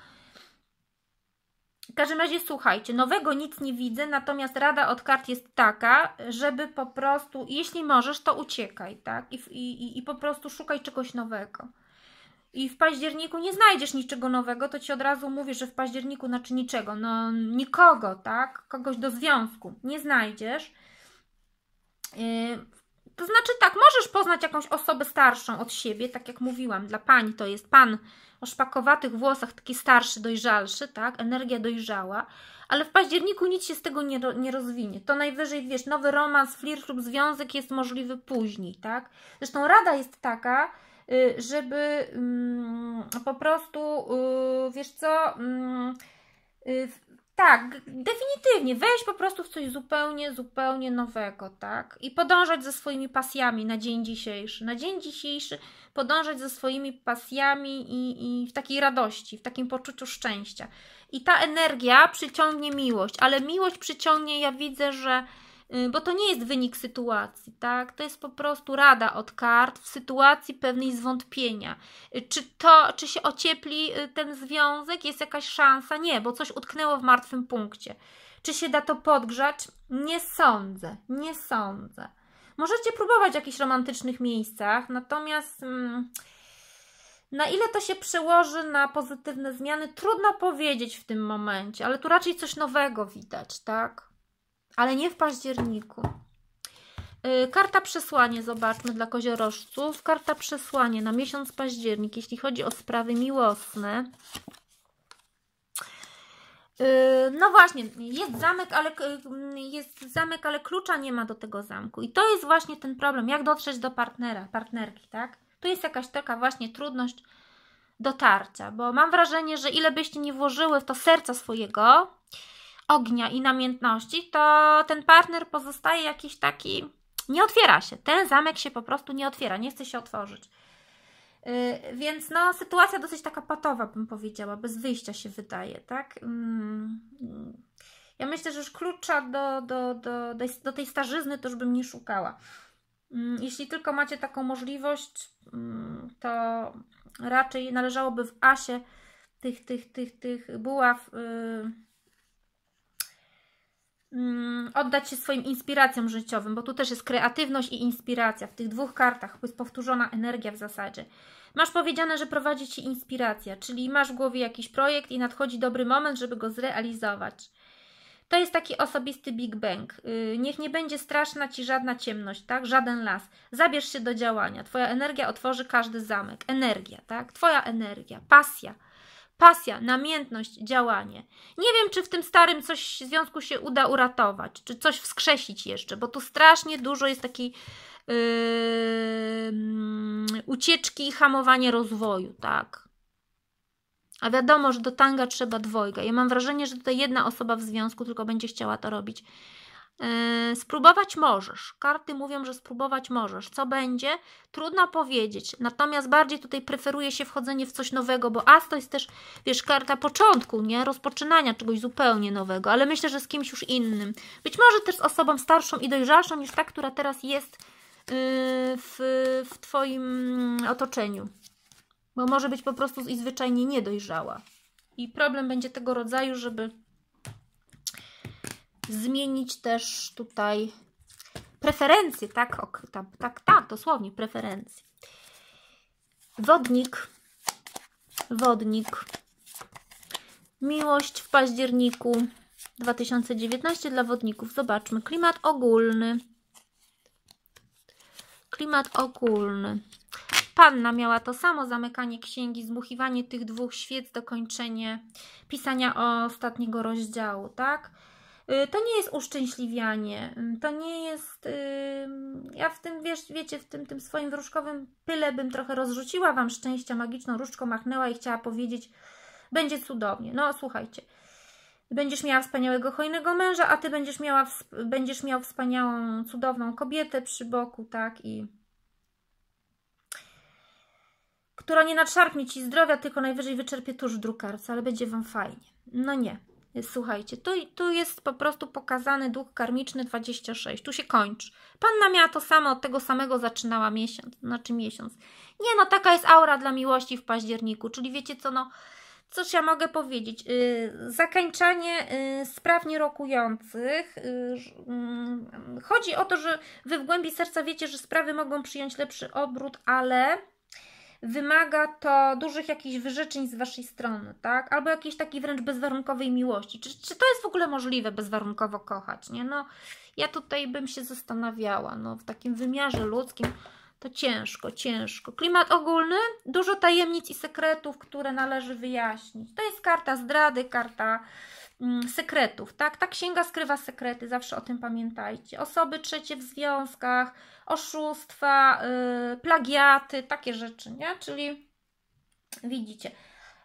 W każdym razie słuchajcie, nowego nic nie widzę, natomiast rada od kart jest taka, żeby po prostu, jeśli możesz, to uciekaj, tak? I, i, i po prostu szukaj czegoś nowego i w październiku nie znajdziesz niczego nowego, to ci od razu mówię, że w październiku znaczy niczego, no nikogo, tak? Kogoś do związku nie znajdziesz. Yy, to znaczy tak, możesz poznać jakąś osobę starszą od siebie, tak jak mówiłam, dla pań to jest pan o szpakowatych włosach, taki starszy, dojrzalszy, tak? Energia dojrzała, ale w październiku nic się z tego nie, nie rozwinie. To najwyżej, wiesz, nowy romans, flirt lub związek jest możliwy później, tak? Zresztą rada jest taka, Y, żeby mm, po prostu, y, wiesz co, mm, y, tak, definitywnie, wejść po prostu w coś zupełnie, zupełnie nowego, tak? I podążać ze swoimi pasjami na dzień dzisiejszy. Na dzień dzisiejszy podążać ze swoimi pasjami i, i w takiej radości, w takim poczuciu szczęścia. I ta energia przyciągnie miłość, ale miłość przyciągnie, ja widzę, że Y, bo to nie jest wynik sytuacji, tak? To jest po prostu rada od kart w sytuacji pewnej zwątpienia. Y, czy to, czy się ociepli y, ten związek, jest jakaś szansa? Nie, bo coś utknęło w martwym punkcie. Czy się da to podgrzać? Nie sądzę, nie sądzę. Możecie próbować w jakichś romantycznych miejscach, natomiast mm, na ile to się przełoży na pozytywne zmiany, trudno powiedzieć w tym momencie, ale tu raczej coś nowego widać, tak? ale nie w październiku. Y, karta przesłanie, zobaczmy dla koziorożców. Karta przesłanie na miesiąc październik, jeśli chodzi o sprawy miłosne. Y, no właśnie, jest zamek, ale, y, jest zamek, ale klucza nie ma do tego zamku. I to jest właśnie ten problem, jak dotrzeć do partnera, partnerki, tak? Tu jest jakaś taka właśnie trudność dotarcia, bo mam wrażenie, że ile byście nie włożyły w to serca swojego, ognia i namiętności, to ten partner pozostaje jakiś taki. Nie otwiera się. Ten zamek się po prostu nie otwiera, nie chce się otworzyć. Y, więc no, sytuacja dosyć taka patowa, bym powiedziała, bez wyjścia się wydaje, tak? Mm. Ja myślę, że już klucza do, do, do, do tej starzyzny to już bym nie szukała. Mm, jeśli tylko macie taką możliwość, mm, to raczej należałoby w asie tych, tych, tych, tych buław y, Mm, oddać się swoim inspiracjom życiowym, bo tu też jest kreatywność i inspiracja. W tych dwóch kartach jest powtórzona energia w zasadzie. Masz powiedziane, że prowadzi Ci inspiracja, czyli masz w głowie jakiś projekt i nadchodzi dobry moment, żeby go zrealizować. To jest taki osobisty Big Bang. Y, niech nie będzie straszna Ci żadna ciemność, tak? Żaden las. Zabierz się do działania. Twoja energia otworzy każdy zamek. Energia, tak? Twoja energia, pasja Pasja, namiętność, działanie. Nie wiem, czy w tym starym coś związku się uda uratować, czy coś wskrzesić jeszcze, bo tu strasznie dużo jest takiej yy, ucieczki i hamowania rozwoju, tak. A wiadomo, że do tanga trzeba dwojga. Ja mam wrażenie, że tutaj jedna osoba w związku tylko będzie chciała to robić. Yy, spróbować możesz. Karty mówią, że spróbować możesz. Co będzie? Trudno powiedzieć. Natomiast bardziej tutaj preferuje się wchodzenie w coś nowego, bo as to jest też, wiesz, karta początku, nie? Rozpoczynania czegoś zupełnie nowego, ale myślę, że z kimś już innym. Być może też z osobą starszą i dojrzalszą niż ta, która teraz jest yy, w, w Twoim otoczeniu. Bo może być po prostu i zwyczajnie niedojrzała. I problem będzie tego rodzaju, żeby zmienić też tutaj preferencje, tak, tak, tak, tak, dosłownie preferencje. Wodnik, wodnik, miłość w październiku 2019 dla wodników. Zobaczmy, klimat ogólny, klimat ogólny. Panna miała to samo, zamykanie księgi, zmuchiwanie tych dwóch świec, dokończenie pisania ostatniego rozdziału, tak? Y, to nie jest uszczęśliwianie, mm, to nie jest. Ja w tym, wiesz, wiecie, w tym, tym swoim wróżkowym pyle bym trochę rozrzuciła Wam szczęścia magiczną, różdżką machnęła i chciała powiedzieć: będzie cudownie. No, słuchajcie. Będziesz miała wspaniałego, hojnego męża, a ty będziesz, miała, będziesz miał wspaniałą, cudowną kobietę przy boku, tak? I która nie nadszarpnie ci zdrowia, tylko najwyżej wyczerpie tuż w drukarce, ale będzie wam fajnie. No nie, Słuchajcie, tu, tu jest po prostu pokazany dług karmiczny 26, tu się kończy. Panna miała to samo, od tego samego zaczynała miesiąc, znaczy miesiąc. Nie no, taka jest aura dla miłości w październiku, czyli wiecie co, no, coś ja mogę powiedzieć, yy, zakańczanie yy, spraw nierokujących, yy, chodzi o to, że Wy w głębi serca wiecie, że sprawy mogą przyjąć lepszy obrót, ale wymaga to dużych jakichś wyrzeczeń z Waszej strony, tak? Albo jakiejś takiej wręcz bezwarunkowej miłości. Czy, czy to jest w ogóle możliwe bezwarunkowo kochać, nie? No, ja tutaj bym się zastanawiała, no, w takim wymiarze ludzkim to ciężko, ciężko. Klimat ogólny, dużo tajemnic i sekretów, które należy wyjaśnić. To jest karta zdrady, karta Mm, sekretów, tak? Ta księga skrywa sekrety, zawsze o tym pamiętajcie. Osoby trzecie w związkach, oszustwa, yy, plagiaty, takie rzeczy, nie? Czyli widzicie,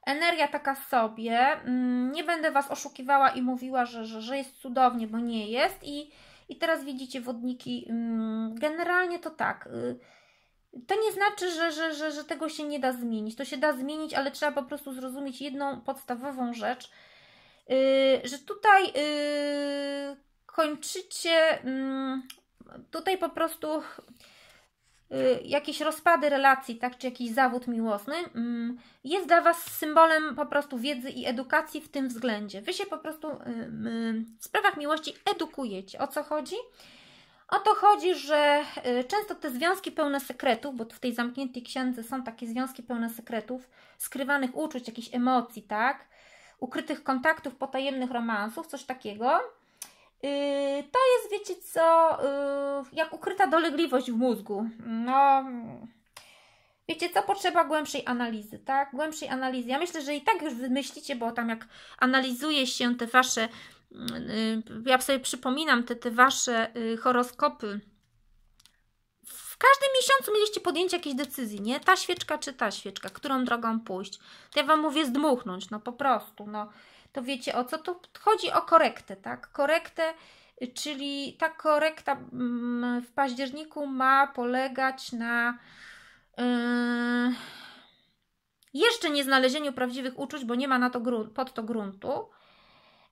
energia taka sobie, yy, nie będę Was oszukiwała i mówiła, że, że, że jest cudownie, bo nie jest i, i teraz widzicie wodniki, yy, generalnie to tak... Y, to nie znaczy, że, że, że, że tego się nie da zmienić. To się da zmienić, ale trzeba po prostu zrozumieć jedną podstawową rzecz, Y, że tutaj y, kończycie, mm, tutaj po prostu y, jakieś rozpady relacji, tak, czy jakiś zawód miłosny, mm, jest dla Was symbolem po prostu wiedzy i edukacji w tym względzie. Wy się po prostu w sprawach miłości edukujecie. O co chodzi? O to chodzi, że często te związki pełne sekretów, bo w tej zamkniętej księdze są takie związki pełne sekretów, skrywanych uczuć, jakichś emocji, tak? ukrytych kontaktów, potajemnych romansów, coś takiego. Y, to jest, wiecie co, y, jak ukryta dolegliwość w mózgu. No, wiecie co, potrzeba głębszej analizy, tak? Głębszej analizy. Ja myślę, że i tak już wymyślicie, bo tam jak analizuje się te wasze, y, ja sobie przypominam te, te wasze horoskopy w każdym miesiącu mieliście podjęcie jakiejś decyzji, nie? Ta świeczka czy ta świeczka, którą drogą pójść. To ja Wam mówię zdmuchnąć, no po prostu, no. To wiecie o co? To chodzi o korektę, tak? Korektę, czyli ta korekta mm, w październiku ma polegać na... Yy jeszcze nie znalezieniu prawdziwych uczuć, bo nie ma na to grunt, pod to gruntu,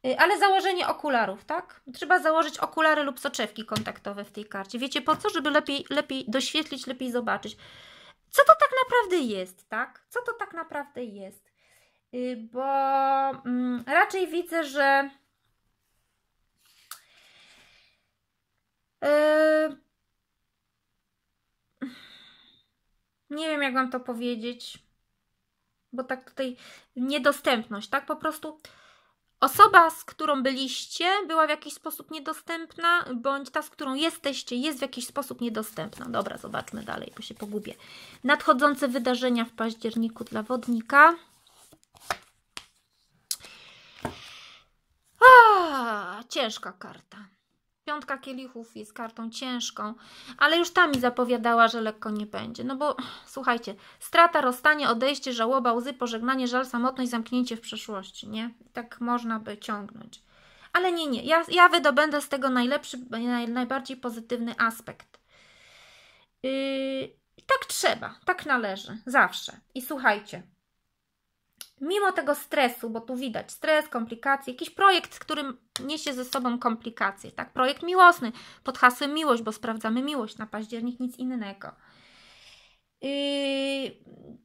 Y, ale założenie okularów, tak? Trzeba założyć okulary lub soczewki kontaktowe w tej karcie. Wiecie po co? Żeby lepiej, lepiej doświetlić, lepiej zobaczyć. Co to tak naprawdę jest, tak? Co to tak naprawdę jest? Y, bo mm, raczej widzę, że y, nie wiem, jak Wam to powiedzieć, bo tak tutaj niedostępność, tak? Po prostu Osoba, z którą byliście, była w jakiś sposób niedostępna, bądź ta, z którą jesteście, jest w jakiś sposób niedostępna. Dobra, zobaczmy dalej, bo się pogubię. Nadchodzące wydarzenia w październiku dla wodnika. A, ciężka karta. Piątka kielichów jest kartą ciężką, ale już ta mi zapowiadała, że lekko nie będzie. No bo słuchajcie, strata, rozstanie, odejście, żałoba, łzy, pożegnanie, żal, samotność, zamknięcie w przeszłości, nie? Tak można by ciągnąć. Ale nie, nie, ja, ja wydobędę z tego najlepszy, naj, najbardziej pozytywny aspekt. Yy, tak trzeba, tak należy, zawsze. I słuchajcie, mimo tego stresu, bo tu widać stres, komplikacje, jakiś projekt, który niesie ze sobą komplikacje, tak? Projekt miłosny pod hasłem miłość, bo sprawdzamy miłość na październik, nic innego. Yy,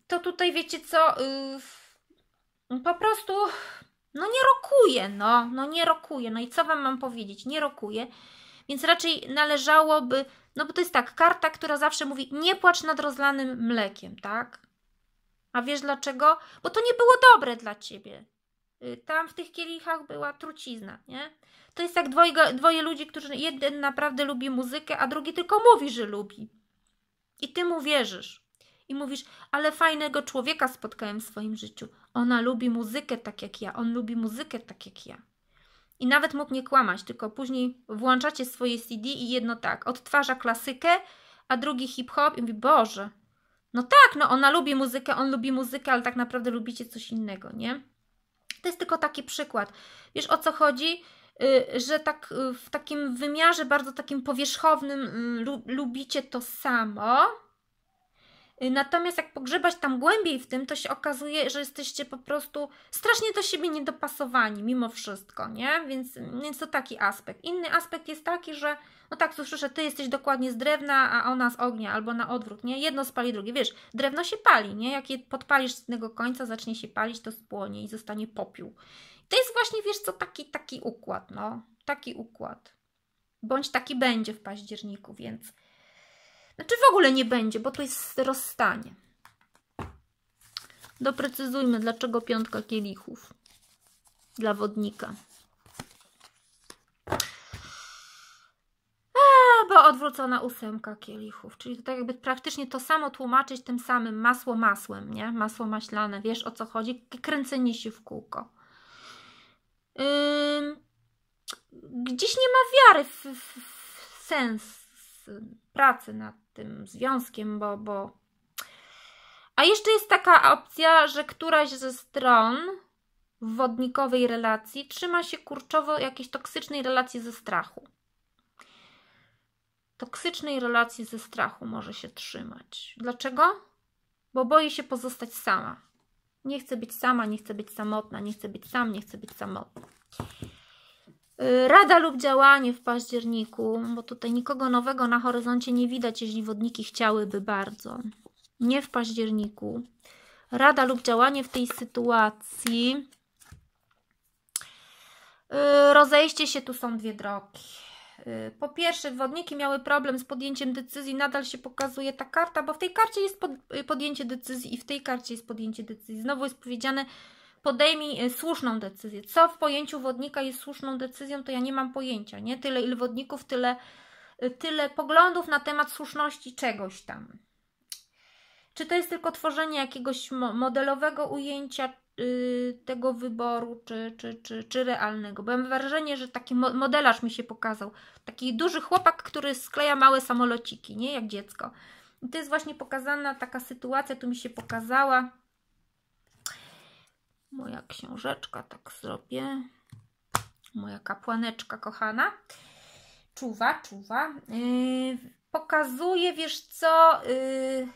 to tutaj wiecie co, yy, po prostu no nie rokuje, no, no nie rokuje, no i co Wam mam powiedzieć, nie rokuje, więc raczej należałoby, no bo to jest tak, karta, która zawsze mówi nie płacz nad rozlanym mlekiem, tak? A wiesz dlaczego? Bo to nie było dobre dla ciebie. Y, tam w tych kielichach była trucizna, nie? To jest jak dwojga, dwoje ludzi, którzy jeden naprawdę lubi muzykę, a drugi tylko mówi, że lubi. I ty mu wierzysz. I mówisz, ale fajnego człowieka spotkałem w swoim życiu. Ona lubi muzykę tak jak ja, on lubi muzykę tak jak ja. I nawet mógł nie kłamać, tylko później włączacie swoje CD i jedno tak, odtwarza klasykę, a drugi hip-hop i mówi, Boże, no tak, no ona lubi muzykę, on lubi muzykę, ale tak naprawdę lubicie coś innego, nie? To jest tylko taki przykład. Wiesz o co chodzi? Y, że tak y, w takim wymiarze bardzo takim powierzchownym mm, lubicie to samo, Y, natomiast jak pogrzebać tam głębiej w tym, to się okazuje, że jesteście po prostu strasznie do siebie niedopasowani mimo wszystko, nie? Więc, więc to taki aspekt. Inny aspekt jest taki, że no tak, słyszę, że ty jesteś dokładnie z drewna, a ona z ognia, albo na odwrót, nie? Jedno spali drugie. Wiesz, drewno się pali, nie? Jak je podpalisz z jednego końca, zacznie się palić, to spłonie i zostanie popiół. To jest właśnie, wiesz co, taki, taki układ, no. Taki układ. Bądź taki będzie w październiku, więc znaczy w ogóle nie będzie, bo to jest rozstanie. Doprecyzujmy, dlaczego piątka kielichów dla wodnika. Eee, bo odwrócona ósemka kielichów, czyli to tak jakby praktycznie to samo tłumaczyć tym samym masło masłem, nie? Masło maślane, wiesz o co chodzi? Kręcenie się w kółko. gdzieś nie ma wiary w, w, w sens pracy nad tym związkiem, bo, bo. A jeszcze jest taka opcja, że któraś ze stron w wodnikowej relacji trzyma się kurczowo jakiejś toksycznej relacji ze strachu. Toksycznej relacji ze strachu może się trzymać. Dlaczego? Bo boi się pozostać sama. Nie chce być sama, nie chce być samotna, nie chce być sam, nie chce być samotna. Y, rada lub działanie w październiku, bo tutaj nikogo nowego na horyzoncie nie widać, jeśli wodniki chciałyby bardzo. Nie w październiku. Rada lub działanie w tej sytuacji. Y, rozejście się, tu są dwie drogi. Y, po pierwsze, wodniki miały problem z podjęciem decyzji, nadal się pokazuje ta karta, bo w tej karcie jest podjęcie decyzji i w tej karcie jest podjęcie decyzji. Znowu jest powiedziane, podejmij y, słuszną decyzję. Co w pojęciu wodnika jest słuszną decyzją, to ja nie mam pojęcia, nie? Tyle ile wodników, tyle, y, tyle poglądów na temat słuszności czegoś tam. Czy to jest tylko tworzenie jakiegoś modelowego ujęcia yy, tego wyboru, czy, czy, czy, czy realnego? Bo mam wrażenie, że taki modelarz mi się pokazał. Taki duży chłopak, który skleja małe samolociki, nie? Jak dziecko. I to jest właśnie pokazana taka sytuacja, tu mi się pokazała Moja książeczka, tak zrobię. Moja kapłaneczka kochana. Czuwa, czuwa. Yy, pokazuje, wiesz co, yy,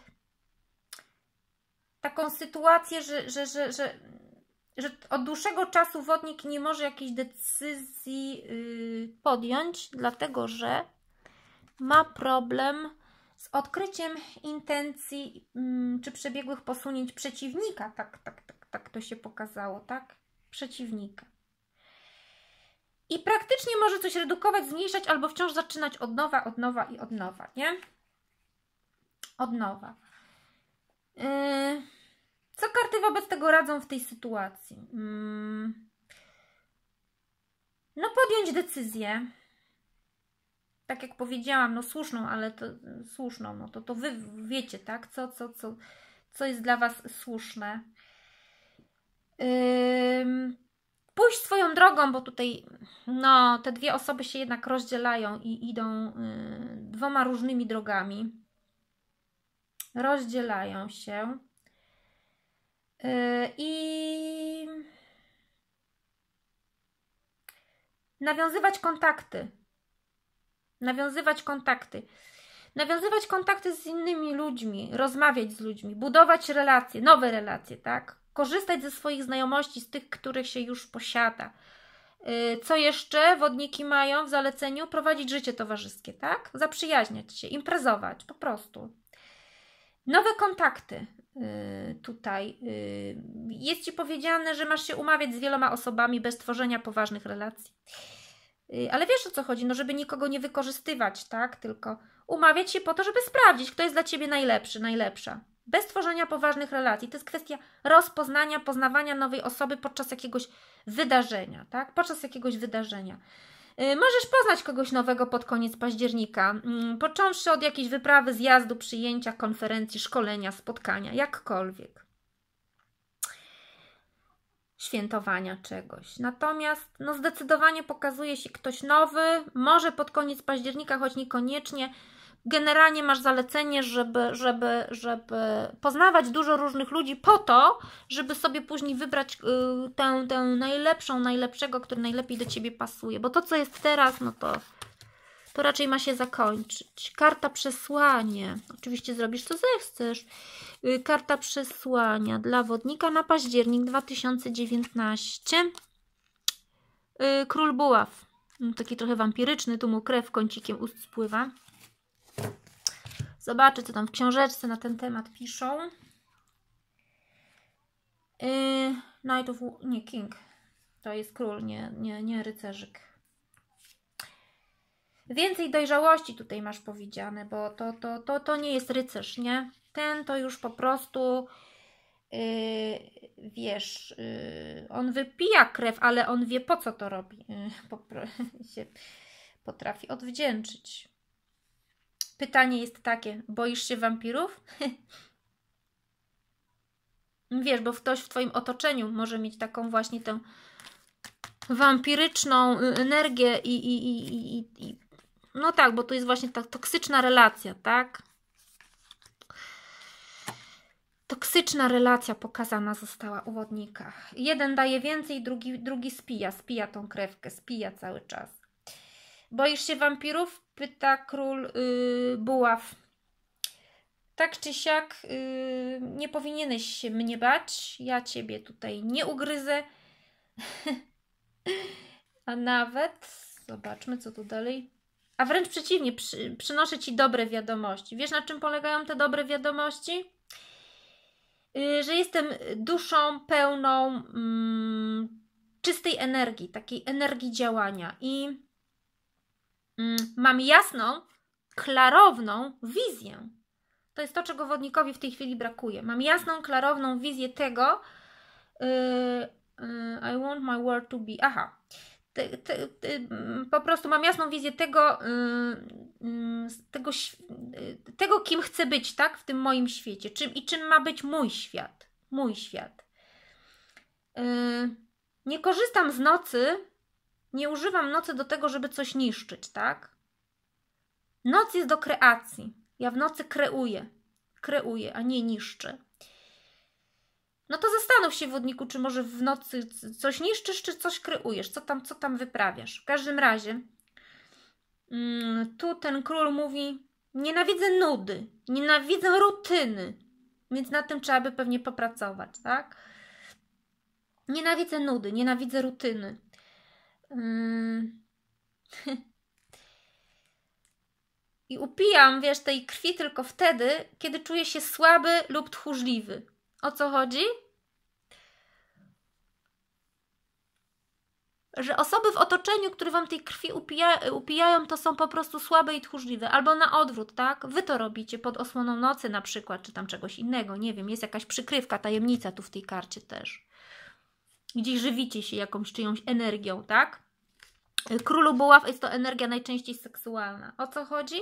taką sytuację, że, że, że, że, że od dłuższego czasu wodnik nie może jakiejś decyzji yy, podjąć, dlatego że ma problem z odkryciem intencji mm, czy przebiegłych posunięć przeciwnika. Tak, tak, tak tak to się pokazało, tak? Przeciwnika. I praktycznie może coś redukować, zmniejszać albo wciąż zaczynać od nowa, od nowa i od nowa, nie? Od nowa. Yy, co karty wobec tego radzą w tej sytuacji? Yy. No, podjąć decyzję. Tak jak powiedziałam, no słuszną, ale to słuszną, no to, to wy wiecie, tak? Co, co, co, co jest dla Was słuszne pójść swoją drogą, bo tutaj no, te dwie osoby się jednak rozdzielają i idą y, dwoma różnymi drogami. Rozdzielają się. Y, I nawiązywać kontakty. Nawiązywać kontakty. Nawiązywać kontakty z innymi ludźmi, rozmawiać z ludźmi, budować relacje, nowe relacje, tak? korzystać ze swoich znajomości, z tych, których się już posiada. Y, co jeszcze wodniki mają w zaleceniu? Prowadzić życie towarzyskie, tak? Zaprzyjaźniać się, imprezować po prostu. Nowe kontakty y, tutaj. Y, jest ci powiedziane, że masz się umawiać z wieloma osobami bez tworzenia poważnych relacji. Ale wiesz o co chodzi, no żeby nikogo nie wykorzystywać, tak? Tylko umawiać się po to, żeby sprawdzić, kto jest dla ciebie najlepszy, najlepsza bez tworzenia poważnych relacji. To jest kwestia rozpoznania, poznawania nowej osoby podczas jakiegoś wydarzenia, tak? Podczas jakiegoś wydarzenia. Y, możesz poznać kogoś nowego pod koniec października, mm, począwszy od jakiejś wyprawy, zjazdu, przyjęcia, konferencji, szkolenia, spotkania, jakkolwiek. Świętowania czegoś. Natomiast no zdecydowanie pokazuje się ktoś nowy, może pod koniec października, choć niekoniecznie generalnie masz zalecenie, żeby, żeby, żeby poznawać dużo różnych ludzi po to, żeby sobie później wybrać y, tę, tę najlepszą, najlepszego, który najlepiej do Ciebie pasuje. Bo to, co jest teraz, no to, to raczej ma się zakończyć. Karta przesłanie. Oczywiście zrobisz, co zechcesz. Yy, karta przesłania dla wodnika na październik 2019. Y, król Buław. No, taki trochę wampiryczny, tu mu krew kącikiem ust spływa. Zobaczę, co tam w książeczce na ten temat piszą. Yy, Knight of... nie, King. To jest król, nie, nie, nie rycerzyk. Więcej dojrzałości tutaj masz powiedziane, bo to, to, to, to nie jest rycerz, nie? Ten to już po prostu... Yy, wiesz, yy, on wypija krew, ale on wie po co to robi. Yy, po, <laughs> się potrafi odwdzięczyć. Pytanie jest takie: boisz się wampirów? <laughs> Wiesz, bo ktoś w Twoim otoczeniu może mieć taką właśnie tę wampiryczną y, energię i, i, i, i, i no tak, bo to jest właśnie ta toksyczna relacja, tak? Toksyczna relacja pokazana została u wodnika. Jeden daje więcej, drugi, drugi spija, spija tą krewkę, spija cały czas. Boisz się wampirów? pyta król yy, Buław. Tak czy siak, yy, nie powinieneś się mnie bać. Ja ciebie tutaj nie ugryzę. <laughs> A nawet. Zobaczmy, co tu dalej. A wręcz przeciwnie, przy, przynoszę ci dobre wiadomości. Wiesz, na czym polegają te dobre wiadomości? Yy, że jestem duszą pełną mm, czystej energii, takiej energii działania. I Mm, mam jasną, klarowną wizję. To jest to, czego wodnikowi w tej chwili brakuje. Mam jasną, klarowną wizję tego. Yy, yy, I want my world to be. Aha. Te, te, te, mm, po prostu mam jasną wizję tego, y, mm, tego, y, tego, kim chcę być, tak? W tym moim świecie. Czym, I czym ma być mój świat. Mój świat. Y, nie korzystam z nocy nie używam nocy do tego, żeby coś niszczyć, tak? Noc jest do kreacji. Ja w nocy kreuję. Kreuję, a nie niszczę. No to zastanów się, wodniku, czy może w nocy coś niszczysz, czy coś kreujesz, co tam, co tam wyprawiasz. W każdym razie, mm, tu ten król mówi: Nienawidzę nudy, nienawidzę rutyny, więc na tym trzeba by pewnie popracować, tak? Nienawidzę nudy, nienawidzę rutyny. Mm. <laughs> I upijam, wiesz, tej krwi tylko wtedy, kiedy czuję się słaby lub tchórzliwy. O co chodzi? Że osoby w otoczeniu, które wam tej krwi upija, upijają, to są po prostu słabe i tchórzliwe. Albo na odwrót, tak? Wy to robicie pod osłoną nocy na przykład, czy tam czegoś innego. Nie wiem, jest jakaś przykrywka, tajemnica tu w tej karcie też. Gdzieś żywicie się jakąś czyjąś energią, tak? Y, królu buław jest to energia najczęściej seksualna. O co chodzi?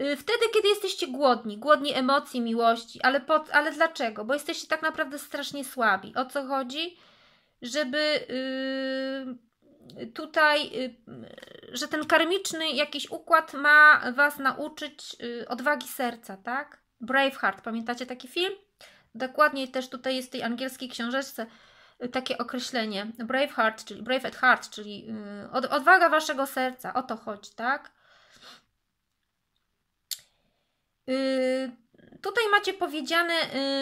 Y, wtedy, kiedy jesteście głodni, głodni emocji, miłości, ale, po, ale dlaczego? Bo jesteście tak naprawdę strasznie słabi. O co chodzi? Żeby yy, tutaj, yy, że ten karmiczny jakiś układ ma Was nauczyć yy, odwagi serca, tak? Braveheart, pamiętacie taki film? Dokładnie też tutaj jest w tej angielskiej książeczce takie określenie heart czyli brave at heart, czyli y, od, odwaga waszego serca, o to chodzi, tak? Y, tutaj macie powiedziane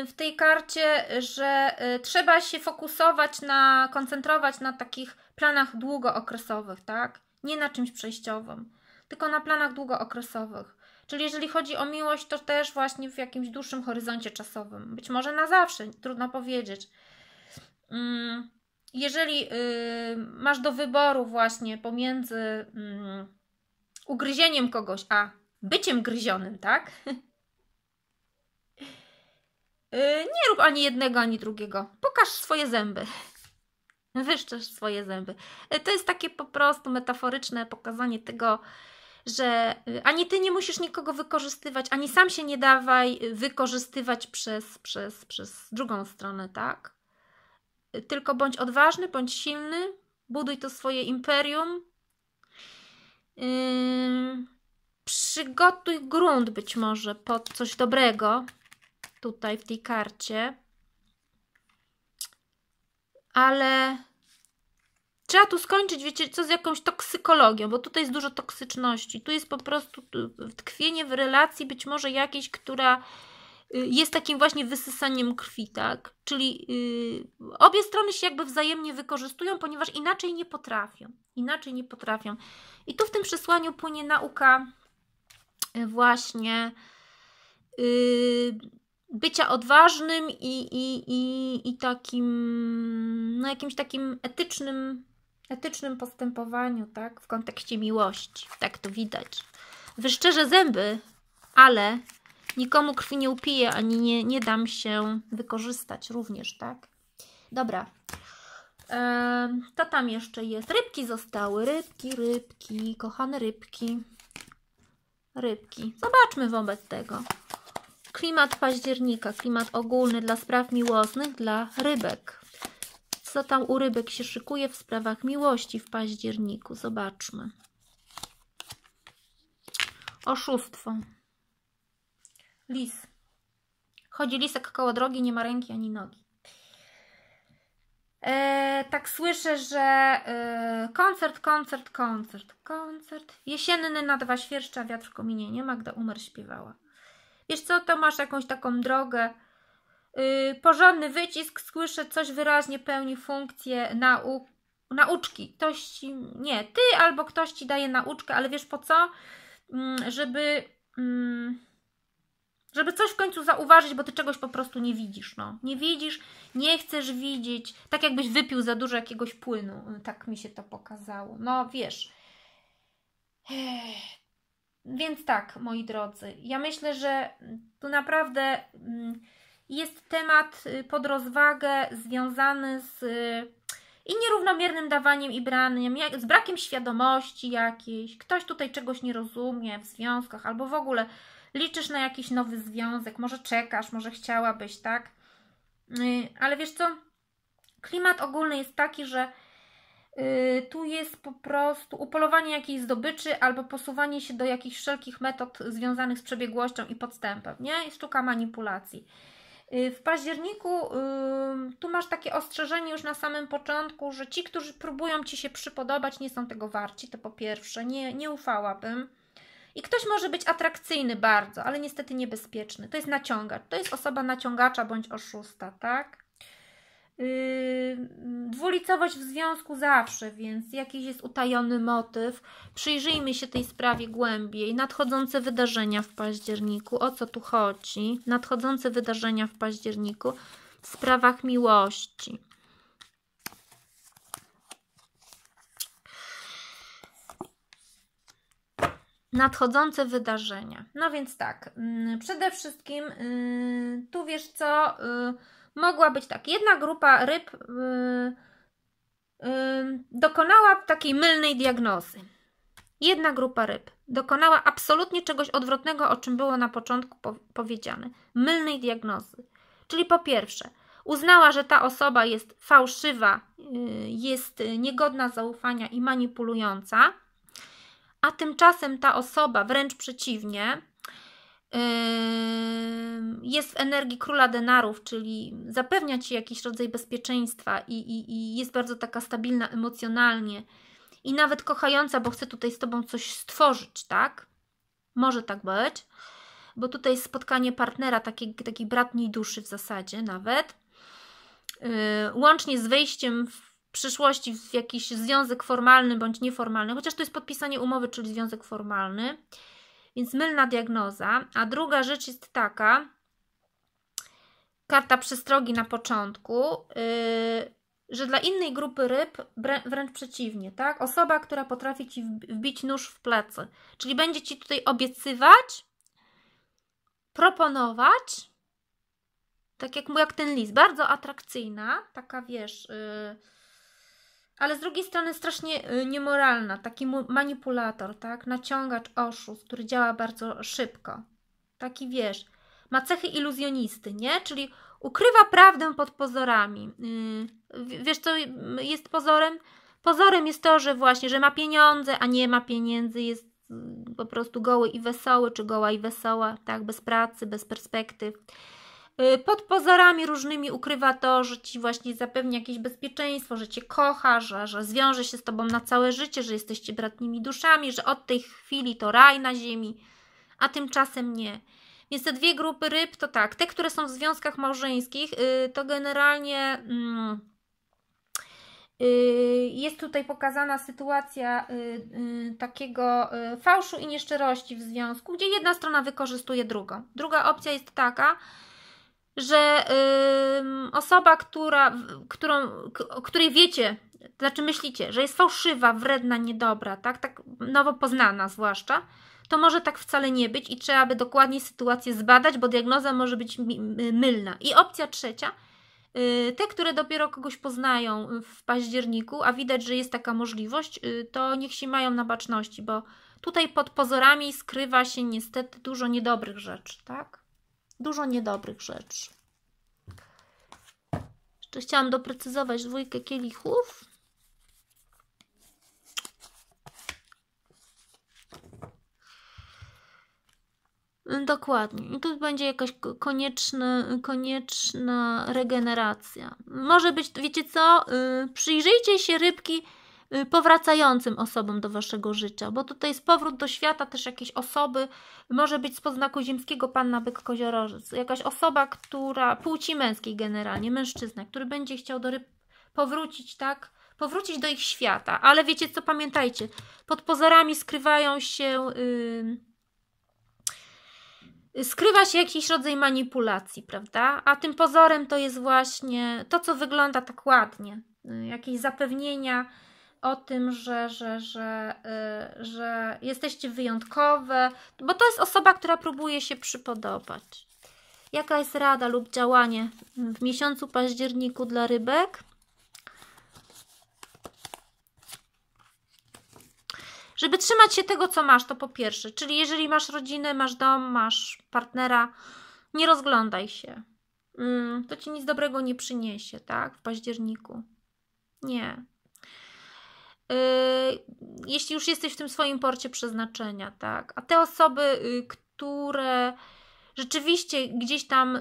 y, w tej karcie, że trzeba się fokusować na, koncentrować na takich planach długookresowych, tak? Nie na czymś przejściowym, tylko na planach długookresowych. Czyli jeżeli chodzi o miłość, to też właśnie w jakimś dłuższym horyzoncie czasowym. Być może na zawsze, trudno powiedzieć Mm, jeżeli y, masz do wyboru właśnie pomiędzy mm, ugryzieniem kogoś a byciem gryzionym, tak? <laughs> Y, nie rób ani jednego, ani drugiego. Pokaż swoje zęby. <laughs> Wyszczesz swoje zęby. Y, to jest takie po prostu metaforyczne pokazanie tego, że ani ty nie musisz nikogo wykorzystywać, ani sam się nie dawaj wykorzystywać przez, przez, przez drugą stronę, tak? Tylko bądź odważny, bądź silny, buduj to swoje imperium. przygotuj grunt być może pod coś dobrego tutaj w tej karcie. Ale trzeba tu skończyć, wiecie, co z jakąś toksykologią, bo tutaj jest dużo toksyczności. Tu jest po prostu tkwienie w relacji być może jakiejś, która Y, jest takim właśnie wysysaniem krwi, tak? Czyli yy, obie strony się jakby wzajemnie wykorzystują, ponieważ inaczej nie potrafią. Inaczej nie potrafią. I tu w tym przesłaniu płynie nauka y, właśnie yy, bycia odważnym i, i, i, i takim, no jakimś takim etycznym, etycznym postępowaniu, tak? W kontekście miłości. Tak to widać. Wyszczerze zęby, ale Nikomu krwi nie upiję, ani nie, nie dam się wykorzystać również, tak? Dobra. Eee, to tam jeszcze jest. Rybki zostały. Rybki, rybki, kochane rybki. Rybki. Zobaczmy wobec tego. Klimat października, klimat ogólny dla spraw miłosnych, dla rybek. Co tam u rybek się szykuje w sprawach miłości w październiku? Zobaczmy. Oszustwo. Lis. Chodzi lisek koło drogi, nie ma ręki ani nogi. E, tak słyszę, że e, koncert, koncert, koncert, koncert. Jesienny na dwa świerszcza, wiatr w kominie nie Magda umarł śpiewała. Wiesz co, to masz jakąś taką drogę. E, porządny wycisk, słyszę, coś wyraźnie pełni funkcję nauk, nauczki. Ktoś ci, nie, ty albo ktoś ci daje nauczkę, ale wiesz po co? Mm, żeby... Mm, żeby coś w końcu zauważyć, bo ty czegoś po prostu nie widzisz. No. Nie widzisz, nie chcesz widzieć. Tak jakbyś wypił za dużo jakiegoś płynu. Tak mi się to pokazało. No wiesz. Więc tak, moi drodzy. Ja myślę, że tu naprawdę mm, jest temat y, pod rozwagę związany z y, i nierównomiernym dawaniem i braniem, z brakiem świadomości jakiejś. Ktoś tutaj czegoś nie rozumie w związkach albo w ogóle liczysz na jakiś nowy związek, może czekasz, może chciałabyś, tak? Y, ale wiesz co? Klimat ogólny jest taki, że y, tu jest po prostu upolowanie jakiejś zdobyczy albo posuwanie się do jakichś wszelkich metod związanych z przebiegłością i podstępem, nie? Jest sztuka manipulacji. Y, w październiku tu masz takie ostrzeżenie już na samym początku, że ci, którzy próbują ci się przypodobać, nie są tego warci. To po pierwsze, nie, nie ufałabym. I ktoś może być atrakcyjny bardzo, ale niestety niebezpieczny. To jest naciągacz, to jest osoba naciągacza bądź oszusta, tak? Yy, dwulicowość w związku zawsze, więc jakiś jest utajony motyw. Przyjrzyjmy się tej sprawie głębiej. Nadchodzące wydarzenia w październiku. O co tu chodzi? Nadchodzące wydarzenia w październiku w sprawach miłości. nadchodzące wydarzenia. No więc tak, mm, przede wszystkim y, tu wiesz co, y, mogła być tak, jedna grupa ryb y, dokonała takiej mylnej diagnozy. Jedna grupa ryb dokonała absolutnie czegoś odwrotnego, o czym było na początku powiedziane mylnej diagnozy. Czyli po pierwsze, uznała, że ta osoba jest fałszywa, jest niegodna zaufania i manipulująca a tymczasem ta osoba, wręcz przeciwnie, yy, jest w energii króla denarów, czyli zapewnia ci jakiś rodzaj bezpieczeństwa i, i, i, jest bardzo taka stabilna emocjonalnie i nawet kochająca, bo chce tutaj z tobą coś stworzyć, tak? Może tak być, bo tutaj jest spotkanie partnera, takiej, taki bratniej duszy w zasadzie nawet. Yy, łącznie z wejściem w przyszłości w jakiś związek formalny bądź nieformalny, chociaż to jest podpisanie umowy, czyli związek formalny, więc mylna diagnoza. A druga rzecz jest taka, karta przestrogi na początku, yy, że dla innej grupy ryb wręcz przeciwnie, tak? Osoba, która potrafi ci wbić nóż w plecy, czyli będzie ci tutaj obiecywać, proponować, tak jak, jak ten list, bardzo atrakcyjna, taka wiesz. Yy, ale z drugiej strony strasznie y, niemoralna, taki manipulator, tak? Naciągacz, oszust, który działa bardzo szybko. Taki wiesz, ma cechy iluzjonisty, nie? Czyli ukrywa prawdę pod pozorami. Y, wiesz, co jest pozorem? Pozorem jest to, że właśnie, że ma pieniądze, a nie ma pieniędzy, jest y, po prostu goły i wesoły, czy goła i wesoła, tak? Bez pracy, bez perspektyw Y, pod pozorami różnymi ukrywa to, że ci właśnie zapewni jakieś bezpieczeństwo, że cię kocha, że, że zwiąże się z tobą na całe życie, że jesteście bratnimi duszami, że od tej chwili to raj na ziemi, a tymczasem nie. Więc te dwie grupy ryb to tak, te, które są w związkach małżeńskich, y, to generalnie mm, y, jest tutaj pokazana sytuacja takiego fałszu i nieszczerości w związku, gdzie jedna strona wykorzystuje drugą. Druga opcja jest taka, że yy, osoba, która, którą, o której wiecie, znaczy myślicie, że jest fałszywa, wredna, niedobra, tak, tak nowo poznana zwłaszcza, to może tak wcale nie być i trzeba by dokładnie sytuację zbadać, bo diagnoza może być mylna. I opcja trzecia, y, te, które dopiero kogoś poznają w październiku, a widać, że jest taka możliwość, y, to niech się mają na baczności, bo tutaj pod pozorami skrywa się niestety dużo niedobrych rzeczy, tak? Dużo niedobrych rzeczy. Jeszcze chciałam doprecyzować dwójkę kielichów. Dokładnie. I tu będzie jakaś konieczna, konieczna regeneracja. Może być, wiecie co? Yy, przyjrzyjcie się rybki Y, powracającym osobom do waszego życia, bo tutaj jest powrót do świata też jakiejś osoby, może być z poznaku ziemskiego panna byk koziorożec, jakaś osoba, która płci męskiej generalnie, mężczyzna, który będzie chciał do ryb powrócić, tak? Powrócić do ich świata, ale wiecie co, pamiętajcie, pod pozorami skrywają się... Yy skrywa się jakiś rodzaj manipulacji, prawda? A tym pozorem to jest właśnie to, co wygląda tak ładnie, y, jakieś zapewnienia, o tym, że, że, że, y, że jesteście wyjątkowe, bo to jest osoba, która próbuje się przypodobać. Jaka jest rada lub działanie w miesiącu październiku dla rybek? Żeby trzymać się tego, co masz, to po pierwsze. Czyli jeżeli masz rodzinę, masz dom, masz partnera, nie rozglądaj się. Mm, to ci nic dobrego nie przyniesie, tak? W październiku. Nie. Yy, jeśli już jesteś w tym swoim porcie przeznaczenia, tak? A te osoby, y, które rzeczywiście gdzieś tam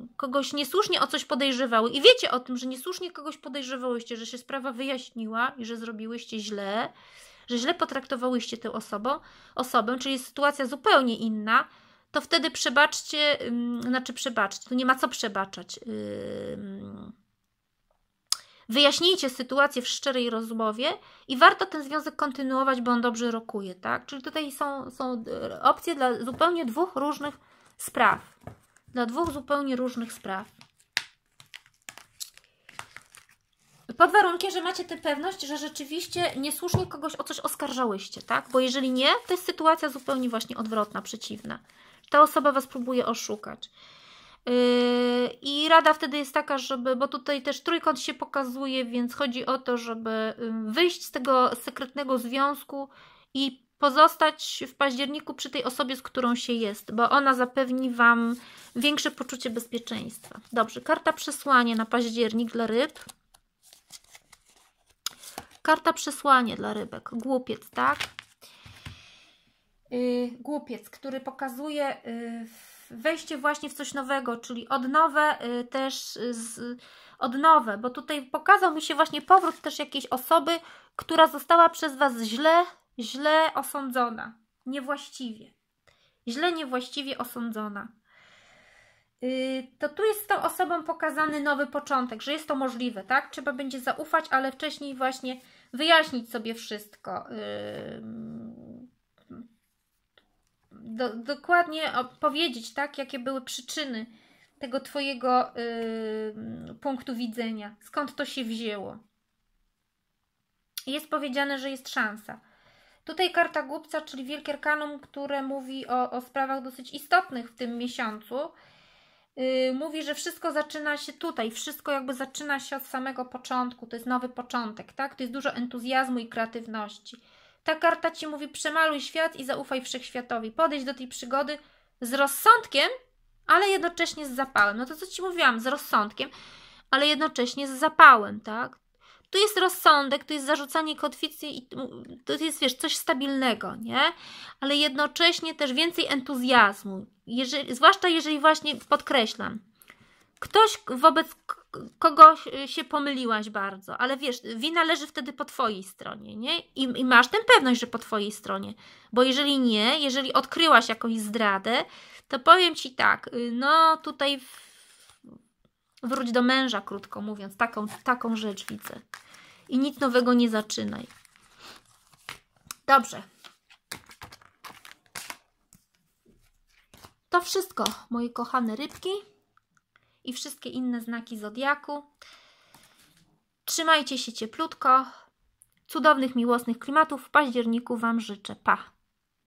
yy, kogoś niesłusznie o coś podejrzewały i wiecie o tym, że niesłusznie kogoś podejrzewałyście, że się sprawa wyjaśniła i że zrobiłyście źle, że źle potraktowałyście tę osobę, osobę czyli sytuacja zupełnie inna, to wtedy przebaczcie, yy, znaczy przebaczcie, tu nie ma co przebaczać. Yy, Wyjaśnijcie sytuację w szczerej rozmowie i warto ten związek kontynuować, bo on dobrze rokuje, tak? Czyli tutaj są, są e, opcje dla zupełnie dwóch różnych spraw. Dla dwóch zupełnie różnych spraw. Pod warunkiem, że macie tę pewność, że rzeczywiście niesłusznie kogoś o coś oskarżałyście, tak? Bo jeżeli nie, to jest sytuacja zupełnie właśnie odwrotna, przeciwna. Ta osoba Was próbuje oszukać. Yy, I rada wtedy jest taka, żeby, bo tutaj też trójkąt się pokazuje, więc chodzi o to, żeby yy, wyjść z tego sekretnego związku i pozostać w październiku przy tej osobie, z którą się jest, bo ona zapewni Wam większe poczucie bezpieczeństwa. Dobrze, karta przesłanie na październik dla ryb. Karta przesłanie dla rybek. Głupiec, tak? Yy, głupiec, który pokazuje. Yy, wejście właśnie w coś nowego, czyli odnowę y, też y, z, odnowę, bo tutaj pokazał mi się właśnie powrót też jakiejś osoby, która została przez Was źle, źle osądzona, niewłaściwie. Źle, niewłaściwie osądzona. Y, to tu jest z tą osobą pokazany nowy początek, że jest to możliwe, tak? Trzeba będzie zaufać, ale wcześniej właśnie wyjaśnić sobie wszystko do, dokładnie powiedzieć, tak, jakie były przyczyny tego Twojego y, punktu widzenia, skąd to się wzięło. Jest powiedziane, że jest szansa. Tutaj karta głupca, czyli wielkie arkanum, które mówi o, o sprawach dosyć istotnych w tym miesiącu, y, mówi, że wszystko zaczyna się tutaj, wszystko jakby zaczyna się od samego początku, to jest nowy początek, tak? To jest dużo entuzjazmu i kreatywności ta karta ci mówi: przemaluj świat i zaufaj wszechświatowi. Podejdź do tej przygody z rozsądkiem, ale jednocześnie z zapałem. No to co ci mówiłam, z rozsądkiem, ale jednocześnie z zapałem, tak? Tu jest rozsądek, tu jest zarzucanie kotwicy i tu jest, wiesz, coś stabilnego, nie? Ale jednocześnie też więcej entuzjazmu. Jeżeli, zwłaszcza jeżeli właśnie podkreślam, ktoś wobec kogoś y, się pomyliłaś bardzo, ale wiesz, wina leży wtedy po twojej stronie, nie? I, I, masz tę pewność, że po twojej stronie, bo jeżeli nie, jeżeli odkryłaś jakąś zdradę, to powiem ci tak, y, no tutaj w... wróć do męża, krótko mówiąc, taką, taką rzecz widzę. I nic nowego nie zaczynaj. Dobrze. To wszystko, moje kochane rybki i wszystkie inne znaki Zodiaku. Trzymajcie się cieplutko. Cudownych, miłosnych klimatów w październiku Wam życzę. Pa!